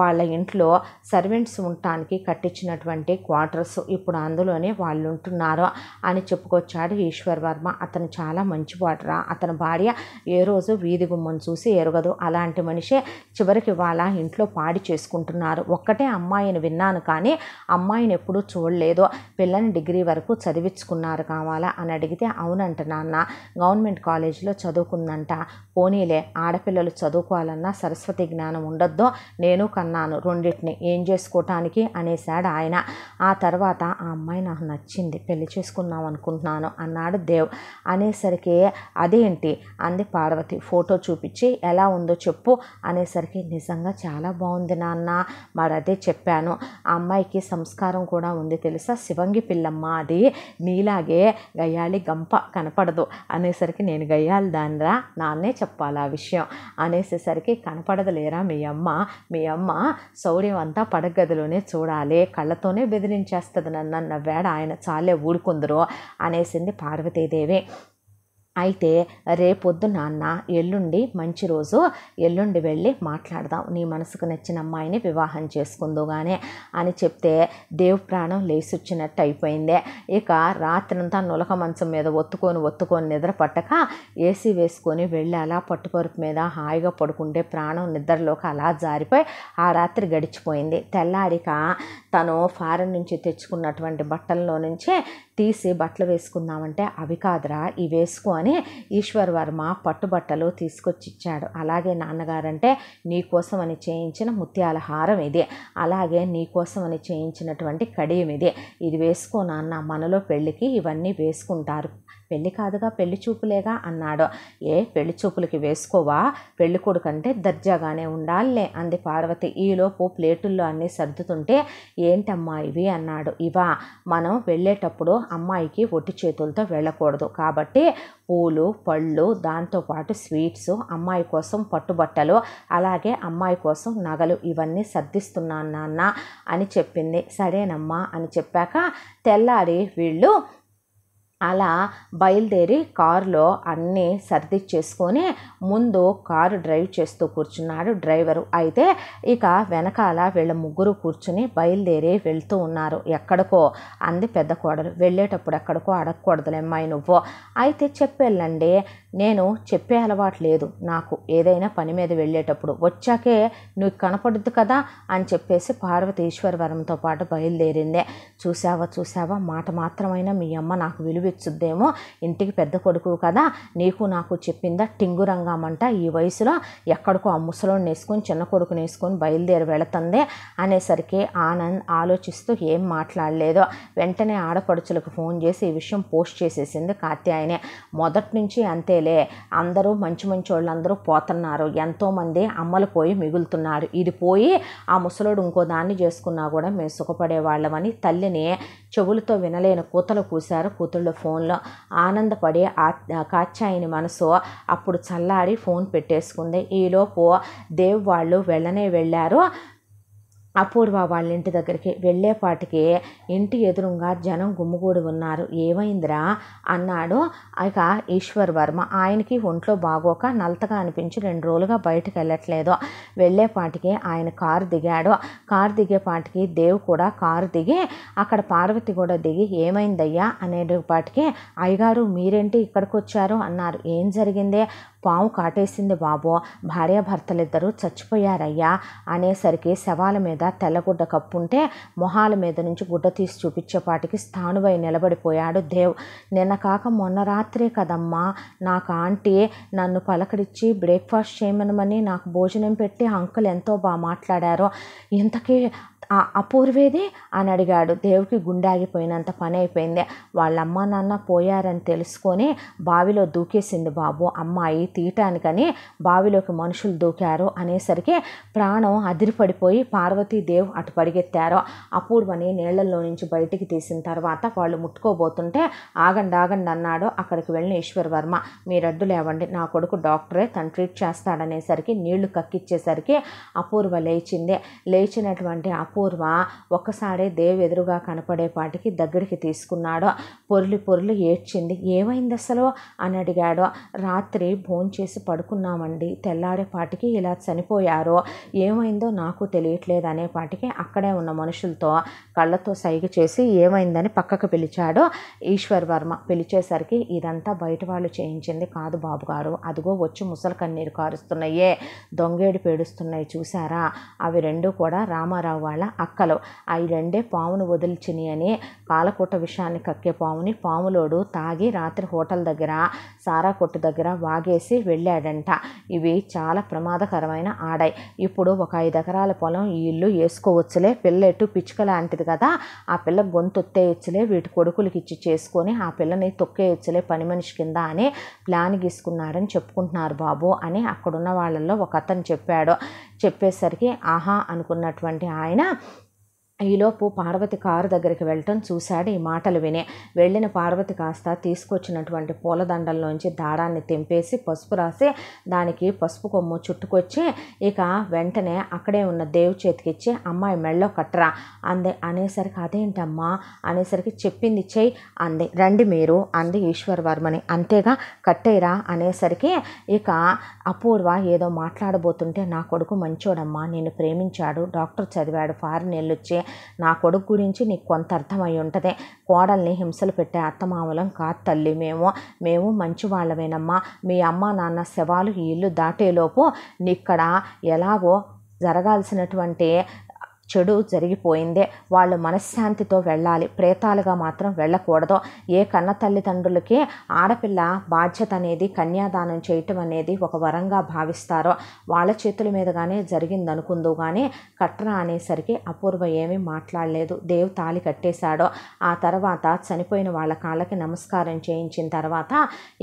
వాళ్ళ ఇంట్లో సర్వెంట్స్ ఉండటానికి కట్టించినటువంటి క్వార్టర్స్ ఇప్పుడు అందులోనే వాళ్ళు ఉంటున్నారు అని చెప్పుకొచ్చాడు ఈశ్వర్ వర్మ అతను చాలా మంచివాడురా అతని భార్య ఏ రోజు వీధి గుమ్మను చూసి ఎరగదు అలాంటి మనిషే చివరికి వాళ్ళ ఇంట్లో పాడి చేసుకుంటున్నారు ఒక్కటే అమ్మాయిని విన్నాను కానీ అమ్మాయిని ఎప్పుడూ చూడలేదు పిల్లని డిగ్రీ వరకు చదివించుకున్నారు కావాలా అని అడిగితే అవునంట నాన్న గవర్నమెంట్ కాలేజీలో చదువుకుందంట పోనీలే ఆడపిల్లలు చదువుకోవాలన్నా సరస్వతి జ్ఞానం ఉండొద్దు నేను కన్నా అన్నాను రెండింటిని ఏం చేసుకోవటానికి అనేశాడు ఆయన ఆ తర్వాత ఆ అమ్మాయి నాకు నచ్చింది పెళ్లి చేసుకుందాం అనుకుంటున్నాను అన్నాడు దేవ్ అనేసరికి అదేంటి అంది పార్వతి ఫోటో చూపించి ఎలా ఉందో చెప్పు అనేసరికి నిజంగా చాలా బాగుంది నాన్న మరి అదే చెప్పాను ఆ అమ్మాయికి సంస్కారం కూడా ఉంది తెలుసా శివంగి పిల్లమ్మ అది నీలాగే గయ్యాలి గంప కనపడదు అనేసరికి నేను గయ్యాలి దానిరా నాన్నే చెప్పాలి ఆ విషయం అనేసేసరికి కనపడదు లేరా మీ అమ్మ మీ అమ్మ శౌర్యం అంతా పడగదిలోనే చూడాలి కళ్ళతోనే బెదిరించేస్తుంది నన్ను నవ్వాడు ఆయన చాలే ఊరుకుందరు అనేసింది పార్వతీదేవి అయితే రేపొద్దు నాన్న ఎల్లుండి మంచి రోజు ఎల్లుండి వెళ్ళి మాట్లాడదాం నీ మనసుకు నచ్చిన అమ్మాయిని వివాహం చేసుకుందుగానే అని చెప్తే దేవ్ ప్రాణం లేచొచ్చినట్టు అయిపోయింది ఇక రాత్రంతా నులక మంచం మీద ఒత్తుకొని ఒత్తుకొని నిద్ర పట్టక ఏసీ వేసుకొని వెళ్ళి అలా పట్టుపరుపు మీద హాయిగా పడుకుంటే ప్రాణం నిద్రలోకి అలా జారిపోయి ఆ రాత్రి గడిచిపోయింది తెల్లారిక తను ఫారెన్ నుంచి తెచ్చుకున్నటువంటి బట్టల్లో నుంచే తీసి బట్టలు వేసుకుందామంటే అవి కాదురా ఇవి వేసుకో అని ఈశ్వర్ వర్మ పట్టుబట్టలు తీసుకొచ్చి ఇచ్చాడు అలాగే నాన్నగారంటే నీకోసం అని చేయించిన ముత్యాల హారం ఇది అలాగే నీకోసం అని చేయించినటువంటి కడియం ఇది ఇది వేసుకో నాన్న మనలో పెళ్ళికి ఇవన్నీ వేసుకుంటారు పెళ్ళి కాదుగా పెళ్లి చూపులేగా అన్నాడు ఏ పెళ్లి చూపులకి వేసుకోవా పెళ్లి కొడుకంటే దర్జాగానే ఉండాలే అంది పార్వతి ఈలోపు ప్లేటుల్లో అన్నీ సర్దుతుంటే ఏంటమ్మా ఇవి అన్నాడు ఇవా మనం వెళ్ళేటప్పుడు అమ్మాయికి ఒట్టి చేతులతో వెళ్ళకూడదు కాబట్టి పూలు పళ్ళు దాంతోపాటు స్వీట్స్ అమ్మాయి కోసం పట్టుబట్టలు అలాగే అమ్మాయి కోసం నగలు ఇవన్నీ సర్దిస్తున్నాను నాన్న అని చెప్పింది సరేనమ్మా అని చెప్పాక తెల్లారి వీళ్ళు అలా బయలుదేరి కారులో అన్నీ సర్ది చేసుకొని ముందు కారు డ్రైవ్ చేస్తూ కూర్చున్నాడు డ్రైవరు అయితే ఇక వెనకాల వీళ్ళ ముగ్గురు కూర్చుని బయలుదేరి వెళ్తూ ఉన్నారు ఎక్కడికో అంది పెద్ద కోడలు వెళ్ళేటప్పుడు ఎక్కడికో అమ్మాయి నువ్వు అయితే చెప్పేళ్ళండి నేను చెప్పే అలవాటు లేదు నాకు ఏదైనా పని మీద వెళ్ళేటప్పుడు వచ్చాకే నువ్వు కనపడద్దు కదా అని చెప్పేసి పార్వతి ఈశ్వరవరంతో పాటు బయలుదేరిందే చూసావా చూసావా మాట మాత్రమైనా మీ అమ్మ నాకు విలువిచ్చుద్దేమో ఇంటికి పెద్ద కొడుకు కదా నీకు నాకు చెప్పిందా టింగు రంగామంట ఈ వయసులో ఎక్కడికో ఆ ముసలోని వేసుకొని చిన్న కొడుకుని వేసుకొని బయలుదేరి వెళుతుందే అనేసరికి ఆనంద్ ఆలోచిస్తూ ఏం మాట్లాడలేదో వెంటనే ఆడపడుచులకు ఫోన్ చేసి ఈ విషయం పోస్ట్ చేసేసింది కాత్యాయనే మొదటి నుంచి అంతే అంతేలే అందరూ మంచి మంచి వాళ్ళందరూ పోతున్నారు ఎంతోమంది అమ్మలు పోయి మిగులుతున్నారు ఇది పోయి ఆ ముసలోడు ఇంకో దాన్ని చేసుకున్నా కూడా మేము సుఖపడే వాళ్ళమని తల్లిని చెవులతో వినలేని కూతలు కూశారు కూతుళ్ళు ఫోన్లో ఆనందపడి కాచాయిని మనసు అప్పుడు చల్లారి ఫోన్ పెట్టేసుకుంది ఈలోపు దేవ్ వాళ్ళు వెళ్ళనే వెళ్ళారు అపూర్వ వాళ్ళ ఇంటి దగ్గరికి వెళ్ళేపాటికి ఇంటి ఎదురుగా జనం గుమ్ముగూడి ఉన్నారు ఏమైందిరా అన్నాడు ఇక ఈశ్వర్ వర్మ ఆయనకి ఒంట్లో బాగోక నలతగా అనిపించి రెండు రోజులుగా బయటకు వెళ్ళట్లేదు వెళ్ళేపాటికి ఆయన కారు దిగాడు కారు దిగేపాటికి దేవ్ కూడా కారు దిగి అక్కడ పార్వతి కూడా దిగి ఏమైందయ్యా అనేటపాటికి అయ్యగారు మీరేంటి ఇక్కడికి వచ్చారు అన్నారు ఏం జరిగిందే పాము కాటేసింది బాబు భార్యాభర్తలిద్దరూ చచ్చిపోయారయ్యా అనేసరికి శవాల మీద తెల్లగుడ్డ కప్పుంటే మొహాల మీద నుంచి గుడ్డ తీసి చూపించేపాటికి స్థానువై నిలబడిపోయాడు దేవ్ నిన్న కాక మొన్న రాత్రే కదమ్మా నాకు ఆంటీ నన్ను పలకరించి బ్రేక్ఫాస్ట్ చేయమనమని నాకు భోజనం పెట్టి అంకుల్ ఎంతో బాగా మాట్లాడారు ఇంతకీ ఆ అపూర్వేది అని అడిగాడు దేవుకి గుండాగిపోయినంత పని అయిపోయింది వాళ్ళ అమ్మ నాన్న పోయారని తెలుసుకొని బావిలో దూకేసింది బాబు అమ్మాయి తీయటానికని బావిలోకి మనుషులు దూకారు అనేసరికి ప్రాణం అదిరిపడిపోయి పార్వతీదేవ్ అటు పరిగెత్తారు అపూర్వని నీళ్లలో నుంచి బయటికి తీసిన తర్వాత వాళ్ళు ముట్టుకోబోతుంటే ఆగండి ఆగండి అన్నాడు అక్కడికి వెళ్ళిన ఈశ్వర్ వర్మ మీరడ్డు లేవండి నా కొడుకు డాక్టరే తను ట్రీట్ చేస్తాడనేసరికి నీళ్లు కక్కిచ్చేసరికి అపూర్వ లేచింది లేచినటువంటి అపూర్వ అపూర్వ ఒక్కసారి దేవ్ ఎదురుగా కనపడేపాటికి దగ్గరికి తీసుకున్నాడు పొర్లి పొర్లు ఏడ్చింది ఏమైంది అసలు అని అడిగాడు రాత్రి భోంచేసి పడుకున్నామండి తెల్లాడేపాటికి ఇలా చనిపోయారు ఏమైందో నాకు తెలియట్లేదు అనేపాటికి అక్కడే ఉన్న మనుషులతో కళ్ళతో సైగ చేసి ఏమైందని పక్కకు పిలిచాడు ఈశ్వర్ వర్మ పిలిచేసరికి ఇదంతా బయట వాళ్ళు చేయించింది కాదు బాబు గారు అదిగో వచ్చి ముసలి కన్నీరు కారుస్తున్నాయే దొంగేడు పేడుస్తున్నాయి చూసారా అవి రెండు కూడా రామారావు వాళ్ళ అక్కలు అయి రెండే పామును వదిల్చిని అని పాలకూట విషయాన్ని కక్కే పాముని పాములోడు తాగి రాత్రి హోటల్ దగ్గర సారా కొట్టు దగ్గర వాగేసి వెళ్ళాడంట ఇవి చాలా ప్రమాదకరమైన ఆడాయి ఇప్పుడు ఒక ఐదు ఎకరాల పొలం ఈ ఇల్లు వేసుకోవచ్చులే పిల్లెట్టు పిచ్చుక లాంటిది కదా ఆ పిల్ల గొంతొత్తేయచ్చులే వీటి కొడుకులకి ఇచ్చి చేసుకొని ఆ పిల్లని తొక్కేయచ్చులే పని మనిషి కింద అని ప్లాన్ గీసుకున్నాడని చెప్పుకుంటున్నారు బాబు అని అక్కడున్న వాళ్ళల్లో ఒక అతను చెప్పాడు చెప్పేసరికి ఆహా అనుకున్నటువంటి ఆయన ఈలోపు పార్వతి కారు దగ్గరికి వెళ్ళటం చూశాడు ఈ మాటలు వినే వెళ్ళిన పార్వతి కాస్త తీసుకొచ్చినటువంటి పూలదండల్లోంచి దారాన్ని తెంపేసి పసుపు రాసి దానికి పసుపు కొమ్ము చుట్టుకొచ్చి ఇక వెంటనే అక్కడే ఉన్న దేవు చేతికి ఇచ్చి అమ్మాయి మెళ్ళో కట్టరా అంది అనేసరికి అదేంటమ్మా అనేసరికి చెప్పింది చెయ్యి అంది రండి మీరు అంది వర్మని అంతేగా కట్టేరా అనేసరికి ఇక అపూర్వ ఏదో మాట్లాడబోతుంటే నా కొడుకు మంచోడమ్మా నేను ప్రేమించాడు డాక్టర్ చదివాడు ఫారిన్ వెళ్ళొచ్చి నా కొడుకు గురించి నీకు కొంత అర్థమై ఉంటుంది కోడల్ని హింసలు పెట్టే అత్తమామలం కాదు తల్లి మేము మేము మంచి వాళ్ళమేనమ్మా మీ అమ్మ నాన్న శవాలు ఈ ఇల్లు దాటేలోపు నీ ఇక్కడ ఎలాగో జరగాల్సినటువంటి చెడు జరిగిపోయిందే వాళ్ళు మనశ్శాంతితో వెళ్ళాలి ప్రేతాలుగా మాత్రం వెళ్ళకూడదు ఏ కన్న తల్లిదండ్రులకి ఆడపిల్ల బాధ్యత అనేది కన్యాదానం చేయటం అనేది ఒక వరంగా భావిస్తారో వాళ్ళ చేతుల మీదగానే జరిగిందనుకుందో కానీ కట్రా అనేసరికి అపూర్వ ఏమీ మాట్లాడలేదు దేవ్ తాలి కట్టేశాడో ఆ తర్వాత చనిపోయిన వాళ్ళ కాళ్ళకి నమస్కారం చేయించిన తర్వాత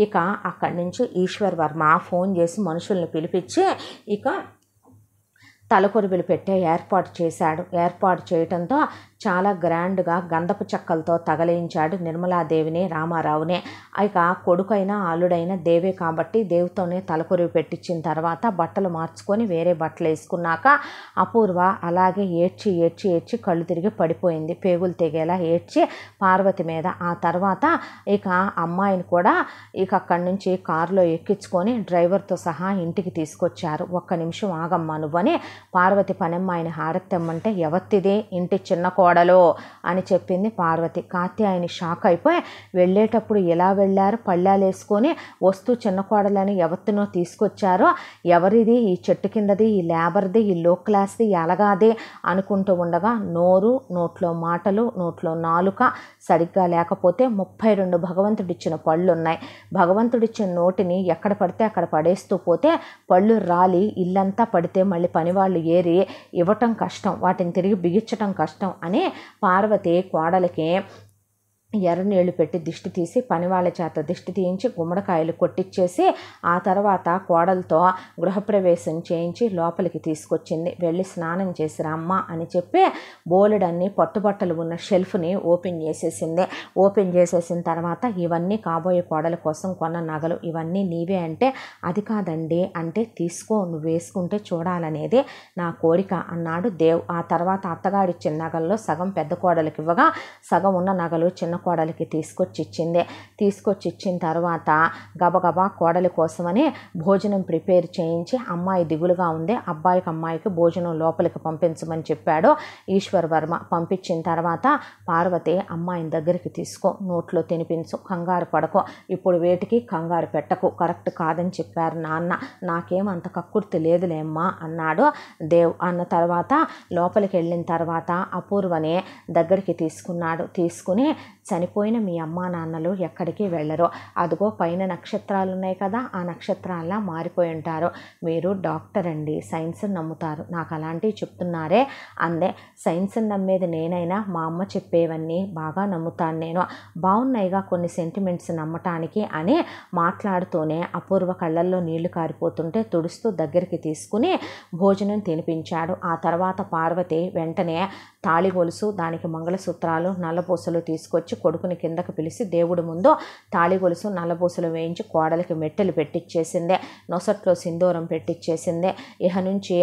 ఇక అక్కడి నుంచి ఈశ్వర్ వర్మ ఫోన్ చేసి మనుషుల్ని పిలిపించి ఇక తలకొరువులు పెట్టే ఏర్పాటు చేశాడు ఏర్పాటు చేయటంతో చాలా గ్రాండ్గా గంధపు చెక్కలతో తగలించాడు నిర్మలాదేవిని రామారావునే ఇక కొడుకైనా అల్లుడైన దేవే కాబట్టి దేవుతోనే తలకొరివి పెట్టించిన తర్వాత బట్టలు మార్చుకొని వేరే బట్టలు వేసుకున్నాక అపూర్వ అలాగే ఏడ్చి ఏడ్చి ఏడ్చి కళ్ళు తిరిగి పడిపోయింది పేగులు తెగేలా ఏడ్చి పార్వతి మీద ఆ తర్వాత ఇక అమ్మాయిని కూడా ఇక అక్కడి నుంచి కారులో ఎక్కించుకొని డ్రైవర్తో సహా ఇంటికి తీసుకొచ్చారు ఒక్క నిమిషం ఆగమ్మా నువ్వని పార్వతి పనమ్మ ఆయన హారతి ఎవత్తిది ఇంటి చిన్న కోడలో అని చెప్పింది పార్వతి కాత్యాయని షాక్ అయిపోయి వెళ్ళేటప్పుడు ఎలా వెళ్ళారు పళ్ళాలు వేసుకొని వస్తూ చిన్న కోడలని ఎవత్తునో తీసుకొచ్చారో ఎవరిది ఈ చెట్టు కిందది ఈ లేబర్ది ఈ లో క్లాస్ది ఎలాగాదే అనుకుంటూ ఉండగా నోరు నోట్లో మాటలు నోట్లో నాలుక సరిగ్గా లేకపోతే ముప్పై రెండు భగవంతుడిచ్చిన పళ్ళు ఉన్నాయి భగవంతుడిచ్చిన నోటిని ఎక్కడ పడితే అక్కడ పడేస్తూ పోతే పళ్ళు రాలి ఇల్లంతా పడితే మళ్ళీ పనివాళ్ళు ఏరి ఇవ్వటం కష్టం వాటిని తిరిగి బిగించటం కష్టం అని పార్వతి కోడలికి ఎర్రనీళ్లు పెట్టి దిష్టి తీసి పనివాళ్ళ చేత దిష్టి తీయించి గుమ్మడికాయలు కొట్టిచ్చేసి ఆ తర్వాత కోడలతో గృహప్రవేశం చేయించి లోపలికి తీసుకొచ్చింది వెళ్ళి స్నానం చేసి రమ్మ అని చెప్పి బోలెడన్ని పట్టుబట్టలు ఉన్న షెల్ఫ్ని ఓపెన్ చేసేసింది ఓపెన్ చేసేసిన తర్వాత ఇవన్నీ కాబోయే కోడల కోసం కొన్న నగలు ఇవన్నీ నీవే అంటే అది కాదండి అంటే తీసుకో నువ్వు వేసుకుంటే చూడాలనేది నా కోరిక అన్నాడు దేవ్ ఆ తర్వాత అత్తగాడిచ్చిన నగల్లో సగం పెద్ద కోడలకి ఇవ్వగా సగం ఉన్న నగలు చిన్న కోడలికి తీసుకొచ్చి ఇచ్చింది తీసుకొచ్చి ఇచ్చిన తర్వాత గబగబా కోడలి కోసమని భోజనం ప్రిపేర్ చేయించి అమ్మాయి దిగులుగా ఉంది అబ్బాయికి అమ్మాయికి భోజనం లోపలికి పంపించమని చెప్పాడు ఈశ్వర్ వర్మ పంపించిన తర్వాత పార్వతి అమ్మాయిని దగ్గరికి తీసుకో నోట్లో తినిపించు కంగారు పడకు ఇప్పుడు వేటికి కంగారు పెట్టకు కరెక్ట్ కాదని చెప్పారు నాన్న నాకేమంత కక్కుర్తి లేదులేమ్మా అన్నాడు దేవ్ అన్న తర్వాత లోపలికి వెళ్ళిన తర్వాత అపూర్వని దగ్గరికి తీసుకున్నాడు తీసుకుని చనిపోయిన మీ అమ్మా నాన్నలు ఎక్కడికి వెళ్ళరు అదిగో పైన నక్షత్రాలు ఉన్నాయి కదా ఆ నక్షత్రాల్లా మారిపోయి ఉంటారు మీరు డాక్టర్ అండి సైన్స్ నమ్ముతారు నాకు అలాంటివి చెప్తున్నారే అందే సైన్స్ నమ్మేది నేనైనా మా అమ్మ చెప్పేవన్నీ బాగా నమ్ముతాను నేను బాగున్నాయిగా కొన్ని సెంటిమెంట్స్ నమ్మటానికి అని మాట్లాడుతూనే అపూర్వ కళ్ళల్లో నీళ్లు కారిపోతుంటే తుడుస్తూ దగ్గరికి తీసుకుని భోజనం తినిపించాడు ఆ తర్వాత పార్వతి వెంటనే తాళి గొలుసు దానికి మంగళసూత్రాలు నల్లపూసలు తీసుకొచ్చి కొడుకుని కిందకు పిలిచి దేవుడి ముందు తాళి గొలుసు నల్లబూసలు వేయించి కోడలికి మెట్టెలు పెట్టిచ్చేసిందే నొసట్లో సింధూరం పెట్టిచ్చేసిందే ఇహ నుంచి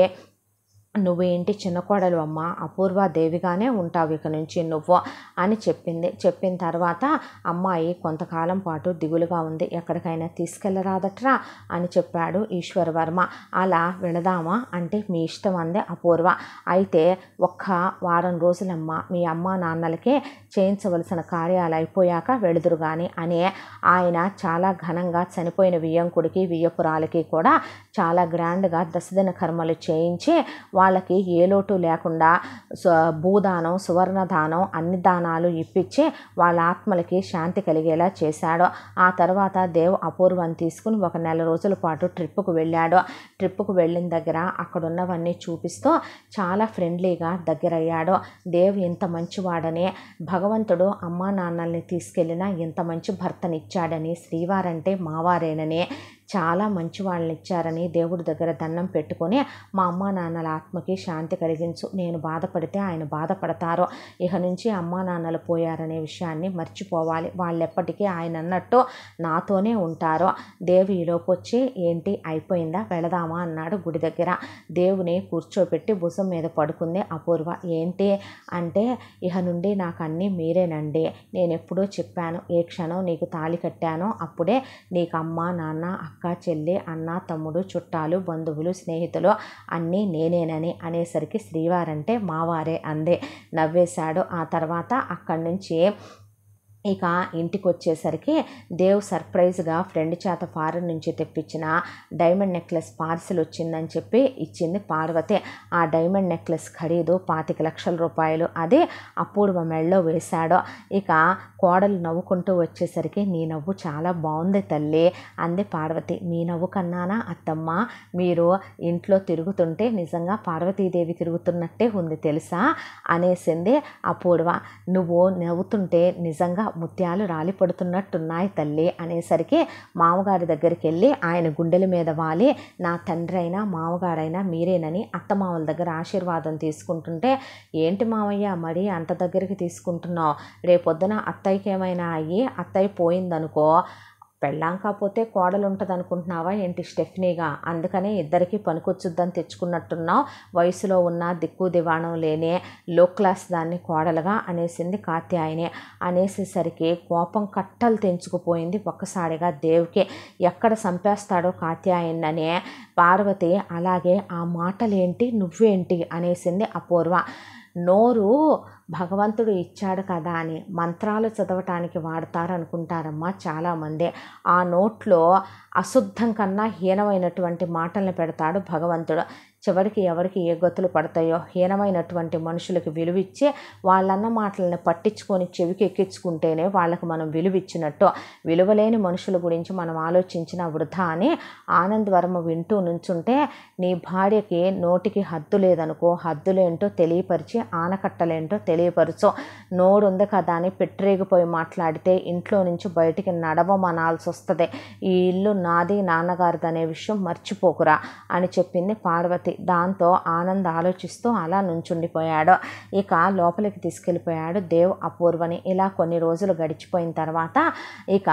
నువ్వేంటి చిన్న కోడలు అమ్మ అపూర్వ దేవిగానే ఉంటావు ఇక నుంచి నువ్వు అని చెప్పింది చెప్పిన తర్వాత అమ్మాయి కొంతకాలం పాటు దిగులుగా ఉంది ఎక్కడికైనా తీసుకెళ్ళరాదట్రా అని చెప్పాడు ఈశ్వరవర్మ అలా వెళదామా అంటే మీ ఇష్టం అంది అపూర్వ అయితే ఒక్క వారం రోజులమ్మ మీ అమ్మ నాన్నలకే చేయించవలసిన కార్యాలు అయిపోయాక వెళుదురు కానీ అని ఆయన చాలా ఘనంగా చనిపోయిన వియ్యంకుడికి వియ్యపురాలకి కూడా చాలా గ్రాండ్గా దశదిన కర్మలు చేయించి వాళ్ళకి ఏ లోటు లేకుండా భూదానం సువర్ణదానం అన్ని దానాలు ఇప్పించి వాళ్ళ ఆత్మలకి శాంతి కలిగేలా చేశాడు ఆ తర్వాత దేవ్ అపూర్వం తీసుకుని ఒక నెల రోజుల పాటు ట్రిప్పుకు వెళ్ళాడు ట్రిప్పుకు వెళ్ళిన దగ్గర అక్కడున్నవన్నీ చూపిస్తూ చాలా ఫ్రెండ్లీగా దగ్గరయ్యాడు దేవ్ ఇంత మంచివాడని భగవంతుడు అమ్మా నాన్నల్ని తీసుకెళ్ళినా ఇంత మంచి భర్తనిచ్చాడని శ్రీవారంటే మావారేనని చాలా మంచి వాళ్ళని ఇచ్చారని దేవుడి దగ్గర దండం పెట్టుకొని మా అమ్మ నాన్నల ఆత్మకి శాంతి కలిగించు నేను బాధపడితే ఆయన బాధపడతారో ఇక నుంచి అమ్మా నాన్నలు పోయారనే విషయాన్ని మర్చిపోవాలి వాళ్ళు ఎప్పటికీ ఆయన అన్నట్టు నాతోనే ఉంటారో దేవు ఈలోపు వచ్చి ఏంటి అయిపోయిందా వెళదామా అన్నాడు గుడి దగ్గర దేవుని కూర్చోబెట్టి భుజం మీద పడుకుంది అపూర్వ ఏంటి అంటే ఇక నుండి నాకు అన్నీ మీరేనండి నేను ఎప్పుడో చెప్పాను ఏ క్షణం నీకు తాళి కట్టానో అప్పుడే నీకు అమ్మ నాన్న అక్క అక్క చెల్లి అన్న తమ్ముడు చుట్టాలు బంధువులు స్నేహితులు అన్నీ నేనేనని అనేసరికి శ్రీవారంటే మావారే అందే నవ్వేశాడు ఆ తర్వాత అక్కడి నుంచి ఇక ఇంటికి వచ్చేసరికి దేవ్ సర్ప్రైజ్గా ఫ్రెండ్ చేత ఫారెన్ నుంచి తెప్పించిన డైమండ్ నెక్లెస్ పార్సిల్ వచ్చిందని చెప్పి ఇచ్చింది పార్వతి ఆ డైమండ్ నెక్లెస్ ఖరీదు పాతిక లక్షల రూపాయలు అది అపూర్వ మెళ్ళో వేశాడు ఇక కోడలు నవ్వుకుంటూ వచ్చేసరికి నీ నవ్వు చాలా బాగుంది తల్లి అంది పార్వతి మీ నవ్వు కన్నానా అత్తమ్మ మీరు ఇంట్లో తిరుగుతుంటే నిజంగా పార్వతీదేవి తిరుగుతున్నట్టే ఉంది తెలుసా అనేసింది అపూర్వ నువ్వు నవ్వుతుంటే నిజంగా ముత్యాలు రాలిపడుతున్నట్టున్నాయి తల్లి అనేసరికి మామగారి దగ్గరికి వెళ్ళి ఆయన గుండెల మీద వాలి నా తండ్రి అయినా మామగారైనా మీరేనని అత్తమామల దగ్గర ఆశీర్వాదం తీసుకుంటుంటే ఏంటి మామయ్య మరీ అంత దగ్గరికి తీసుకుంటున్నావు రేపొద్దున అత్త అత్తయ్యకి ఏమైనా అయ్యి అత్తయ్య పోయిందనుకో పెళ్ళాం కాకపోతే కోడలు ఉంటుంది అనుకుంటున్నావా ఏంటి స్టెఫినీగా అందుకనే ఇద్దరికీ పనికొచ్చుద్దని తెచ్చుకున్నట్టున్నావు వయసులో ఉన్న దిక్కు దివాణం లేని లో క్లాస్ దాన్ని కోడలుగా అనేసింది కాత్యాయని అనేసేసరికి కోపం కట్టలు తెంచుకుపోయింది ఒక్కసారిగా దేవుకే ఎక్కడ సంపేస్తాడో కాత్యాయననే పార్వతి అలాగే ఆ మాటలేంటి నువ్వేంటి అనేసింది అపూర్వ నోరు భగవంతుడు ఇచ్చాడు కదా అని మంత్రాలు చదవటానికి వాడతారనుకుంటారమ్మా చాలామంది ఆ నోట్లో అశుద్ధం కన్నా హీనమైనటువంటి మాటలను పెడతాడు భగవంతుడు చివరికి ఎవరికి ఏ గతులు పడతాయో హీనమైనటువంటి మనుషులకు విలువిచ్చే వాళ్ళన్న మాటలను పట్టించుకొని చెవికి ఎక్కించుకుంటేనే వాళ్ళకి మనం విలువిచ్చినట్టు విలువలేని మనుషుల గురించి మనం ఆలోచించిన వృధా అని ఆనంద్ వర్మ వింటూ నుంచుంటే నీ భార్యకి నోటికి హద్దు లేదనుకో హద్దులేంటో తెలియపరిచి ఆనకట్టలేంటో తెలియపరచు ఉంది కదా అని పెట్టిరేగిపోయి మాట్లాడితే ఇంట్లో నుంచి బయటికి నడవమనాల్సి వస్తుంది ఈ ఇల్లు నాది నాన్నగారిది అనే విషయం మర్చిపోకురా అని చెప్పింది పార్వతి దాంతో ఆనంద్ ఆలోచిస్తూ అలా నుంచుండిపోయాడు ఇక లోపలికి తీసుకెళ్ళిపోయాడు దేవ్ అపూర్వని ఇలా కొన్ని రోజులు గడిచిపోయిన తర్వాత ఇక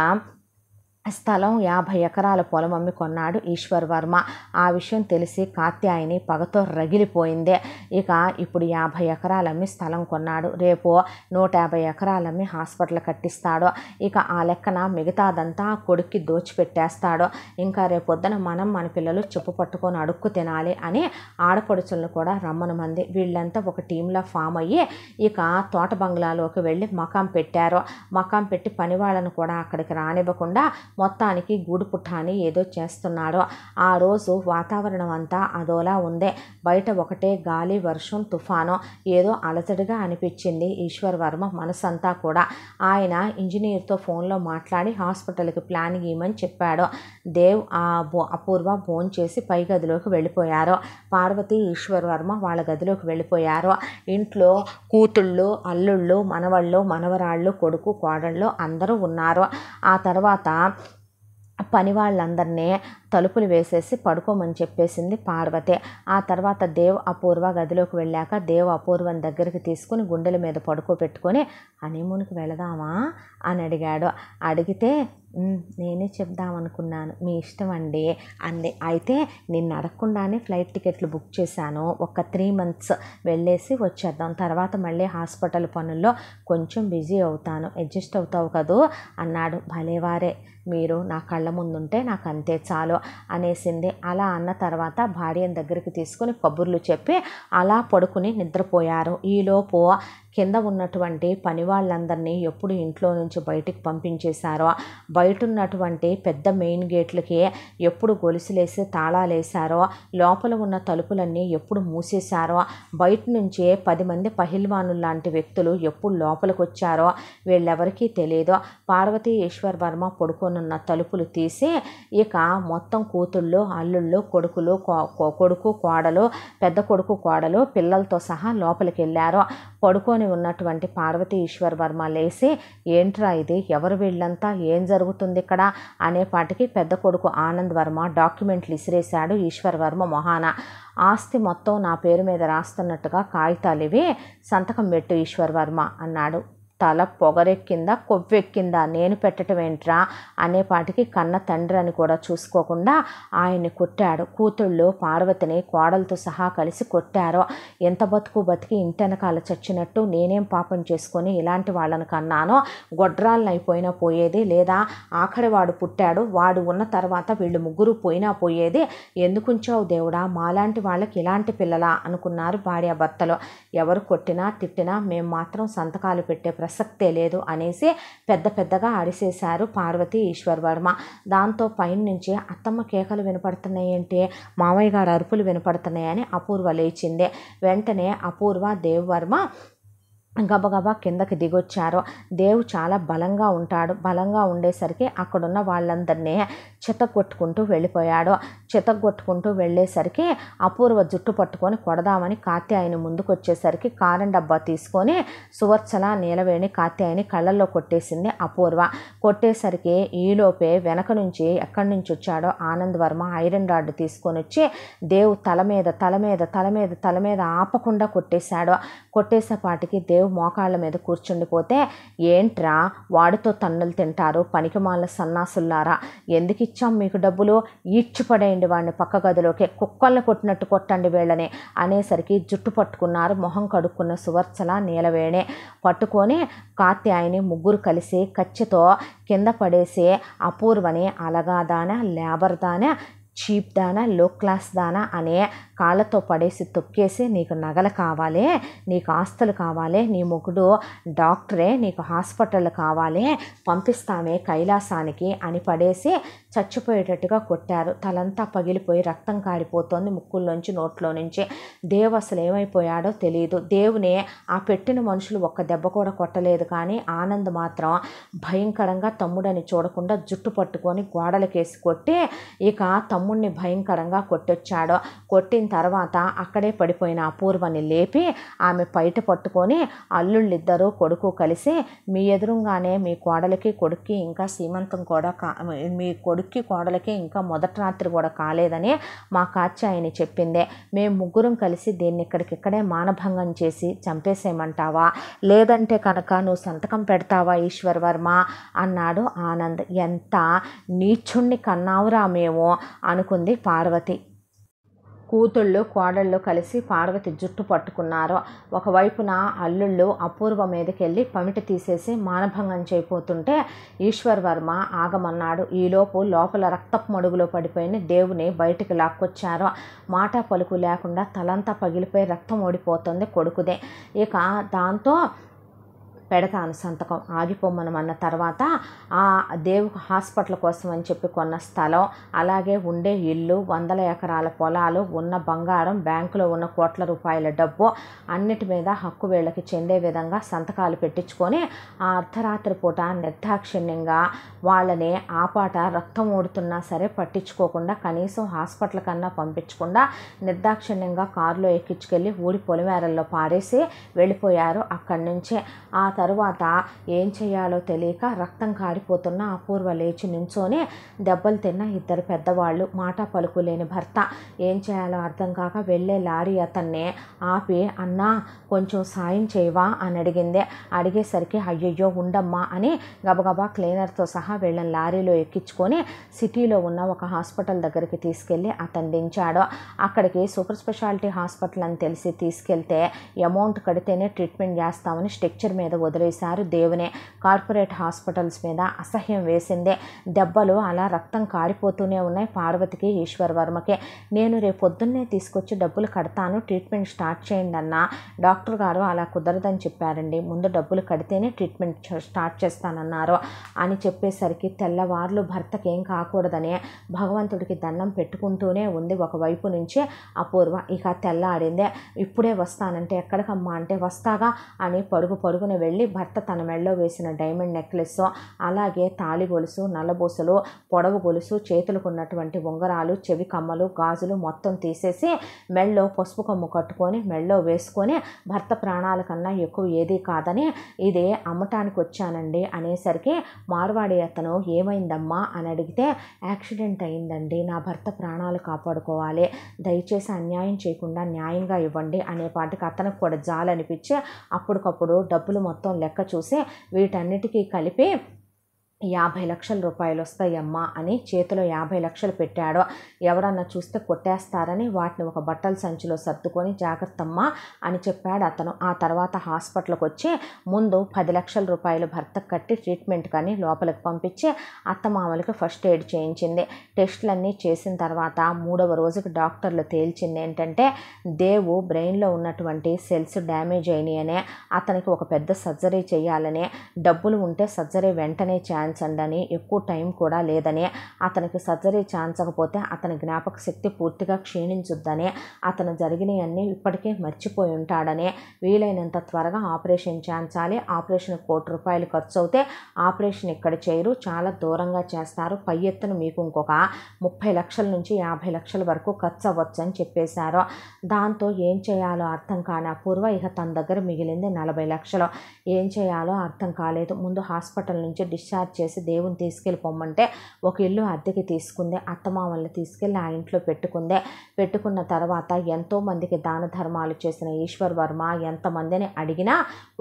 స్థలం యాభై ఎకరాల పొలం అమ్మి కొన్నాడు ఈశ్వర్ వర్మ ఆ విషయం తెలిసి కాత్యాయని పగతో రగిలిపోయిందే ఇక ఇప్పుడు యాభై ఎకరాలమ్మి స్థలం కొన్నాడు రేపు నూట యాభై ఎకరాలమ్మి హాస్పిటల్ కట్టిస్తాడు ఇక ఆ లెక్కన మిగతాదంతా కొడుక్కి దోచిపెట్టేస్తాడు ఇంకా రేపొద్దున మనం మన పిల్లలు చెప్పు పట్టుకొని అడుక్కు తినాలి అని ఆడపడుచులను కూడా రమ్మను మంది వీళ్ళంతా ఒక టీంలో ఫామ్ అయ్యి ఇక తోట బంగ్లాలోకి వెళ్ళి మకాం పెట్టారు మకాం పెట్టి పని వాళ్ళను కూడా అక్కడికి రానివ్వకుండా మొత్తానికి గూడు పుట్టాని ఏదో చేస్తున్నాడు ఆ రోజు వాతావరణం అంతా అదోలా ఉందే బయట ఒకటే గాలి వర్షం తుఫాను ఏదో అలజడిగా అనిపించింది ఈశ్వర్ వర్మ మనసంతా కూడా ఆయన ఇంజనీర్తో ఫోన్లో మాట్లాడి హాస్పిటల్కి ప్లాన్ గీయమని చెప్పాడు దేవ్ ఆ అపూర్వ ఫోన్ చేసి పై గదిలోకి వెళ్ళిపోయారు పార్వతి ఈశ్వర్ వర్మ వాళ్ళ గదిలోకి వెళ్ళిపోయారు ఇంట్లో కూతుళ్ళు అల్లుళ్ళు మనవళ్ళు మనవరాళ్ళు కొడుకు కోడళ్ళు అందరూ ఉన్నారు ఆ తర్వాత పని వాళ్ళందరినీ తలుపులు వేసేసి పడుకోమని చెప్పేసింది పార్వతి ఆ తర్వాత దేవ్ అపూర్వ గదిలోకి వెళ్ళాక దేవ్ అపూర్వం దగ్గరికి తీసుకుని గుండెల మీద పడుకోబెట్టుకొని హనీమూన్కి వెళదామా అని అడిగాడు అడిగితే నేనే చెప్దామనుకున్నాను మీ ఇష్టం అండి అంది అయితే నిన్ను అడగకుండానే ఫ్లైట్ టికెట్లు బుక్ చేశాను ఒక త్రీ మంత్స్ వెళ్ళేసి వచ్చేద్దాం తర్వాత మళ్ళీ హాస్పిటల్ పనుల్లో కొంచెం బిజీ అవుతాను అడ్జస్ట్ అవుతావు కదూ అన్నాడు భలేవారే మీరు నా కళ్ళ ముందుంటే నాకు అంతే చాలు అనేసింది అలా అన్న తర్వాత భార్యను దగ్గరికి తీసుకుని కబుర్లు చెప్పి అలా పడుకుని నిద్రపోయారు ఈలోపు కింద ఉన్నటువంటి పని వాళ్ళందరినీ ఎప్పుడు ఇంట్లో నుంచి బయటికి పంపించేశారో బయట ఉన్నటువంటి పెద్ద మెయిన్ గేట్లకి ఎప్పుడు గొలుసులేసి తాళాలేశారో లోపల ఉన్న తలుపులన్నీ ఎప్పుడు మూసేశారో బయట నుంచే పది మంది పహిల్వానులు లాంటి వ్యక్తులు ఎప్పుడు లోపలికి వచ్చారో వీళ్ళెవరికీ తెలియదు పార్వతీ ఈశ్వర్ వర్మ పడుకొనున్న తలుపులు తీసి ఇక మొత్తం కూతుళ్ళు అల్లుళ్ళు కొడుకులు కొడుకు కోడలు పెద్ద కొడుకు కోడలు పిల్లలతో సహా లోపలికి వెళ్ళారు పడుకొని పట్టుకొని ఉన్నటువంటి పార్వతీ ఈశ్వర్ వర్మ లేసి ఏంట్రా ఇది ఎవరు వీళ్ళంతా ఏం జరుగుతుంది ఇక్కడ అనేపాటికి పెద్ద కొడుకు ఆనంద్ వర్మ డాక్యుమెంట్లు ఇసిరేశాడు ఈశ్వర్ వర్మ మొహాన ఆస్తి మొత్తం నా పేరు మీద రాస్తున్నట్టుగా కాగితాలు ఇవి సంతకం పెట్టు ఈశ్వర్ వర్మ అన్నాడు తల పొగరెక్కిందా కొవ్వెక్కిందా నేను పెట్టడం ఏంట్రా అనేపాటికి కన్న తండ్రి అని కూడా చూసుకోకుండా ఆయన్ని కొట్టాడు కూతుళ్ళు పార్వతిని కోడలతో సహా కలిసి కొట్టారు ఎంత బతుకు బతికి ఇంటెనకాల చచ్చినట్టు నేనేం పాపం చేసుకొని ఇలాంటి వాళ్ళని కన్నానో గొడ్రాలనైపోయినా పోయేది లేదా ఆఖరి వాడు పుట్టాడు వాడు ఉన్న తర్వాత వీళ్ళు ముగ్గురు పోయినా పోయేది ఎందుకుంచావు దేవుడా మాలాంటి వాళ్ళకి ఇలాంటి పిల్లలా అనుకున్నారు భార్యాభర్తలు ఎవరు కొట్టినా తిట్టినా మేము మాత్రం సంతకాలు పెట్టే ప్రశ్న ప్రసక్తే లేదు అనేసి పెద్ద పెద్దగా అరిసేశారు పార్వతి ఈశ్వర్ వర్మ దాంతో పైన నుంచి అత్తమ్మ కేకలు వినపడుతున్నాయంటే మామయ్య గారు అరుపులు వినపడుతున్నాయని అపూర్వ లేచింది వెంటనే అపూర్వ వర్మ గబగబా కిందకి దిగొచ్చారు దేవు చాలా బలంగా ఉంటాడు బలంగా ఉండేసరికి అక్కడున్న వాళ్ళందరినీ కొట్టుకుంటూ వెళ్ళిపోయాడు కొట్టుకుంటూ వెళ్ళేసరికి అపూర్వ జుట్టు పట్టుకొని కొడదామని కాత్యాయని ముందుకొచ్చేసరికి కారం డబ్బా తీసుకొని సువర్చల నీలవేణి కాత్యాయని కళ్ళల్లో కొట్టేసింది అపూర్వ కొట్టేసరికి ఈలోపే వెనక నుంచి ఎక్కడి నుంచి వచ్చాడో ఆనంద్ వర్మ ఐరన్ రాడ్ తీసుకొని వచ్చి దేవు తల మీద తల మీద తల మీద తల మీద ఆపకుండా కొట్టేశాడు కొట్టేసేపాటికి దేవు దేవ్ మోకాళ్ళ మీద కూర్చుండిపోతే ఏంట్రా వాడితో తన్నులు తింటారు పనికిమాల సన్నాసుల్లారా ఎందుకు ఇచ్చాం మీకు డబ్బులు ఈడ్చిపడేయండి వాడిని పక్క గదిలోకి కుక్కల్ని కొట్టినట్టు కొట్టండి వీళ్ళని అనేసరికి జుట్టు పట్టుకున్నారు మొహం కడుక్కున్న సువర్చల నీలవేణే పట్టుకొని కాత్యాయని ముగ్గురు కలిసి కచ్చితో కింద పడేసి అపూర్వని అలగాదాన లేబర్దాన చీప్ దానా లో క్లాస్ దానా అనే కాళ్ళతో పడేసి తొక్కేసి నీకు నగలు కావాలి నీకు ఆస్తులు కావాలి నీ మొగుడు డాక్టరే నీకు హాస్పిటల్ కావాలి పంపిస్తామే కైలాసానికి అని పడేసి చచ్చిపోయేటట్టుగా కొట్టారు తలంతా పగిలిపోయి రక్తం కారిపోతుంది ముక్కుల్లోంచి నోట్లో నుంచి దేవు అసలు ఏమైపోయాడో తెలియదు దేవుని ఆ పెట్టిన మనుషులు ఒక్క దెబ్బ కూడా కొట్టలేదు కానీ ఆనంద్ మాత్రం భయంకరంగా తమ్ముడని చూడకుండా జుట్టు పట్టుకొని గోడలకేసి కొట్టి ఇక తమ్ముడు తమ్ముణ్ణి భయంకరంగా కొట్టొచ్చాడో కొట్టిన తర్వాత అక్కడే పడిపోయిన అపూర్వని లేపి ఆమె బయట పట్టుకొని అల్లుళ్ళిద్దరూ కొడుకు కలిసి మీ ఎదురుగానే మీ కోడలికి కొడుక్కి ఇంకా సీమంతం కూడా కా మీ కొడుక్కి కోడలికి ఇంకా మొదటి రాత్రి కూడా కాలేదని మా కాత్యాయని చెప్పిందే మేము ముగ్గురం కలిసి దీన్ని ఇక్కడికిక్కడే మానభంగం చేసి చంపేసేయమంటావా లేదంటే కనుక నువ్వు సంతకం పెడతావా ఈశ్వర్ వర్మ అన్నాడు ఆనంద్ ఎంత నీచుణ్ణి కన్నావురా మేము అనుకుంది పార్వతి కూతుళ్ళు కోడళ్ళు కలిసి పార్వతి జుట్టు పట్టుకున్నారు ఒకవైపున అల్లుళ్ళు అపూర్వ మీదకెళ్ళి పమిటి తీసేసి మానభంగం చేయబోతుంటే ఈశ్వర్ వర్మ ఆగమన్నాడు ఈలోపు లోపల రక్తపు మడుగులో పడిపోయిన దేవుని బయటికి లాక్కొచ్చారు మాట పలుకు లేకుండా తలంతా పగిలిపోయి రక్తం ఓడిపోతుంది కొడుకుదే ఇక దాంతో పెడతాను సంతకం ఆగిపోమ్మను అన్న తర్వాత ఆ దేవు హాస్పిటల్ కోసం అని చెప్పి కొన్న స్థలం అలాగే ఉండే ఇల్లు వందల ఎకరాల పొలాలు ఉన్న బంగారం బ్యాంకులో ఉన్న కోట్ల రూపాయల డబ్బు అన్నిటి మీద హక్కు వేళ్ళకి చెందే విధంగా సంతకాలు పెట్టించుకొని ఆ అర్ధరాత్రి పూట నిర్దాక్షిణ్యంగా వాళ్ళని ఆ పాట రక్తం ఊడుతున్నా సరే పట్టించుకోకుండా కనీసం హాస్పిటల్ కన్నా పంపించకుండా నిర్దాక్షిణ్యంగా కారులో ఎక్కించుకెళ్ళి ఊడి పొలిమేరల్లో పారేసి వెళ్ళిపోయారు అక్కడి నుంచే ఆ తరువాత ఏం చేయాలో తెలియక రక్తం కారిపోతున్న అపూర్వ లేచి నుంచోనే దెబ్బలు తిన్న ఇద్దరు పెద్దవాళ్ళు మాట పలుకులేని భర్త ఏం చేయాలో అర్థం కాక వెళ్ళే లారీ అతన్నే ఆపి అన్నా కొంచెం సాయం చేయవా అని అడిగింది అడిగేసరికి అయ్యయ్యో ఉండమ్మా అని గబగబా క్లీనర్తో సహా వెళ్ళిన లారీలో ఎక్కించుకొని సిటీలో ఉన్న ఒక హాస్పిటల్ దగ్గరికి తీసుకెళ్ళి అతను దించాడు అక్కడికి సూపర్ స్పెషాలిటీ హాస్పిటల్ అని తెలిసి తీసుకెళ్తే అమౌంట్ కడితేనే ట్రీట్మెంట్ చేస్తామని స్ట్రక్చర్ మీద వదిలేశారు దేవునే కార్పొరేట్ హాస్పిటల్స్ మీద అసహ్యం వేసిందే దెబ్బలు అలా రక్తం కారిపోతూనే ఉన్నాయి పార్వతికి ఈశ్వర్ వర్మకే నేను రేపు పొద్దున్నే తీసుకొచ్చి డబ్బులు కడతాను ట్రీట్మెంట్ స్టార్ట్ చేయండి అన్న డాక్టర్ గారు అలా కుదరదని చెప్పారండి ముందు డబ్బులు కడితేనే ట్రీట్మెంట్ స్టార్ట్ చేస్తానన్నారు అని చెప్పేసరికి తెల్లవార్లు భర్తకి ఏం కాకూడదనే భగవంతుడికి దండం పెట్టుకుంటూనే ఉంది ఒకవైపు నుంచి అపూర్వ ఇక తెల్లాడిందే ఇప్పుడే వస్తానంటే ఎక్కడికమ్మా అంటే వస్తాగా అని పడుగు పడుగున వెళ్ళి చేయండి భర్త తన మెడలో వేసిన డైమండ్ నెక్లెస్ అలాగే తాళి గొలుసు నల్లబోసలు పొడవు గొలుసు చేతులకు ఉన్నటువంటి ఉంగరాలు చెవి కమ్మలు గాజులు మొత్తం తీసేసి మెడలో పసుపు కమ్ము కట్టుకొని మెడలో వేసుకొని భర్త ప్రాణాల కన్నా ఎక్కువ ఏది కాదని ఇదే అమ్మటానికి వచ్చానండి అనేసరికి మార్వాడి అతను ఏమైందమ్మా అని అడిగితే యాక్సిడెంట్ అయిందండి నా భర్త ప్రాణాలు కాపాడుకోవాలి దయచేసి అన్యాయం చేయకుండా న్యాయంగా ఇవ్వండి అనే పాటికి అతనికి కూడా జాలనిపించి అప్పటికప్పుడు డబ్బులు మొత్తం మొత్తం లెక్క చూసి వీటన్నిటికీ కలిపి యాభై లక్షల రూపాయలు వస్తాయమ్మా అని చేతిలో యాభై లక్షలు పెట్టాడో ఎవరన్నా చూస్తే కొట్టేస్తారని వాటిని ఒక బట్టల సంచిలో సర్దుకొని జాగ్రత్తమ్మా అని చెప్పాడు అతను ఆ తర్వాత హాస్పిటల్కి వచ్చి ముందు పది లక్షల రూపాయలు భర్త కట్టి ట్రీట్మెంట్ కానీ లోపలికి పంపించి అత్తమామలకి ఫస్ట్ ఎయిడ్ చేయించింది టెస్టులన్నీ చేసిన తర్వాత మూడవ రోజుకి డాక్టర్లు తేల్చింది ఏంటంటే దేవు బ్రెయిన్లో ఉన్నటువంటి సెల్స్ డ్యామేజ్ అయినాయనే అతనికి ఒక పెద్ద సర్జరీ చేయాలనే డబ్బులు ఉంటే సర్జరీ వెంటనే ఛాన్స్ అని ఎక్కువ టైం కూడా లేదని అతనికి సర్జరీ ఛాన్స్ చేయించకపోతే అతని జ్ఞాపక శక్తి పూర్తిగా క్షీణించుద్దని అతను జరిగినవన్నీ ఇప్పటికే మర్చిపోయి ఉంటాడని వీలైనంత త్వరగా ఆపరేషన్ చేయించాలి ఆపరేషన్ కోటి రూపాయలు ఖర్చు అవుతే ఆపరేషన్ ఇక్కడ చేయరు చాలా దూరంగా చేస్తారు పై ఎత్తున మీకు ఇంకొక ముప్పై లక్షల నుంచి యాభై లక్షల వరకు ఖర్చు అవ్వచ్చు అని చెప్పేశారు దాంతో ఏం చేయాలో అర్థం కాని అపూర్వ ఇక తన దగ్గర మిగిలింది నలభై లక్షలు ఏం చేయాలో అర్థం కాలేదు ముందు హాస్పిటల్ నుంచి డిశ్చార్జ్ చేసి దేవుని తీసుకెళ్ళి పొమ్మంటే ఒక ఇల్లు అద్దెకి తీసుకుంది అత్తమామల్ని తీసుకెళ్ళి ఆ ఇంట్లో పెట్టుకుందే పెట్టుకున్న తర్వాత ఎంతోమందికి దాన ధర్మాలు చేసిన ఈశ్వర్ వర్మ ఎంతమందిని అడిగినా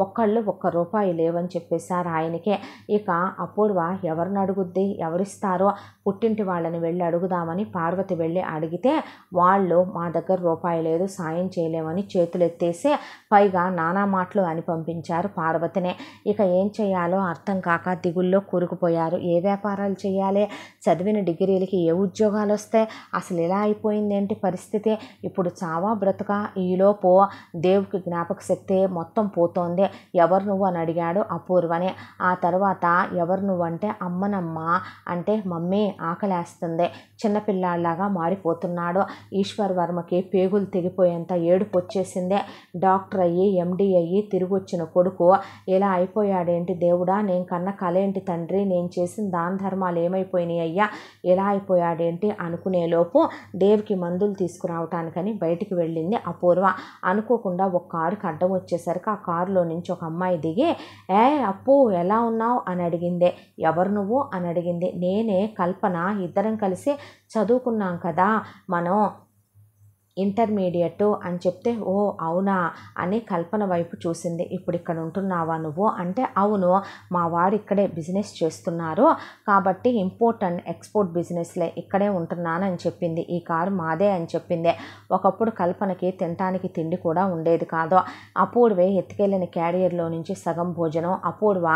ఒక్కళ్ళు ఒక్క రూపాయి లేవని చెప్పేశారు ఆయనకే ఇక అపూర్వ ఎవరిని అడుగుద్ది ఎవరిస్తారో పుట్టింటి వాళ్ళని వెళ్ళి అడుగుదామని పార్వతి వెళ్ళి అడిగితే వాళ్ళు మా దగ్గర రూపాయి లేదు సాయం చేయలేమని చేతులెత్తేసి పైగా నానా మాటలు అని పంపించారు పార్వతినే ఇక ఏం చేయాలో అర్థం కాక దిగుల్లో కురు కొట్టుకుపోయారు ఏ వ్యాపారాలు చేయాలి చదివిన డిగ్రీలకి ఏ ఉద్యోగాలు వస్తే అసలు ఇలా అయిపోయింది ఏంటి పరిస్థితి ఇప్పుడు చావా బ్రతక ఈలోపు దేవుకి జ్ఞాపక శక్తి మొత్తం పోతోంది ఎవరు నువ్వు అని అడిగాడు అపూర్వని ఆ తర్వాత ఎవరు నువ్వు అంటే అమ్మనమ్మ అంటే మమ్మీ ఆకలేస్తుంది చిన్నపిల్లాడిలాగా మారిపోతున్నాడు ఈశ్వర్ వర్మకి పేగులు తెగిపోయేంత ఏడుపు వచ్చేసిందే డాక్టర్ అయ్యి ఎండి అయ్యి తిరిగి వచ్చిన కొడుకు ఇలా అయిపోయాడేంటి దేవుడా నేను కన్న కలేంటి తండ్రి తండ్రి నేను చేసిన దాన ధర్మాలు ఏమైపోయినాయి అయ్యా ఎలా అయిపోయాడేంటి అనుకునేలోపు దేవ్కి మందులు తీసుకురావటానికని బయటికి వెళ్ళింది అపూర్వ అనుకోకుండా ఒక కారుకి అడ్డం వచ్చేసరికి ఆ కారులో నుంచి ఒక అమ్మాయి దిగి ఏ అప్పు ఎలా ఉన్నావు అని అడిగిందే ఎవరు నువ్వు అని అడిగింది నేనే కల్పన ఇద్దరం కలిసి చదువుకున్నాం కదా మనం ఇంటర్మీడియట్ అని చెప్తే ఓ అవునా అని కల్పన వైపు చూసింది ఇప్పుడు ఇక్కడ ఉంటున్నావా నువ్వు అంటే అవును మా వారు ఇక్కడే బిజినెస్ చేస్తున్నారు కాబట్టి ఇంపోర్ట్ అండ్ ఎక్స్పోర్ట్ బిజినెస్లే ఇక్కడే ఉంటున్నానని చెప్పింది ఈ కారు మాదే అని చెప్పింది ఒకప్పుడు కల్పనకి తినటానికి తిండి కూడా ఉండేది కాదు అపూర్వే ఎత్తుకెళ్ళిన క్యారియర్లో నుంచి సగం భోజనం అపూర్వ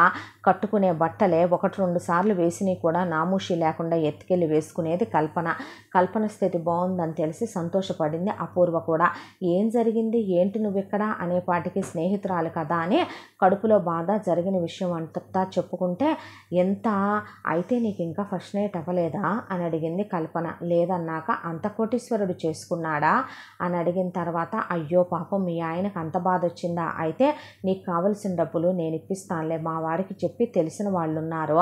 కట్టుకునే బట్టలే ఒకటి రెండు సార్లు వేసినవి కూడా నామూషి లేకుండా ఎత్తుకెళ్ళి వేసుకునేది కల్పన కల్పన స్థితి బాగుందని తెలిసి సంతోషపడింది అపూర్వ కూడా ఏం జరిగింది ఏంటి నువ్వెక్కడ అనే పాటికి స్నేహితురాలు కదా అని కడుపులో బాధ జరిగిన విషయం అంతటా చెప్పుకుంటే ఎంత అయితే నీకు ఇంకా ఫస్ట్ నైట్ అవ్వలేదా అని అడిగింది కల్పన లేదన్నాక అంత కోటీశ్వరుడు చేసుకున్నాడా అని అడిగిన తర్వాత అయ్యో పాపం మీ ఆయనకు అంత బాధ వచ్చిందా అయితే నీకు కావలసిన డబ్బులు నేను ఇప్పిస్తానులే మా వారికి చెప్పి తెలిసిన వాళ్ళు ఉన్నారు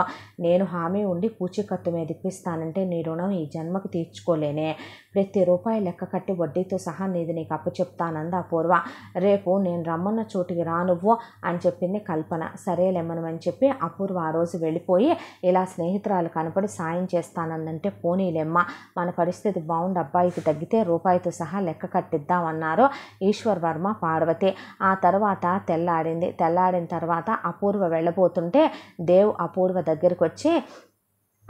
నేను హామీ ఉండి పూచీకత్తు మీద ఇప్పిస్తానంటే నీ రుణం ఈ జన్మకు తీర్చుకోలేనే ప్రతి రూపాయి లెక్క కట్టి వడ్డీతో సహా నీది నీకు అప్పు చెప్తానంది అపూర్వ రేపు నేను రమ్మన్న చోటికి రానువ్వు అని చెప్పింది కల్పన సరేలేమనమని చెప్పి అపూర్వ ఆ రోజు వెళ్ళిపోయి ఇలా స్నేహితురాలు కనపడి సాయం చేస్తానందంటే పోనీలేమ్మ మన పరిస్థితి బాగుండి అబ్బాయికి తగ్గితే రూపాయితో సహా లెక్క కట్టిద్దామన్నారు ఈశ్వర్ వర్మ పార్వతి ఆ తర్వాత తెల్లాడింది తెల్లాడిన తర్వాత అపూర్వ వెళ్ళబోతుంటే దేవ్ అపూర్వ దగ్గరికి వచ్చి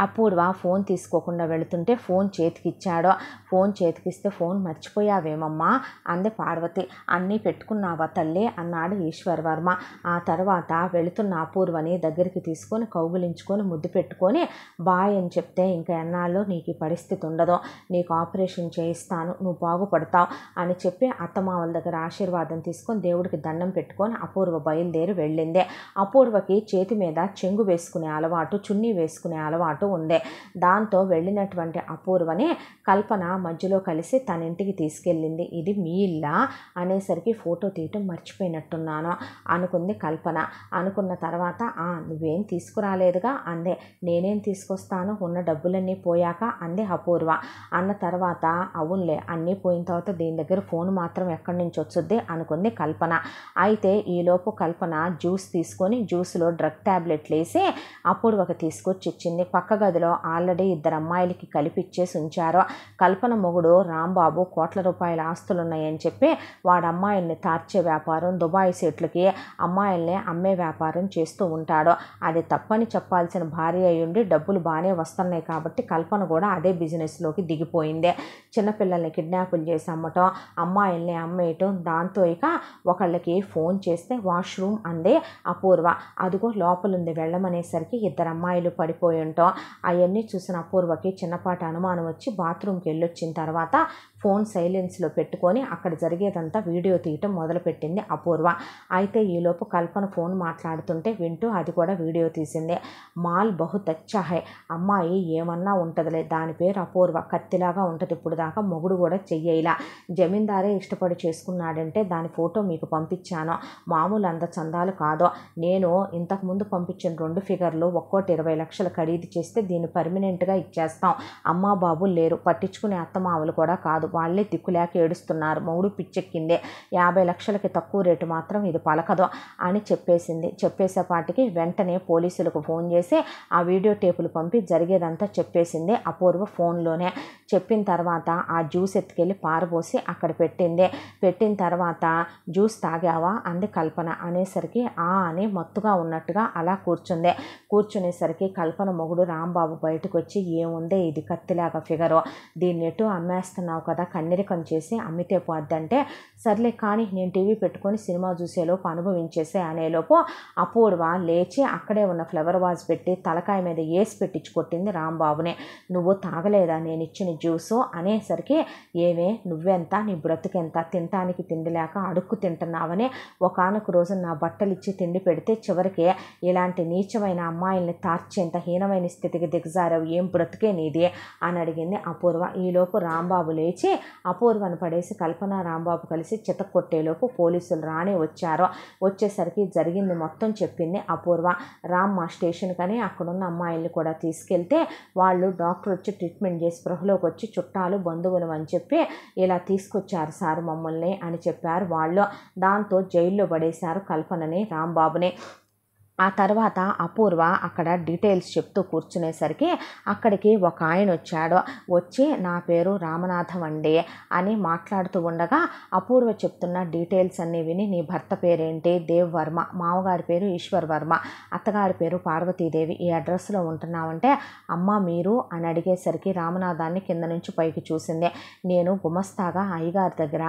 అప్పుడు ఫోన్ తీసుకోకుండా వెళుతుంటే ఫోన్ చేతికిచ్చాడు ఫోన్ చేతికిస్తే ఫోన్ మర్చిపోయావేమమ్మా అంది పార్వతి అన్నీ పెట్టుకున్నావా తల్లి అన్నాడు ఈశ్వర్ వర్మ ఆ తర్వాత వెళుతున్న అపూర్వని దగ్గరికి తీసుకొని కౌగులించుకొని ముద్దు పెట్టుకొని బాయ్ అని చెప్తే ఇంకా ఎన్నాళ్ళు నీకు ఈ పరిస్థితి ఉండదు నీకు ఆపరేషన్ చేయిస్తాను నువ్వు బాగుపడతావు అని చెప్పి అత్తమావల దగ్గర ఆశీర్వాదం తీసుకొని దేవుడికి దండం పెట్టుకొని అపూర్వ బయలుదేరి వెళ్ళింది అపూర్వకి చేతి మీద చెంగు వేసుకునే అలవాటు చున్నీ వేసుకునే అలవాటు అంటూ ఉంది దాంతో వెళ్ళినటువంటి అపూర్వని కల్పన మధ్యలో కలిసి తన ఇంటికి తీసుకెళ్ళింది ఇది మీ ఇల్లా అనేసరికి ఫోటో తీయటం మర్చిపోయినట్టున్నాను అనుకుంది కల్పన అనుకున్న తర్వాత నువ్వేం తీసుకురాలేదుగా అందే నేనేం తీసుకొస్తాను ఉన్న డబ్బులన్నీ పోయాక అంది అపూర్వ అన్న తర్వాత అవునులే అన్నీ పోయిన తర్వాత దీని దగ్గర ఫోన్ మాత్రం ఎక్కడి నుంచి వచ్చుద్ది అనుకుంది కల్పన అయితే ఈలోపు కల్పన జ్యూస్ తీసుకొని జ్యూస్లో డ్రగ్ ట్యాబ్లెట్లు వేసి అపూర్వకు తీసుకొచ్చి ఇచ్చింది పక్క పక్క గదిలో ఆల్రెడీ ఇద్దరు అమ్మాయిలకి కలిపిచ్చేసి ఉంచారు కల్పన మొగుడు రాంబాబు కోట్ల రూపాయల ఆస్తులున్నాయని చెప్పి వాడు అమ్మాయిల్ని తార్చే వ్యాపారం దుబాయ్ సెట్లకి అమ్మాయిల్ని అమ్మే వ్యాపారం చేస్తూ ఉంటాడు అది తప్పని చెప్పాల్సిన భార్య అయ్యుండి డబ్బులు బాగానే వస్తున్నాయి కాబట్టి కల్పన కూడా అదే బిజినెస్లోకి దిగిపోయింది చిన్నపిల్లల్ని కిడ్నాపులు చేసి అమ్మటం అమ్మాయిల్ని అమ్మేయటం దాంతో ఇక ఒకళ్ళకి ఫోన్ చేస్తే వాష్రూమ్ అందే అపూర్వ అదిగో లోపలుంది వెళ్ళమనేసరికి ఇద్దరు అమ్మాయిలు పడిపోయి ఉంటాం అవన్నీ చూసిన అపూర్వకి చిన్నపాటి అనుమానం వచ్చి బాత్రూమ్కి వెళ్ళొచ్చిన తర్వాత ఫోన్ సైలెన్స్లో పెట్టుకొని అక్కడ జరిగేదంతా వీడియో తీయటం మొదలుపెట్టింది అపూర్వ అయితే ఈలోపు కల్పన ఫోన్ మాట్లాడుతుంటే వింటూ అది కూడా వీడియో తీసింది మాల్ బహు తచ్చాహే అమ్మాయి ఏమన్నా ఉంటుందిలే దాని పేరు అపూర్వ కత్తిలాగా ఉంటుంది ఇప్పుడు దాకా మొగుడు కూడా చెయ్యేలా జమీందారే ఇష్టపడి చేసుకున్నాడంటే దాని ఫోటో మీకు పంపించాను మామూలు అంద చందాలు కాదో నేను ఇంతకుముందు పంపించిన రెండు ఫిగర్లు ఒక్కోటి ఇరవై లక్షలు ఖరీదు చేస్తే దీన్ని పర్మనెంట్గా ఇచ్చేస్తాం అమ్మా బాబు లేరు పట్టించుకునే అత్తమావలు కూడా కాదు వాళ్లే దిక్కులేక ఏడుస్తున్నారు మొగుడు పిచ్చెక్కిందే యాభై లక్షలకి తక్కువ రేటు మాత్రం ఇది పలకదు అని చెప్పేసింది చెప్పేసేపాటికి వెంటనే పోలీసులకు ఫోన్ చేసి ఆ వీడియో టేపులు పంపి జరిగేదంతా చెప్పేసింది అపూర్వ ఫోన్లోనే చెప్పిన తర్వాత ఆ జ్యూస్ ఎత్తుకెళ్ళి పారబోసి అక్కడ పెట్టింది పెట్టిన తర్వాత జ్యూస్ తాగావా అంది కల్పన అనేసరికి ఆ అని మత్తుగా ఉన్నట్టుగా అలా కూర్చుంది కూర్చునేసరికి కల్పన మొగుడు రాంబాబు బయటకు వచ్చి ఏముందే ఇది కత్తిలాగా ఫిగరు దీన్ని ఎటు అమ్మేస్తున్నావు కదా కదా కన్నెరికం చేసి అమ్మితే పోద్దంటే సర్లే కానీ నేను టీవీ పెట్టుకొని సినిమా చూసేలోపు అనుభవించేసే అనేలోపు అపూర్వ లేచి అక్కడే ఉన్న ఫ్లవర్ వాజ్ పెట్టి తలకాయ మీద ఏసి పెట్టించి కొట్టింది రాంబాబునే నువ్వు తాగలేదా నేను ఇచ్చిన జ్యూసు అనేసరికి ఏమే నువ్వెంత నీ బ్రతుకెంత తినటానికి తిండి లేక అడుక్కు తింటున్నావని ఒకనొక రోజు నా బట్టలు ఇచ్చి తిండి పెడితే చివరికి ఇలాంటి నీచమైన అమ్మాయిల్ని తార్చేంత హీనమైన స్థితికి దిగజారావు ఏం బ్రతికే నీది అని అడిగింది అపూర్వ ఈలోపు రాంబాబు లేచి వచ్చి అపూర్వను పడేసి కల్పన రాంబాబు కలిసి చిత కొట్టేలోపు పోలీసులు రానే వచ్చారు వచ్చేసరికి జరిగింది మొత్తం చెప్పింది అపూర్వ రామ్ మా స్టేషన్ కానీ అక్కడున్న అమ్మాయిల్ని కూడా తీసుకెళ్తే వాళ్ళు డాక్టర్ వచ్చి ట్రీట్మెంట్ చేసి స్పృహలోకి వచ్చి చుట్టాలు బంధువులు అని చెప్పి ఇలా తీసుకొచ్చారు సార్ మమ్మల్ని అని చెప్పారు వాళ్ళు దాంతో జైల్లో పడేశారు కల్పనని రాంబాబుని ఆ తర్వాత అపూర్వ అక్కడ డీటెయిల్స్ చెప్తూ కూర్చునేసరికి అక్కడికి ఒక ఆయన వచ్చాడు వచ్చి నా పేరు రామనాథం అండి అని మాట్లాడుతూ ఉండగా అపూర్వ చెప్తున్న డీటెయిల్స్ అన్నీ విని నీ భర్త పేరేంటి దేవ్ వర్మ మామగారి పేరు ఈశ్వర్ వర్మ అత్తగారి పేరు పార్వతీదేవి ఈ అడ్రస్లో ఉంటున్నామంటే అమ్మ మీరు అని అడిగేసరికి రామనాథాన్ని కింద నుంచి పైకి చూసింది నేను గుమస్తాగా అయ్యగారి దగ్గర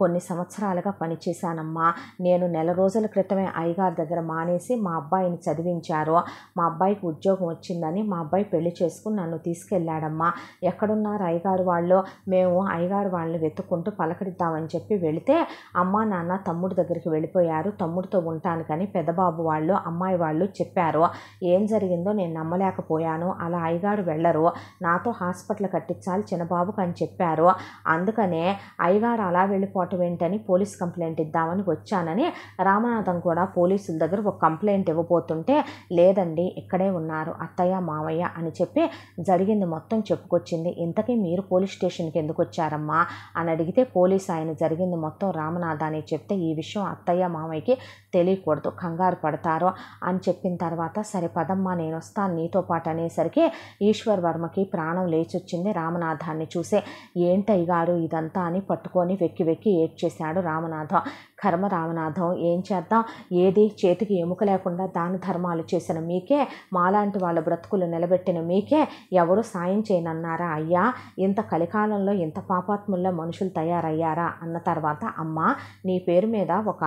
కొన్ని సంవత్సరాలుగా పనిచేశానమ్మా నేను నెల రోజుల క్రితమే అయ్యగారి దగ్గర మానేసి మా అబ్బాయిని చదివించారో మా అబ్బాయికి ఉద్యోగం వచ్చిందని మా అబ్బాయి పెళ్లి చేసుకుని నన్ను తీసుకెళ్లాడమ్మా ఎక్కడున్నారు అయ్యగారు వాళ్ళు మేము అయ్యగారు వాళ్ళని వెతుక్కుంటూ పలకరిద్దామని చెప్పి వెళితే అమ్మ నాన్న తమ్ముడి దగ్గరికి వెళ్ళిపోయారు తమ్ముడితో ఉంటాను కానీ పెద్దబాబు వాళ్ళు అమ్మాయి వాళ్ళు చెప్పారు ఏం జరిగిందో నేను నమ్మలేకపోయాను అలా అయ్యగారు వెళ్ళరు నాతో హాస్పిటల్ కట్టించాలి చిన్నబాబుకు అని చెప్పారు అందుకనే అయ్యగారు అలా వెళ్ళిపోవటం ఏంటని పోలీస్ కంప్లైంట్ ఇద్దామని వచ్చానని రామనాథం కూడా పోలీసుల దగ్గర ఒక కంప్లైంట్ ఇవ్వబోతుంటే లేదండి ఇక్కడే ఉన్నారు అత్తయ్య మావయ్య అని చెప్పి జరిగింది మొత్తం చెప్పుకొచ్చింది ఇంతకీ మీరు పోలీస్ స్టేషన్కి ఎందుకు వచ్చారమ్మా అని అడిగితే పోలీస్ ఆయన జరిగింది మొత్తం అని చెప్తే ఈ విషయం అత్తయ్య మామయ్యకి తెలియకూడదు కంగారు పడతారు అని చెప్పిన తర్వాత సరే పదమ్మా నేను వస్తాను నీతో పాటు అనేసరికి ఈశ్వర్ వర్మకి ప్రాణం లేచొచ్చింది రామనాథాన్ని చూసే ఏంటయ్యారు ఇదంతా అని పట్టుకొని వెక్కి వెక్కి ఏడ్చేశాడు రామనాథ కర్మ రామనాథం ఏం చేద్దాం ఏది చేతికి ఎముక లేకుండా దాన ధర్మాలు చేసిన మీకే మాలాంటి వాళ్ళ బ్రతుకులు నిలబెట్టిన మీకే ఎవరు సాయం చేయనన్నారా అయ్యా ఇంత కలికాలంలో ఇంత పాపాత్ముల్లో మనుషులు తయారయ్యారా అన్న తర్వాత అమ్మ నీ పేరు మీద ఒక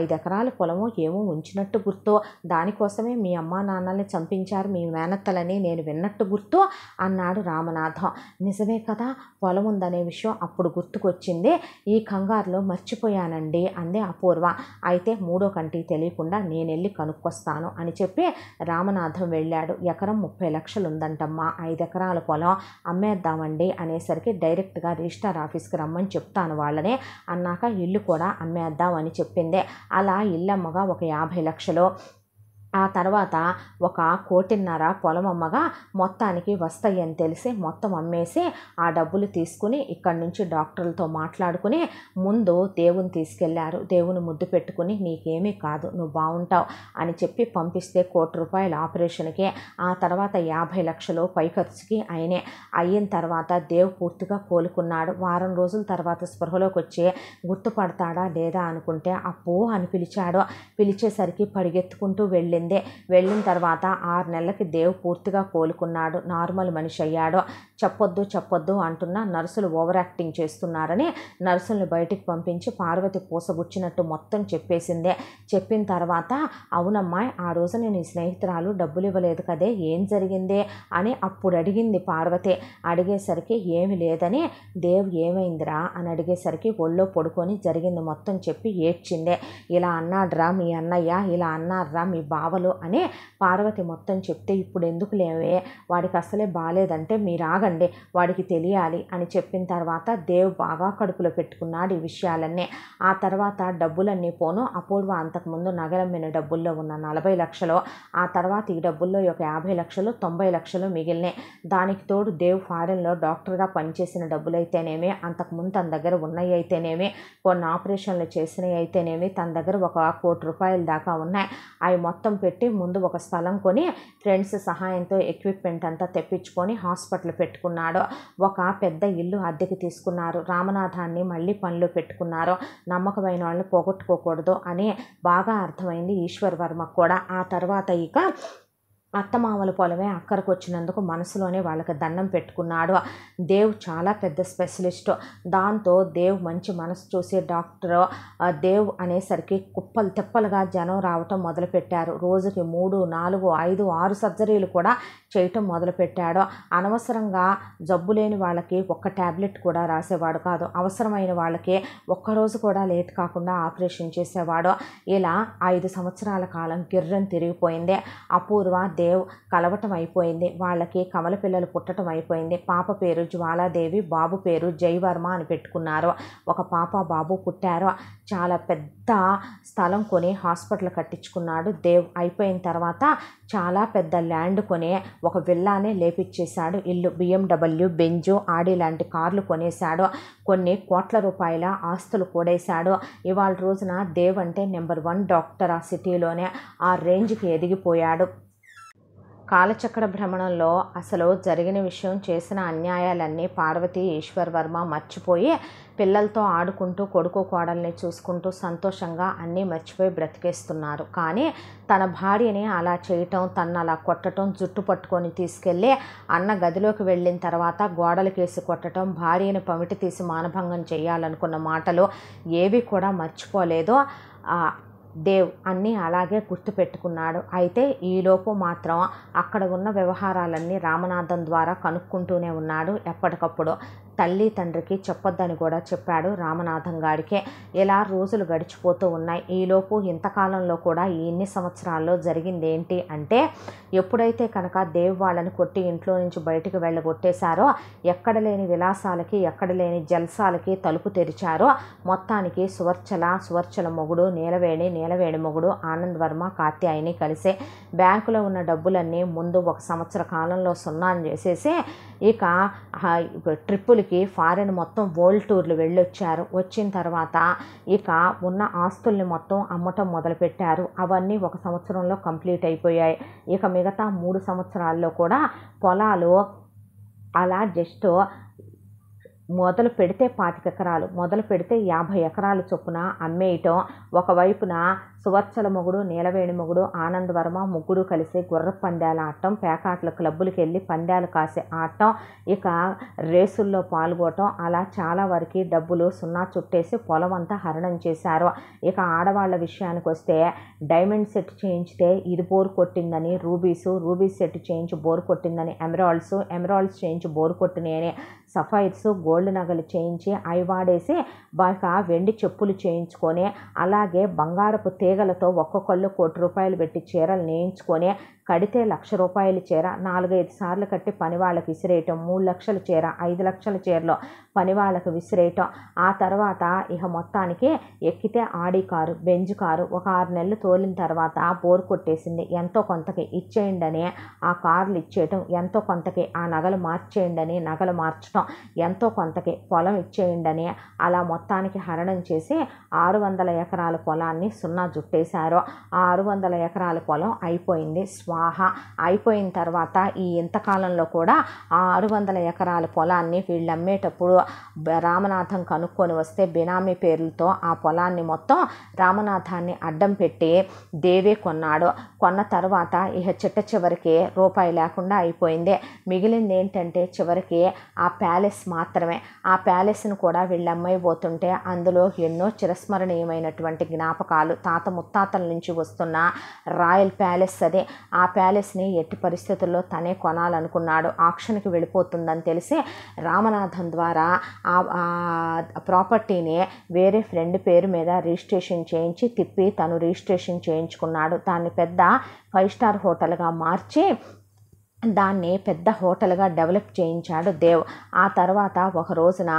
ఐదు ఎకరాల పొలము ఏమో ఉంచినట్టు గుర్తు దానికోసమే మీ అమ్మా నాన్నల్ని చంపించారు మీ మేనత్తలని నేను విన్నట్టు గుర్తు అన్నాడు రామనాథం నిజమే కదా పొలం ఉందనే విషయం అప్పుడు గుర్తుకొచ్చింది ఈ కంగారులో మర్చిపోయానండి అంది అంది అపూర్వ అయితే మూడో కంటికి తెలియకుండా నేను వెళ్ళి కనుక్కొస్తాను అని చెప్పి రామనాథం వెళ్ళాడు ఎకరం ముప్పై లక్షలు ఉందంటమ్మా ఐదు ఎకరాల పొలం అమ్మేద్దామండి అనేసరికి డైరెక్ట్గా రిజిస్టార్ ఆఫీస్కి రమ్మని చెప్తాను వాళ్ళనే అన్నాక ఇల్లు కూడా అమ్మేద్దాం అని చెప్పింది అలా ఇల్లమ్మగా ఒక యాభై లక్షలు ఆ తర్వాత ఒక కోటిన్నర పొలం అమ్మగా మొత్తానికి వస్తాయని తెలిసి మొత్తం అమ్మేసి ఆ డబ్బులు తీసుకుని ఇక్కడి నుంచి డాక్టర్లతో మాట్లాడుకుని ముందు దేవుని తీసుకెళ్లారు దేవుని ముద్దు పెట్టుకుని నీకేమీ కాదు నువ్వు బాగుంటావు అని చెప్పి పంపిస్తే కోటి రూపాయల ఆపరేషన్కి ఆ తర్వాత యాభై లక్షలు పై ఖర్చుకి అయినే అయిన తర్వాత దేవు పూర్తిగా కోలుకున్నాడు వారం రోజుల తర్వాత స్పృహలోకి వచ్చి గుర్తుపడతాడా లేదా అనుకుంటే అప్పు అని పిలిచాడు పిలిచేసరికి పరిగెత్తుకుంటూ వెళ్ళింది ముందే వెళ్ళిన తర్వాత ఆరు నెలలకి దేవు పూర్తిగా కోలుకున్నాడు నార్మల్ మనిషి అయ్యాడు చెప్పొద్దు చెప్పొద్దు అంటున్న నర్సులు ఓవర్ యాక్టింగ్ చేస్తున్నారని నర్సులను బయటికి పంపించి పార్వతి పూసగుచ్చినట్టు మొత్తం చెప్పేసిందే చెప్పిన తర్వాత అవునమ్మా ఆ రోజు నేను ఈ స్నేహితురాలు డబ్బులు ఇవ్వలేదు కదే ఏం జరిగిందే అని అప్పుడు అడిగింది పార్వతి అడిగేసరికి ఏమి లేదని దేవ్ ఏమైందిరా అని అడిగేసరికి ఒళ్ళో పడుకొని జరిగింది మొత్తం చెప్పి ఏడ్చిందే ఇలా రా మీ అన్నయ్య ఇలా అన్నారా మీ బాబు రావలు అనే పార్వతి మొత్తం చెప్తే ఇప్పుడు ఎందుకు లేవే వాడికి అసలే బాగాలేదంటే మీరు ఆగండి వాడికి తెలియాలి అని చెప్పిన తర్వాత దేవ్ బాగా కడుపులో పెట్టుకున్నాడు ఈ విషయాలన్నీ ఆ తర్వాత డబ్బులన్నీ పోను అపూర్వ అంతకుముందు మీద డబ్బుల్లో ఉన్న నలభై లక్షలు ఆ తర్వాత ఈ డబ్బుల్లో ఒక యాభై లక్షలు తొంభై లక్షలు మిగిలినాయి దానికి తోడు దేవ్ ఫారెన్లో డాక్టర్గా పనిచేసిన డబ్బులైతేనేమి అంతకుముందు తన దగ్గర ఉన్నాయి అయితేనేమి కొన్ని ఆపరేషన్లు చేసినవి అయితేనేమి తన దగ్గర ఒక కోటి రూపాయల దాకా ఉన్నాయి అవి మొత్తం పెట్టి ముందు ఒక స్థలం కొని ఫ్రెండ్స్ సహాయంతో ఎక్విప్మెంట్ అంతా తెప్పించుకొని హాస్పిటల్ పెట్టుకున్నాడు ఒక పెద్ద ఇల్లు అద్దెకి తీసుకున్నారు రామనాథాన్ని మళ్ళీ పనులు పెట్టుకున్నారు నమ్మకమైన వాళ్ళని పోగొట్టుకోకూడదు అని బాగా అర్థమైంది ఈశ్వర్ వర్మ కూడా ఆ తర్వాత ఇక అత్తమామల పొలమే అక్కడికి వచ్చినందుకు మనసులోనే వాళ్ళకి దండం పెట్టుకున్నాడు దేవ్ చాలా పెద్ద స్పెషలిస్ట్ దాంతో దేవ్ మంచి మనసు చూసే డాక్టర్ దేవ్ అనేసరికి కుప్పలు తిప్పలుగా జనం రావటం మొదలుపెట్టారు రోజుకి మూడు నాలుగు ఐదు ఆరు సర్జరీలు కూడా చేయటం మొదలుపెట్టాడు అనవసరంగా జబ్బు లేని వాళ్ళకి ఒక్క ట్యాబ్లెట్ కూడా రాసేవాడు కాదు అవసరమైన వాళ్ళకి ఒక్కరోజు కూడా లేట్ కాకుండా ఆపరేషన్ చేసేవాడు ఇలా ఐదు సంవత్సరాల కాలం గిర్రం తిరిగిపోయింది అపూర్వ దేవ్ దేవ్ కలవటం అయిపోయింది వాళ్ళకి కమల పిల్లలు పుట్టడం అయిపోయింది పాప పేరు జ్వాలాదేవి బాబు పేరు జైవర్మ అని పెట్టుకున్నారు ఒక పాప బాబు పుట్టారు చాలా పెద్ద స్థలం కొని హాస్పిటల్ కట్టించుకున్నాడు దేవ్ అయిపోయిన తర్వాత చాలా పెద్ద ల్యాండ్ కొని ఒక విల్లానే లేపిచ్చేశాడు ఇల్లు బిఎండబ్ల్యూ బెంజు ఆడి లాంటి కార్లు కొనేశాడు కొన్ని కోట్ల రూపాయల ఆస్తులు కూడేశాడు ఇవాళ రోజున దేవ్ అంటే నెంబర్ వన్ డాక్టర్ ఆ సిటీలోనే ఆ రేంజ్కి ఎదిగిపోయాడు కాలచక్ర భ్రమణంలో అసలు జరిగిన విషయం చేసిన అన్యాయాలన్నీ పార్వతి ఈశ్వర్ వర్మ మర్చిపోయి పిల్లలతో ఆడుకుంటూ కొడుకు కోడల్ని చూసుకుంటూ సంతోషంగా అన్నీ మర్చిపోయి బ్రతికేస్తున్నారు కానీ తన భార్యని అలా చేయటం తను అలా కొట్టడం జుట్టు పట్టుకొని తీసుకెళ్ళి అన్న గదిలోకి వెళ్ళిన తర్వాత గోడలకేసి కొట్టడం భార్యని పమిటి తీసి మానభంగం చేయాలనుకున్న మాటలు ఏవి కూడా మర్చిపోలేదు దేవ్ అన్నీ అలాగే గుర్తుపెట్టుకున్నాడు అయితే ఈలోపు మాత్రం అక్కడ ఉన్న వ్యవహారాలన్నీ రామనాథం ద్వారా కనుక్కుంటూనే ఉన్నాడు ఎప్పటికప్పుడు తల్లి తండ్రికి చెప్పొద్దని కూడా చెప్పాడు రామనాథం గాడికే ఇలా రోజులు గడిచిపోతూ ఉన్నాయి ఈలోపు ఇంతకాలంలో కూడా ఎన్ని సంవత్సరాల్లో జరిగింది ఏంటి అంటే ఎప్పుడైతే కనుక దేవ్ వాళ్ళని కొట్టి ఇంట్లో నుంచి బయటకు వెళ్ళగొట్టేశారో ఎక్కడ లేని విలాసాలకి ఎక్కడ లేని జల్సాలకి తలుపు తెరిచారో మొత్తానికి సువర్చల సువర్చల మొగుడు నీలవేణి నీలవేణి మొగుడు ఆనంద్ వర్మ కాత్యాయని కలిసే బ్యాంకులో ఉన్న డబ్బులన్నీ ముందు ఒక సంవత్సర కాలంలో సున్నాను చేసేసి ఇక ట్రిప్పులు టూర్లకి ఫారెన్ మొత్తం వరల్డ్ టూర్లు వెళ్ళొచ్చారు వచ్చిన తర్వాత ఇక ఉన్న ఆస్తుల్ని మొత్తం అమ్మటం మొదలుపెట్టారు అవన్నీ ఒక సంవత్సరంలో కంప్లీట్ అయిపోయాయి ఇక మిగతా మూడు సంవత్సరాల్లో కూడా పొలాలు అలా జస్ట్ మొదలు పెడితే పాతిక ఎకరాలు మొదలు పెడితే యాభై ఎకరాలు చొప్పున అమ్మేయటం ఒకవైపున సువర్చల మొగుడు నీలవేణి మొగుడు ఆనందవర్మ ముగ్గురు కలిసి గుర్ర పందాల ఆడటం పేకాట్ల క్లబ్బులకి వెళ్ళి పందాలు కాసే ఆడటం ఇక రేసుల్లో పాల్గొనటం అలా చాలా వరకు డబ్బులు సున్నా చుట్టేసి పొలం అంతా హరణం చేశారు ఇక ఆడవాళ్ళ విషయానికి వస్తే డైమండ్ సెట్ చేయించితే ఇది బోర్ కొట్టిందని రూబీస్ రూబీస్ సెట్ చేయించి బోర్ కొట్టిందని ఎమరాల్డ్స్ ఎమరాల్డ్స్ చేయించి బోర్ కొట్టినాయని సఫైర్స్ గోల్డ్ నగలు చేయించి అవి వాడేసి బాగా వెండి చెప్పులు చేయించుకొని అలాగే బంగారపు తీగ తీగలతో ఒక్కొక్కళ్ళు కోటి రూపాయలు పెట్టి చీరలు నేయించుకొని కడితే లక్ష రూపాయల చీర నాలుగైదు సార్లు కట్టి పని వాళ్ళకి విసిరేయటం మూడు లక్షల చీర ఐదు లక్షల చీరలో పని వాళ్ళకి విసిరేయటం ఆ తర్వాత ఇక మొత్తానికి ఎక్కితే ఆడి కారు బెంజ్ కారు ఒక ఆరు నెలలు తోలిన తర్వాత బోర్ కొట్టేసింది ఎంతో కొంతకి ఇచ్చేయండి అని ఆ కార్లు ఇచ్చేయటం ఎంతో కొంతకి ఆ నగలు మార్చేయండి అని నగలు మార్చడం ఎంతో కొంతకి పొలం ఇచ్చేయండి అని అలా మొత్తానికి హరణం చేసి ఆరు వందల ఎకరాల పొలాన్ని సున్నా జుట్టేశారు ఆ ఆరు వందల ఎకరాల పొలం అయిపోయింది స్వా స్వాహ అయిపోయిన తర్వాత ఈ ఇంతకాలంలో కూడా ఆ ఆరు వందల ఎకరాల పొలాన్ని వీళ్ళు అమ్మేటప్పుడు రామనాథం కనుక్కొని వస్తే బినామీ పేర్లతో ఆ పొలాన్ని మొత్తం రామనాథాన్ని అడ్డం పెట్టి దేవే కొన్నాడు కొన్న తర్వాత ఇక చిట్ట చివరికి రూపాయి లేకుండా అయిపోయింది మిగిలింది ఏంటంటే చివరికి ఆ ప్యాలెస్ మాత్రమే ఆ ప్యాలెస్ను కూడా వీళ్ళు అమ్మైపోతుంటే అందులో ఎన్నో చిరస్మరణీయమైనటువంటి జ్ఞాపకాలు తాత ముత్తాతల నుంచి వస్తున్న రాయల్ ప్యాలెస్ అదే ఆ ఆ ప్యాలెస్ని ఎట్టి పరిస్థితుల్లో తనే కొనాలనుకున్నాడు ఆక్షన్కి వెళ్ళిపోతుందని తెలిసి రామనాథం ద్వారా ఆ ప్రాపర్టీని వేరే ఫ్రెండ్ పేరు మీద రిజిస్ట్రేషన్ చేయించి తిప్పి తను రిజిస్ట్రేషన్ చేయించుకున్నాడు దాన్ని పెద్ద ఫైవ్ స్టార్ హోటల్గా మార్చి దాన్ని పెద్ద హోటల్గా డెవలప్ చేయించాడు దేవ్ ఆ తర్వాత ఒక రోజున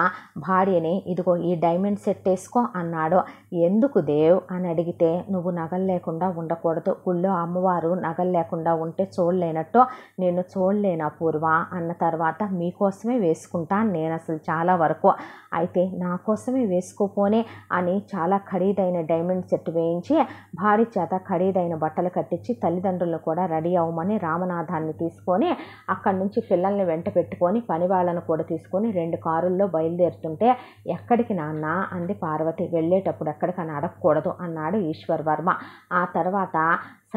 భార్యని ఇదిగో ఈ డైమండ్ సెట్ వేసుకో అన్నాడు ఎందుకు దేవ్ అని అడిగితే నువ్వు నగలు లేకుండా ఉండకూడదు గుళ్ళో అమ్మవారు నగలు లేకుండా ఉంటే చూడలేనట్టు నేను చూడలేను పూర్వ అన్న తర్వాత మీకోసమే వేసుకుంటాను నేను అసలు చాలా వరకు అయితే నా కోసమే వేసుకోపోనే అని చాలా ఖరీదైన డైమండ్ సెట్ వేయించి భార్య చేత ఖరీదైన బట్టలు కట్టించి తల్లిదండ్రులు కూడా రెడీ అవ్వమని రామనాథాన్ని తీసుకొని తీసుకొని అక్కడి నుంచి పిల్లల్ని వెంట పెట్టుకొని పని వాళ్ళను కూడా తీసుకొని రెండు కారుల్లో బయలుదేరుతుంటే ఎక్కడికి నాన్న అంది పార్వతి వెళ్ళేటప్పుడు ఎక్కడికని అడగకూడదు అన్నాడు ఈశ్వర్ వర్మ ఆ తర్వాత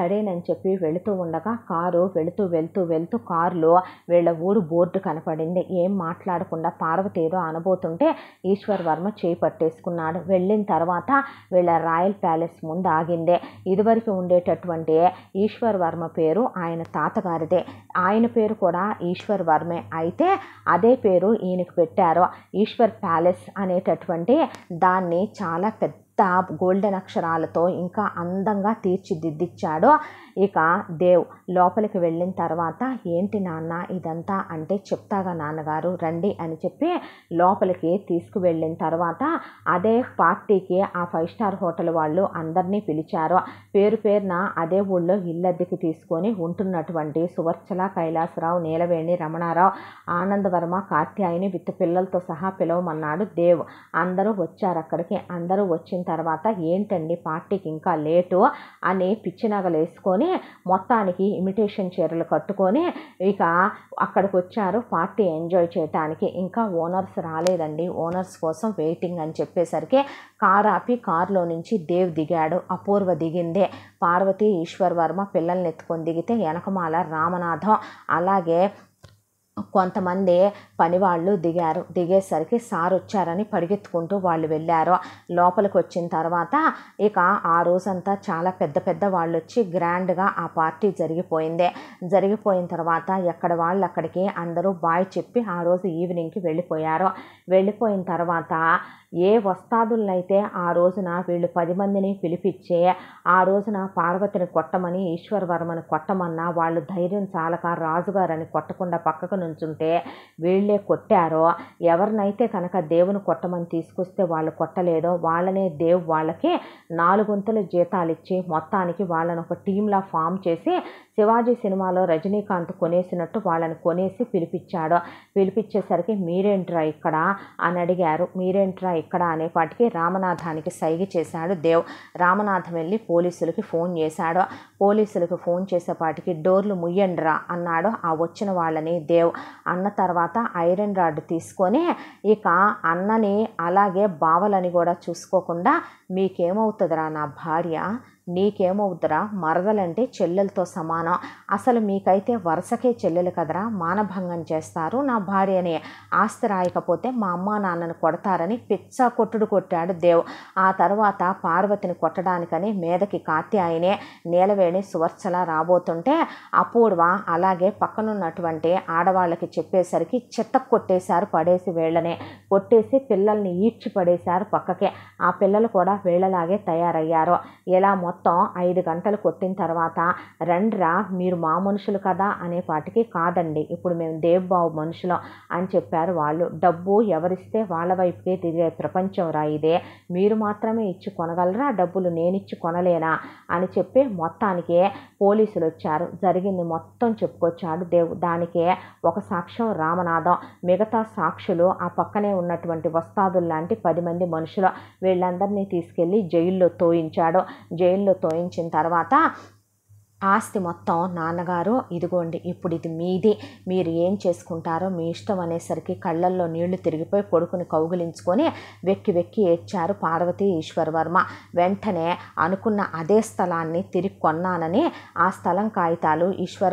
సరేనని చెప్పి వెళుతూ ఉండగా కారు వెళుతూ వెళ్తూ వెళ్తూ కారులో వీళ్ళ ఊరు బోర్డు కనపడింది ఏం మాట్లాడకుండా పార్వతి ఏదో అనబోతుంటే ఈశ్వర్ వర్మ చేపట్టేసుకున్నాడు వెళ్ళిన తర్వాత వీళ్ళ రాయల్ ప్యాలెస్ ముందు ఆగిందే ఇదివరకు ఉండేటటువంటి ఈశ్వర్ వర్మ పేరు ఆయన తాతగారిదే ఆయన పేరు కూడా ఈశ్వర్ వర్మే అయితే అదే పేరు ఈయనకు పెట్టారు ఈశ్వర్ ప్యాలెస్ అనేటటువంటి దాన్ని చాలా పెద్ద గోల్డెన్ అక్షరాలతో ఇంకా అందంగా తీర్చిదిద్దిచ్చాడో ఇక దేవ్ లోపలికి వెళ్ళిన తర్వాత ఏంటి నాన్న ఇదంతా అంటే చెప్తాగా నాన్నగారు రండి అని చెప్పి లోపలికి తీసుకువెళ్ళిన తర్వాత అదే పార్టీకి ఆ ఫైవ్ స్టార్ హోటల్ వాళ్ళు అందరినీ పిలిచారు పేరు పేరున అదే ఊళ్ళో ఇల్లద్దెకి తీసుకొని ఉంటున్నటువంటి సువర్చల కైలాసరావు నీలవేణి రమణారావు ఆనందవర్మ కార్త్యాయని విత్ పిల్లలతో సహా పిలవమన్నాడు దేవ్ అందరూ వచ్చారు అక్కడికి అందరూ వచ్చిన తర్వాత ఏంటండి పార్టీకి ఇంకా లేటు అని పిచ్చినగలు వేసుకొని మొత్తానికి ఇమిటేషన్ చీరలు కట్టుకొని ఇక అక్కడికి వచ్చారు పార్టీ ఎంజాయ్ చేయటానికి ఇంకా ఓనర్స్ రాలేదండి ఓనర్స్ కోసం వెయిటింగ్ అని చెప్పేసరికి కార్ ఆపి కారులో నుంచి దేవ్ దిగాడు అపూర్వ దిగిందే పార్వతి ఈశ్వర్ వర్మ పిల్లల్ని ఎత్తుకొని దిగితే వెనకమాల రామనాథం అలాగే కొంతమంది పనివాళ్ళు దిగారు దిగేసరికి సార్ వచ్చారని పరిగెత్తుకుంటూ వాళ్ళు వెళ్ళారు లోపలికి వచ్చిన తర్వాత ఇక ఆ రోజంతా చాలా పెద్ద పెద్ద వాళ్ళు వచ్చి గ్రాండ్గా ఆ పార్టీ జరిగిపోయింది జరిగిపోయిన తర్వాత ఎక్కడ వాళ్ళు అక్కడికి అందరూ బాయ్ చెప్పి ఆ రోజు ఈవినింగ్కి వెళ్ళిపోయారు వెళ్ళిపోయిన తర్వాత ఏ వస్తాదులనైతే ఆ రోజున వీళ్ళు పది మందిని పిలిపించి ఆ రోజున పార్వతిని కొట్టమని ఈశ్వర వర్మని కొట్టమన్నా వాళ్ళు ధైర్యం చాలక రాజుగారని కొట్టకుండా పక్కకు నుంచుంటే వీళ్ళు వీళ్ళే కొట్టారో ఎవరినైతే కనుక దేవుని కొట్టమని తీసుకొస్తే వాళ్ళు కొట్టలేదో వాళ్ళనే దేవు వాళ్ళకి నాలుగొంతుల జీతాలు ఇచ్చి మొత్తానికి వాళ్ళని ఒక టీంలా ఫామ్ చేసి శివాజీ సినిమాలో రజనీకాంత్ కొనేసినట్టు వాళ్ళని కొనేసి పిలిపించాడు పిలిపించేసరికి మీరేంట్రా ఇక్కడ అని అడిగారు మీరేంట్రా ఇక్కడ అనేపాటికి రామనాథానికి సైగ చేశాడు దేవ్ రామనాథం వెళ్ళి పోలీసులకి ఫోన్ చేశాడు పోలీసులకు ఫోన్ చేసేపాటికి డోర్లు ముయ్యండిరా అన్నాడు ఆ వచ్చిన వాళ్ళని దేవ్ అన్న తర్వాత ఆ ఐరన్ రాడ్ తీసుకొని ఇక అన్నని అలాగే బావలని కూడా చూసుకోకుండా మీకేమవుతుందిరా నా భార్య నీకేమవుతురా మరదలంటే చెల్లెలతో సమానం అసలు మీకైతే వరుసకే చెల్లెలు కదరా మానభంగం చేస్తారు నా భార్యని ఆస్తి రాయకపోతే మా అమ్మ నాన్నను కొడతారని పిచ్చ కొట్టుడు కొట్టాడు దేవ్ ఆ తర్వాత పార్వతిని కొట్టడానికని మీదకి కాత్యాయనే నీలవేణి సువర్చల రాబోతుంటే అపూర్వ అలాగే పక్కనున్నటువంటి ఆడవాళ్ళకి చెప్పేసరికి చెత్త కొట్టేశారు పడేసి వేళ్ళనే కొట్టేసి పిల్లల్ని ఈడ్చి పడేశారు పక్కకే ఆ పిల్లలు కూడా వేళ్ళలాగే తయారయ్యారు ఇలా మొత్తం ఐదు గంటలు కొట్టిన తర్వాత రండ్రా మీరు మా మనుషులు కదా అనే పాటికి కాదండి ఇప్పుడు మేము దేవ్బాబు మనుషులం అని చెప్పారు వాళ్ళు డబ్బు ఎవరిస్తే వాళ్ళ వైపుకే తిరిగే ప్రపంచం రా ఇదే మీరు మాత్రమే ఇచ్చి కొనగలరా డబ్బులు నేనిచ్చి కొనలేనా అని చెప్పి మొత్తానికే పోలీసులు వచ్చారు జరిగింది మొత్తం చెప్పుకొచ్చాడు దేవు దానికే ఒక సాక్ష్యం రామనాథం మిగతా సాక్షులు ఆ పక్కనే ఉన్నటువంటి వస్తాదులు లాంటి పది మంది మనుషులు వీళ్ళందరినీ తీసుకెళ్ళి జైల్లో తోయించాడు జైలు ఆయిల్లో తోయించిన తర్వాత ఆస్తి మొత్తం నాన్నగారు ఇదిగోండి ఇప్పుడు ఇది మీది మీరు ఏం చేసుకుంటారో మీ ఇష్టం అనేసరికి కళ్ళల్లో నీళ్లు తిరిగిపోయి కొడుకుని కౌగిలించుకొని వెక్కి వెక్కి ఏడ్చారు పార్వతి వర్మ వెంటనే అనుకున్న అదే స్థలాన్ని తిరిగి కొన్నానని ఆ స్థలం కాగితాలు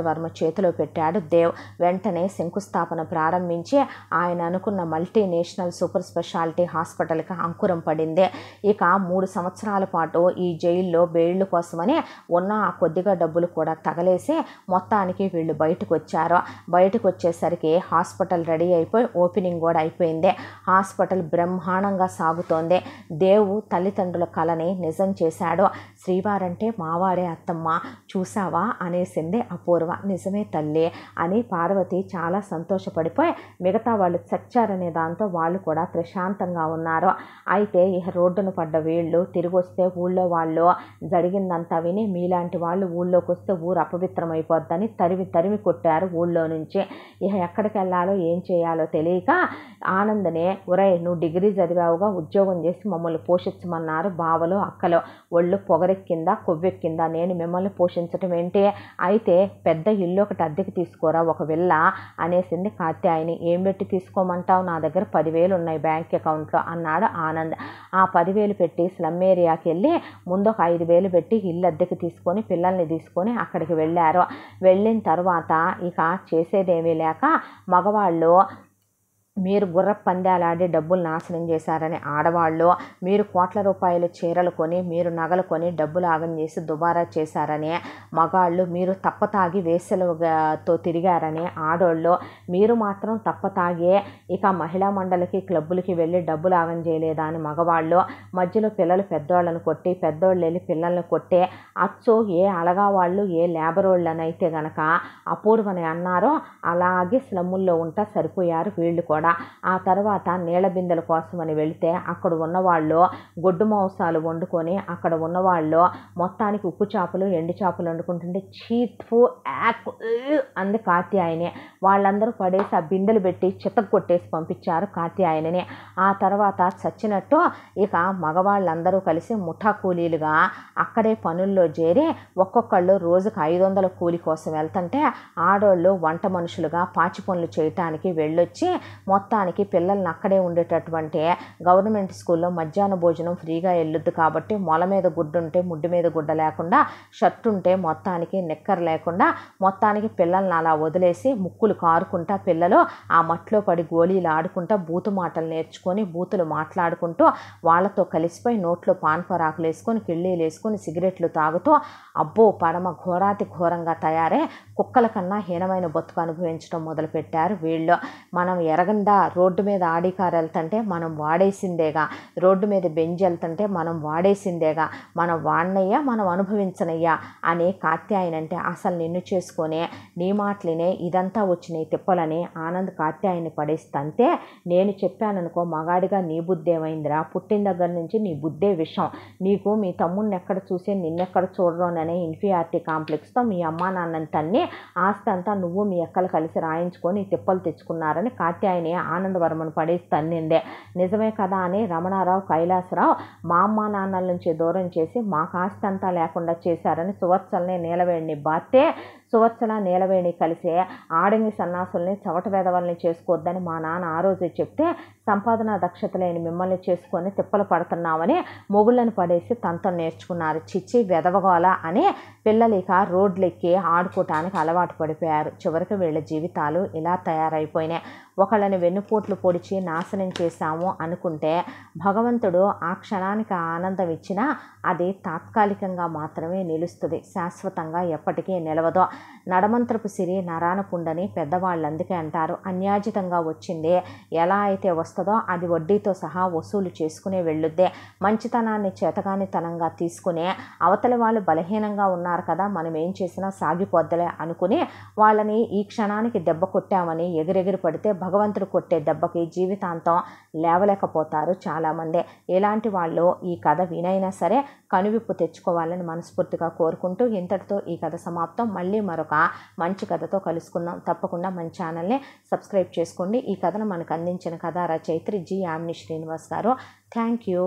వర్మ చేతిలో పెట్టాడు దేవ్ వెంటనే శంకుస్థాపన ప్రారంభించి ఆయన అనుకున్న మల్టీనేషనల్ సూపర్ స్పెషాలిటీ హాస్పిటల్కి అంకురం పడింది ఇక మూడు సంవత్సరాల పాటు ఈ జైల్లో బెయిళ్ళు కోసమని ఉన్న ఆ కొద్దిగా డబ్బు డబ్బులు కూడా తగలేసి మొత్తానికి వీళ్ళు బయటకు వచ్చారు బయటకు వచ్చేసరికి హాస్పిటల్ రెడీ అయిపోయి ఓపెనింగ్ కూడా అయిపోయింది హాస్పిటల్ బ్రహ్మాండంగా సాగుతోంది దేవు తల్లిదండ్రుల కళని నిజం చేశాడు శ్రీవారంటే మావాడే అత్తమ్మ చూసావా అనేసింది అపూర్వ నిజమే తల్లి అని పార్వతి చాలా సంతోషపడిపోయి మిగతా వాళ్ళు చచ్చారనే దాంతో వాళ్ళు కూడా ప్రశాంతంగా ఉన్నారు అయితే ఇహ రోడ్డును పడ్డ వీళ్ళు తిరిగి వస్తే ఊళ్ళో వాళ్ళు జరిగిందంతా విని మీలాంటి వాళ్ళు ఊళ్ళోకి వస్తే ఊరు అపవిత్రమైపోద్దని తరిమి తరిమి కొట్టారు ఊళ్ళో నుంచి ఇహ ఎక్కడికి వెళ్ళాలో ఏం చేయాలో తెలియక ఆనందనే ఉరే నువ్వు డిగ్రీ చదివావుగా ఉద్యోగం చేసి మమ్మల్ని పోషించమన్నారు బావలో అక్కలు ఒళ్ళు పొగరి కింద కొవ్వెక్కిందా కింద నేను మిమ్మల్ని పోషించటం ఏంటి అయితే పెద్ద ఇల్లు ఒకటి అద్దెకి తీసుకోరా ఒక విల్ల అనేసింది కాత్యాయని ఏం పెట్టి తీసుకోమంటావు నా దగ్గర పదివేలు ఉన్నాయి బ్యాంక్ అకౌంట్లో అన్నాడు ఆనంద్ ఆ పదివేలు పెట్టి స్లమ్ ఏరియాకి వెళ్ళి ముందు ఒక ఐదు వేలు పెట్టి ఇల్లు అద్దెకి తీసుకొని పిల్లల్ని తీసుకొని అక్కడికి వెళ్ళారు వెళ్ళిన తర్వాత ఇక చేసేదేమీ లేక మగవాళ్ళు మీరు గుర్ర పందాలు ఆడి డబ్బులు నాశనం చేశారని ఆడవాళ్ళు మీరు కోట్ల రూపాయల చీరలు కొని మీరు నగలు కొని డబ్బులు ఆగం చేసి దుబారా చేశారని మగాళ్ళు మీరు తప్పతాగి వేసలుతో తిరిగారని ఆడోళ్ళు మీరు మాత్రం తప్పతాగే ఇక మహిళా మండలికి క్లబ్బులకి వెళ్ళి డబ్బులు ఆగం చేయలేదా అని మగవాళ్ళు మధ్యలో పిల్లలు పెద్దవాళ్ళను కొట్టి పెద్దోళ్ళు వెళ్ళి పిల్లల్ని కొట్టే అచ్చో ఏ అలగా వాళ్ళు ఏ లేబర్ వాళ్ళని అయితే గనక అపూర్వని అన్నారో అలాగే స్లమ్ముల్లో ఉంటా సరిపోయారు వీళ్ళు కూడా కదా ఆ తర్వాత నీళ్ళ బిందెల కోసమని వెళితే అక్కడ ఉన్నవాళ్ళు గొడ్డు మాంసాలు వండుకొని అక్కడ ఉన్నవాళ్ళు మొత్తానికి ఉప్పు చేపలు ఎండు చేపలు వండుకుంటుంటే చీత్ఫు యాక్ అంది కాత్యాయని వాళ్ళందరూ పడేసి ఆ బిందెలు పెట్టి చిత్త కొట్టేసి పంపించారు కాత్యాయనని ఆ తర్వాత చచ్చినట్టు ఇక మగవాళ్ళందరూ కలిసి ముఠా కూలీలుగా అక్కడే పనుల్లో చేరి ఒక్కొక్కళ్ళు రోజుకు ఐదు వందల కూలి కోసం వెళ్తుంటే ఆడోళ్ళు వంట మనుషులుగా పాచి పనులు చేయటానికి వెళ్ళొచ్చి మొత్తానికి పిల్లల్ని అక్కడే ఉండేటటువంటి గవర్నమెంట్ స్కూల్లో మధ్యాహ్న భోజనం ఫ్రీగా వెళ్ళొద్దు కాబట్టి మొల మీద గుడ్డు ఉంటే ముడ్డు మీద గుడ్డ లేకుండా షర్ట్ ఉంటే మొత్తానికి నిక్కర్ లేకుండా మొత్తానికి పిల్లల్ని అలా వదిలేసి ముక్కులు కారుకుంటా పిల్లలు ఆ మట్లో పడి గోళీలు ఆడుకుంటా బూతు మాటలు నేర్చుకొని బూతులు మాట్లాడుకుంటూ వాళ్ళతో కలిసిపోయి నోట్లో పాన్పరాకులు వేసుకొని కిళ్ళీలు వేసుకొని సిగరెట్లు తాగుతూ అబ్బో పడమ ఘోరాతి ఘోరంగా తయారై కుక్కల కన్నా హీనమైన బతుకు అనుభవించడం మొదలుపెట్టారు వీళ్ళు మనం ఎరగండా రోడ్డు మీద ఆడి కారు వెళ్తుంటే మనం వాడేసిందేగా రోడ్డు మీద బెంజ్ వెళ్తుంటే మనం వాడేసిందేగా మనం వాడినయ్యా మనం అనుభవించనయ్యా అనే కాత్యాయన అంటే అసలు నిన్ను చేసుకునే నీ మాటలినే ఇదంతా వచ్చిన తిప్పలని ఆనంద్ కాత్యాయని పడేస్తంతే నేను చెప్పాననుకో మగాడిగా నీ బుద్ధేమైందిరా పుట్టిన దగ్గర నుంచి నీ బుద్ధే విషం నీకు మీ తమ్ముడిని ఎక్కడ చూసి నిన్నెక్కడ అని అనే ఇన్ఫీరియారిటీ కాంప్లెక్స్తో మీ అమ్మ నాన్నని తన్ని ఆస్తి అంతా నువ్వు మీ ఎక్కలు కలిసి రాయించుకొని తిప్పలు తెచ్చుకున్నారని కాత్యాయని ఆనందవర్మను పడేసి తన్నిందే నిజమే కదా అని రమణారావు కైలాసరావు మా అమ్మ నాన్నల నుంచి దూరం చేసి మాకు ఆస్తి అంతా లేకుండా చేశారని సువత్సల్ని నీలవేణిని బాతే సువర్చల నీలవేణి కలిసి ఆడమి సన్నాసుల్ని చవట వేదవల్ని చేసుకోవద్దని మా నాన్న ఆ రోజే చెప్తే సంపాదన దక్షత లేని మిమ్మల్ని చేసుకొని తిప్పలు పడుతున్నామని మొగుళ్ళని పడేసి తంతం నేర్చుకున్నారు చిచ్చి వెదవగోల అని పిల్లలిక రోడ్లెక్కి ఆడుకోవటానికి అలవాటు పడిపోయారు చివరికి వీళ్ళ జీవితాలు ఇలా తయారైపోయినాయి ఒకళ్ళని వెన్నుపోట్లు పొడిచి నాశనం చేశాము అనుకుంటే భగవంతుడు ఆ క్షణానికి ఆనందం ఇచ్చినా అది తాత్కాలికంగా మాత్రమే నిలుస్తుంది శాశ్వతంగా ఎప్పటికీ నిలవదు నడమంత్రపు సిరి నరాన పుండని పెద్దవాళ్ళు అందుకే అంటారు అన్యాజితంగా వచ్చింది ఎలా అయితే వస్తుందో అది వడ్డీతో సహా వసూలు చేసుకునే వెళ్ళుద్దే మంచితనాన్ని చేతగానితనంగా తీసుకునే అవతలి వాళ్ళు బలహీనంగా ఉన్నారు ఉన్నారు కదా మనం ఏం చేసినా సాగిపోద్దలే అనుకుని వాళ్ళని ఈ క్షణానికి దెబ్బ కొట్టామని ఎగిరెగిరి పడితే భగవంతుడు కొట్టే దెబ్బకి జీవితాంతం లేవలేకపోతారు చాలామంది ఇలాంటి వాళ్ళు ఈ కథ వినైనా సరే కనువిప్పు తెచ్చుకోవాలని మనస్ఫూర్తిగా కోరుకుంటూ ఇంతటితో ఈ కథ సమాప్తం మళ్ళీ మరొక మంచి కథతో కలుసుకుందాం తప్పకుండా మన ఛానల్ని సబ్స్క్రైబ్ చేసుకోండి ఈ కథను మనకు అందించిన కథ రచయిత్రి జి యామిని శ్రీనివాస్ గారు థ్యాంక్ యూ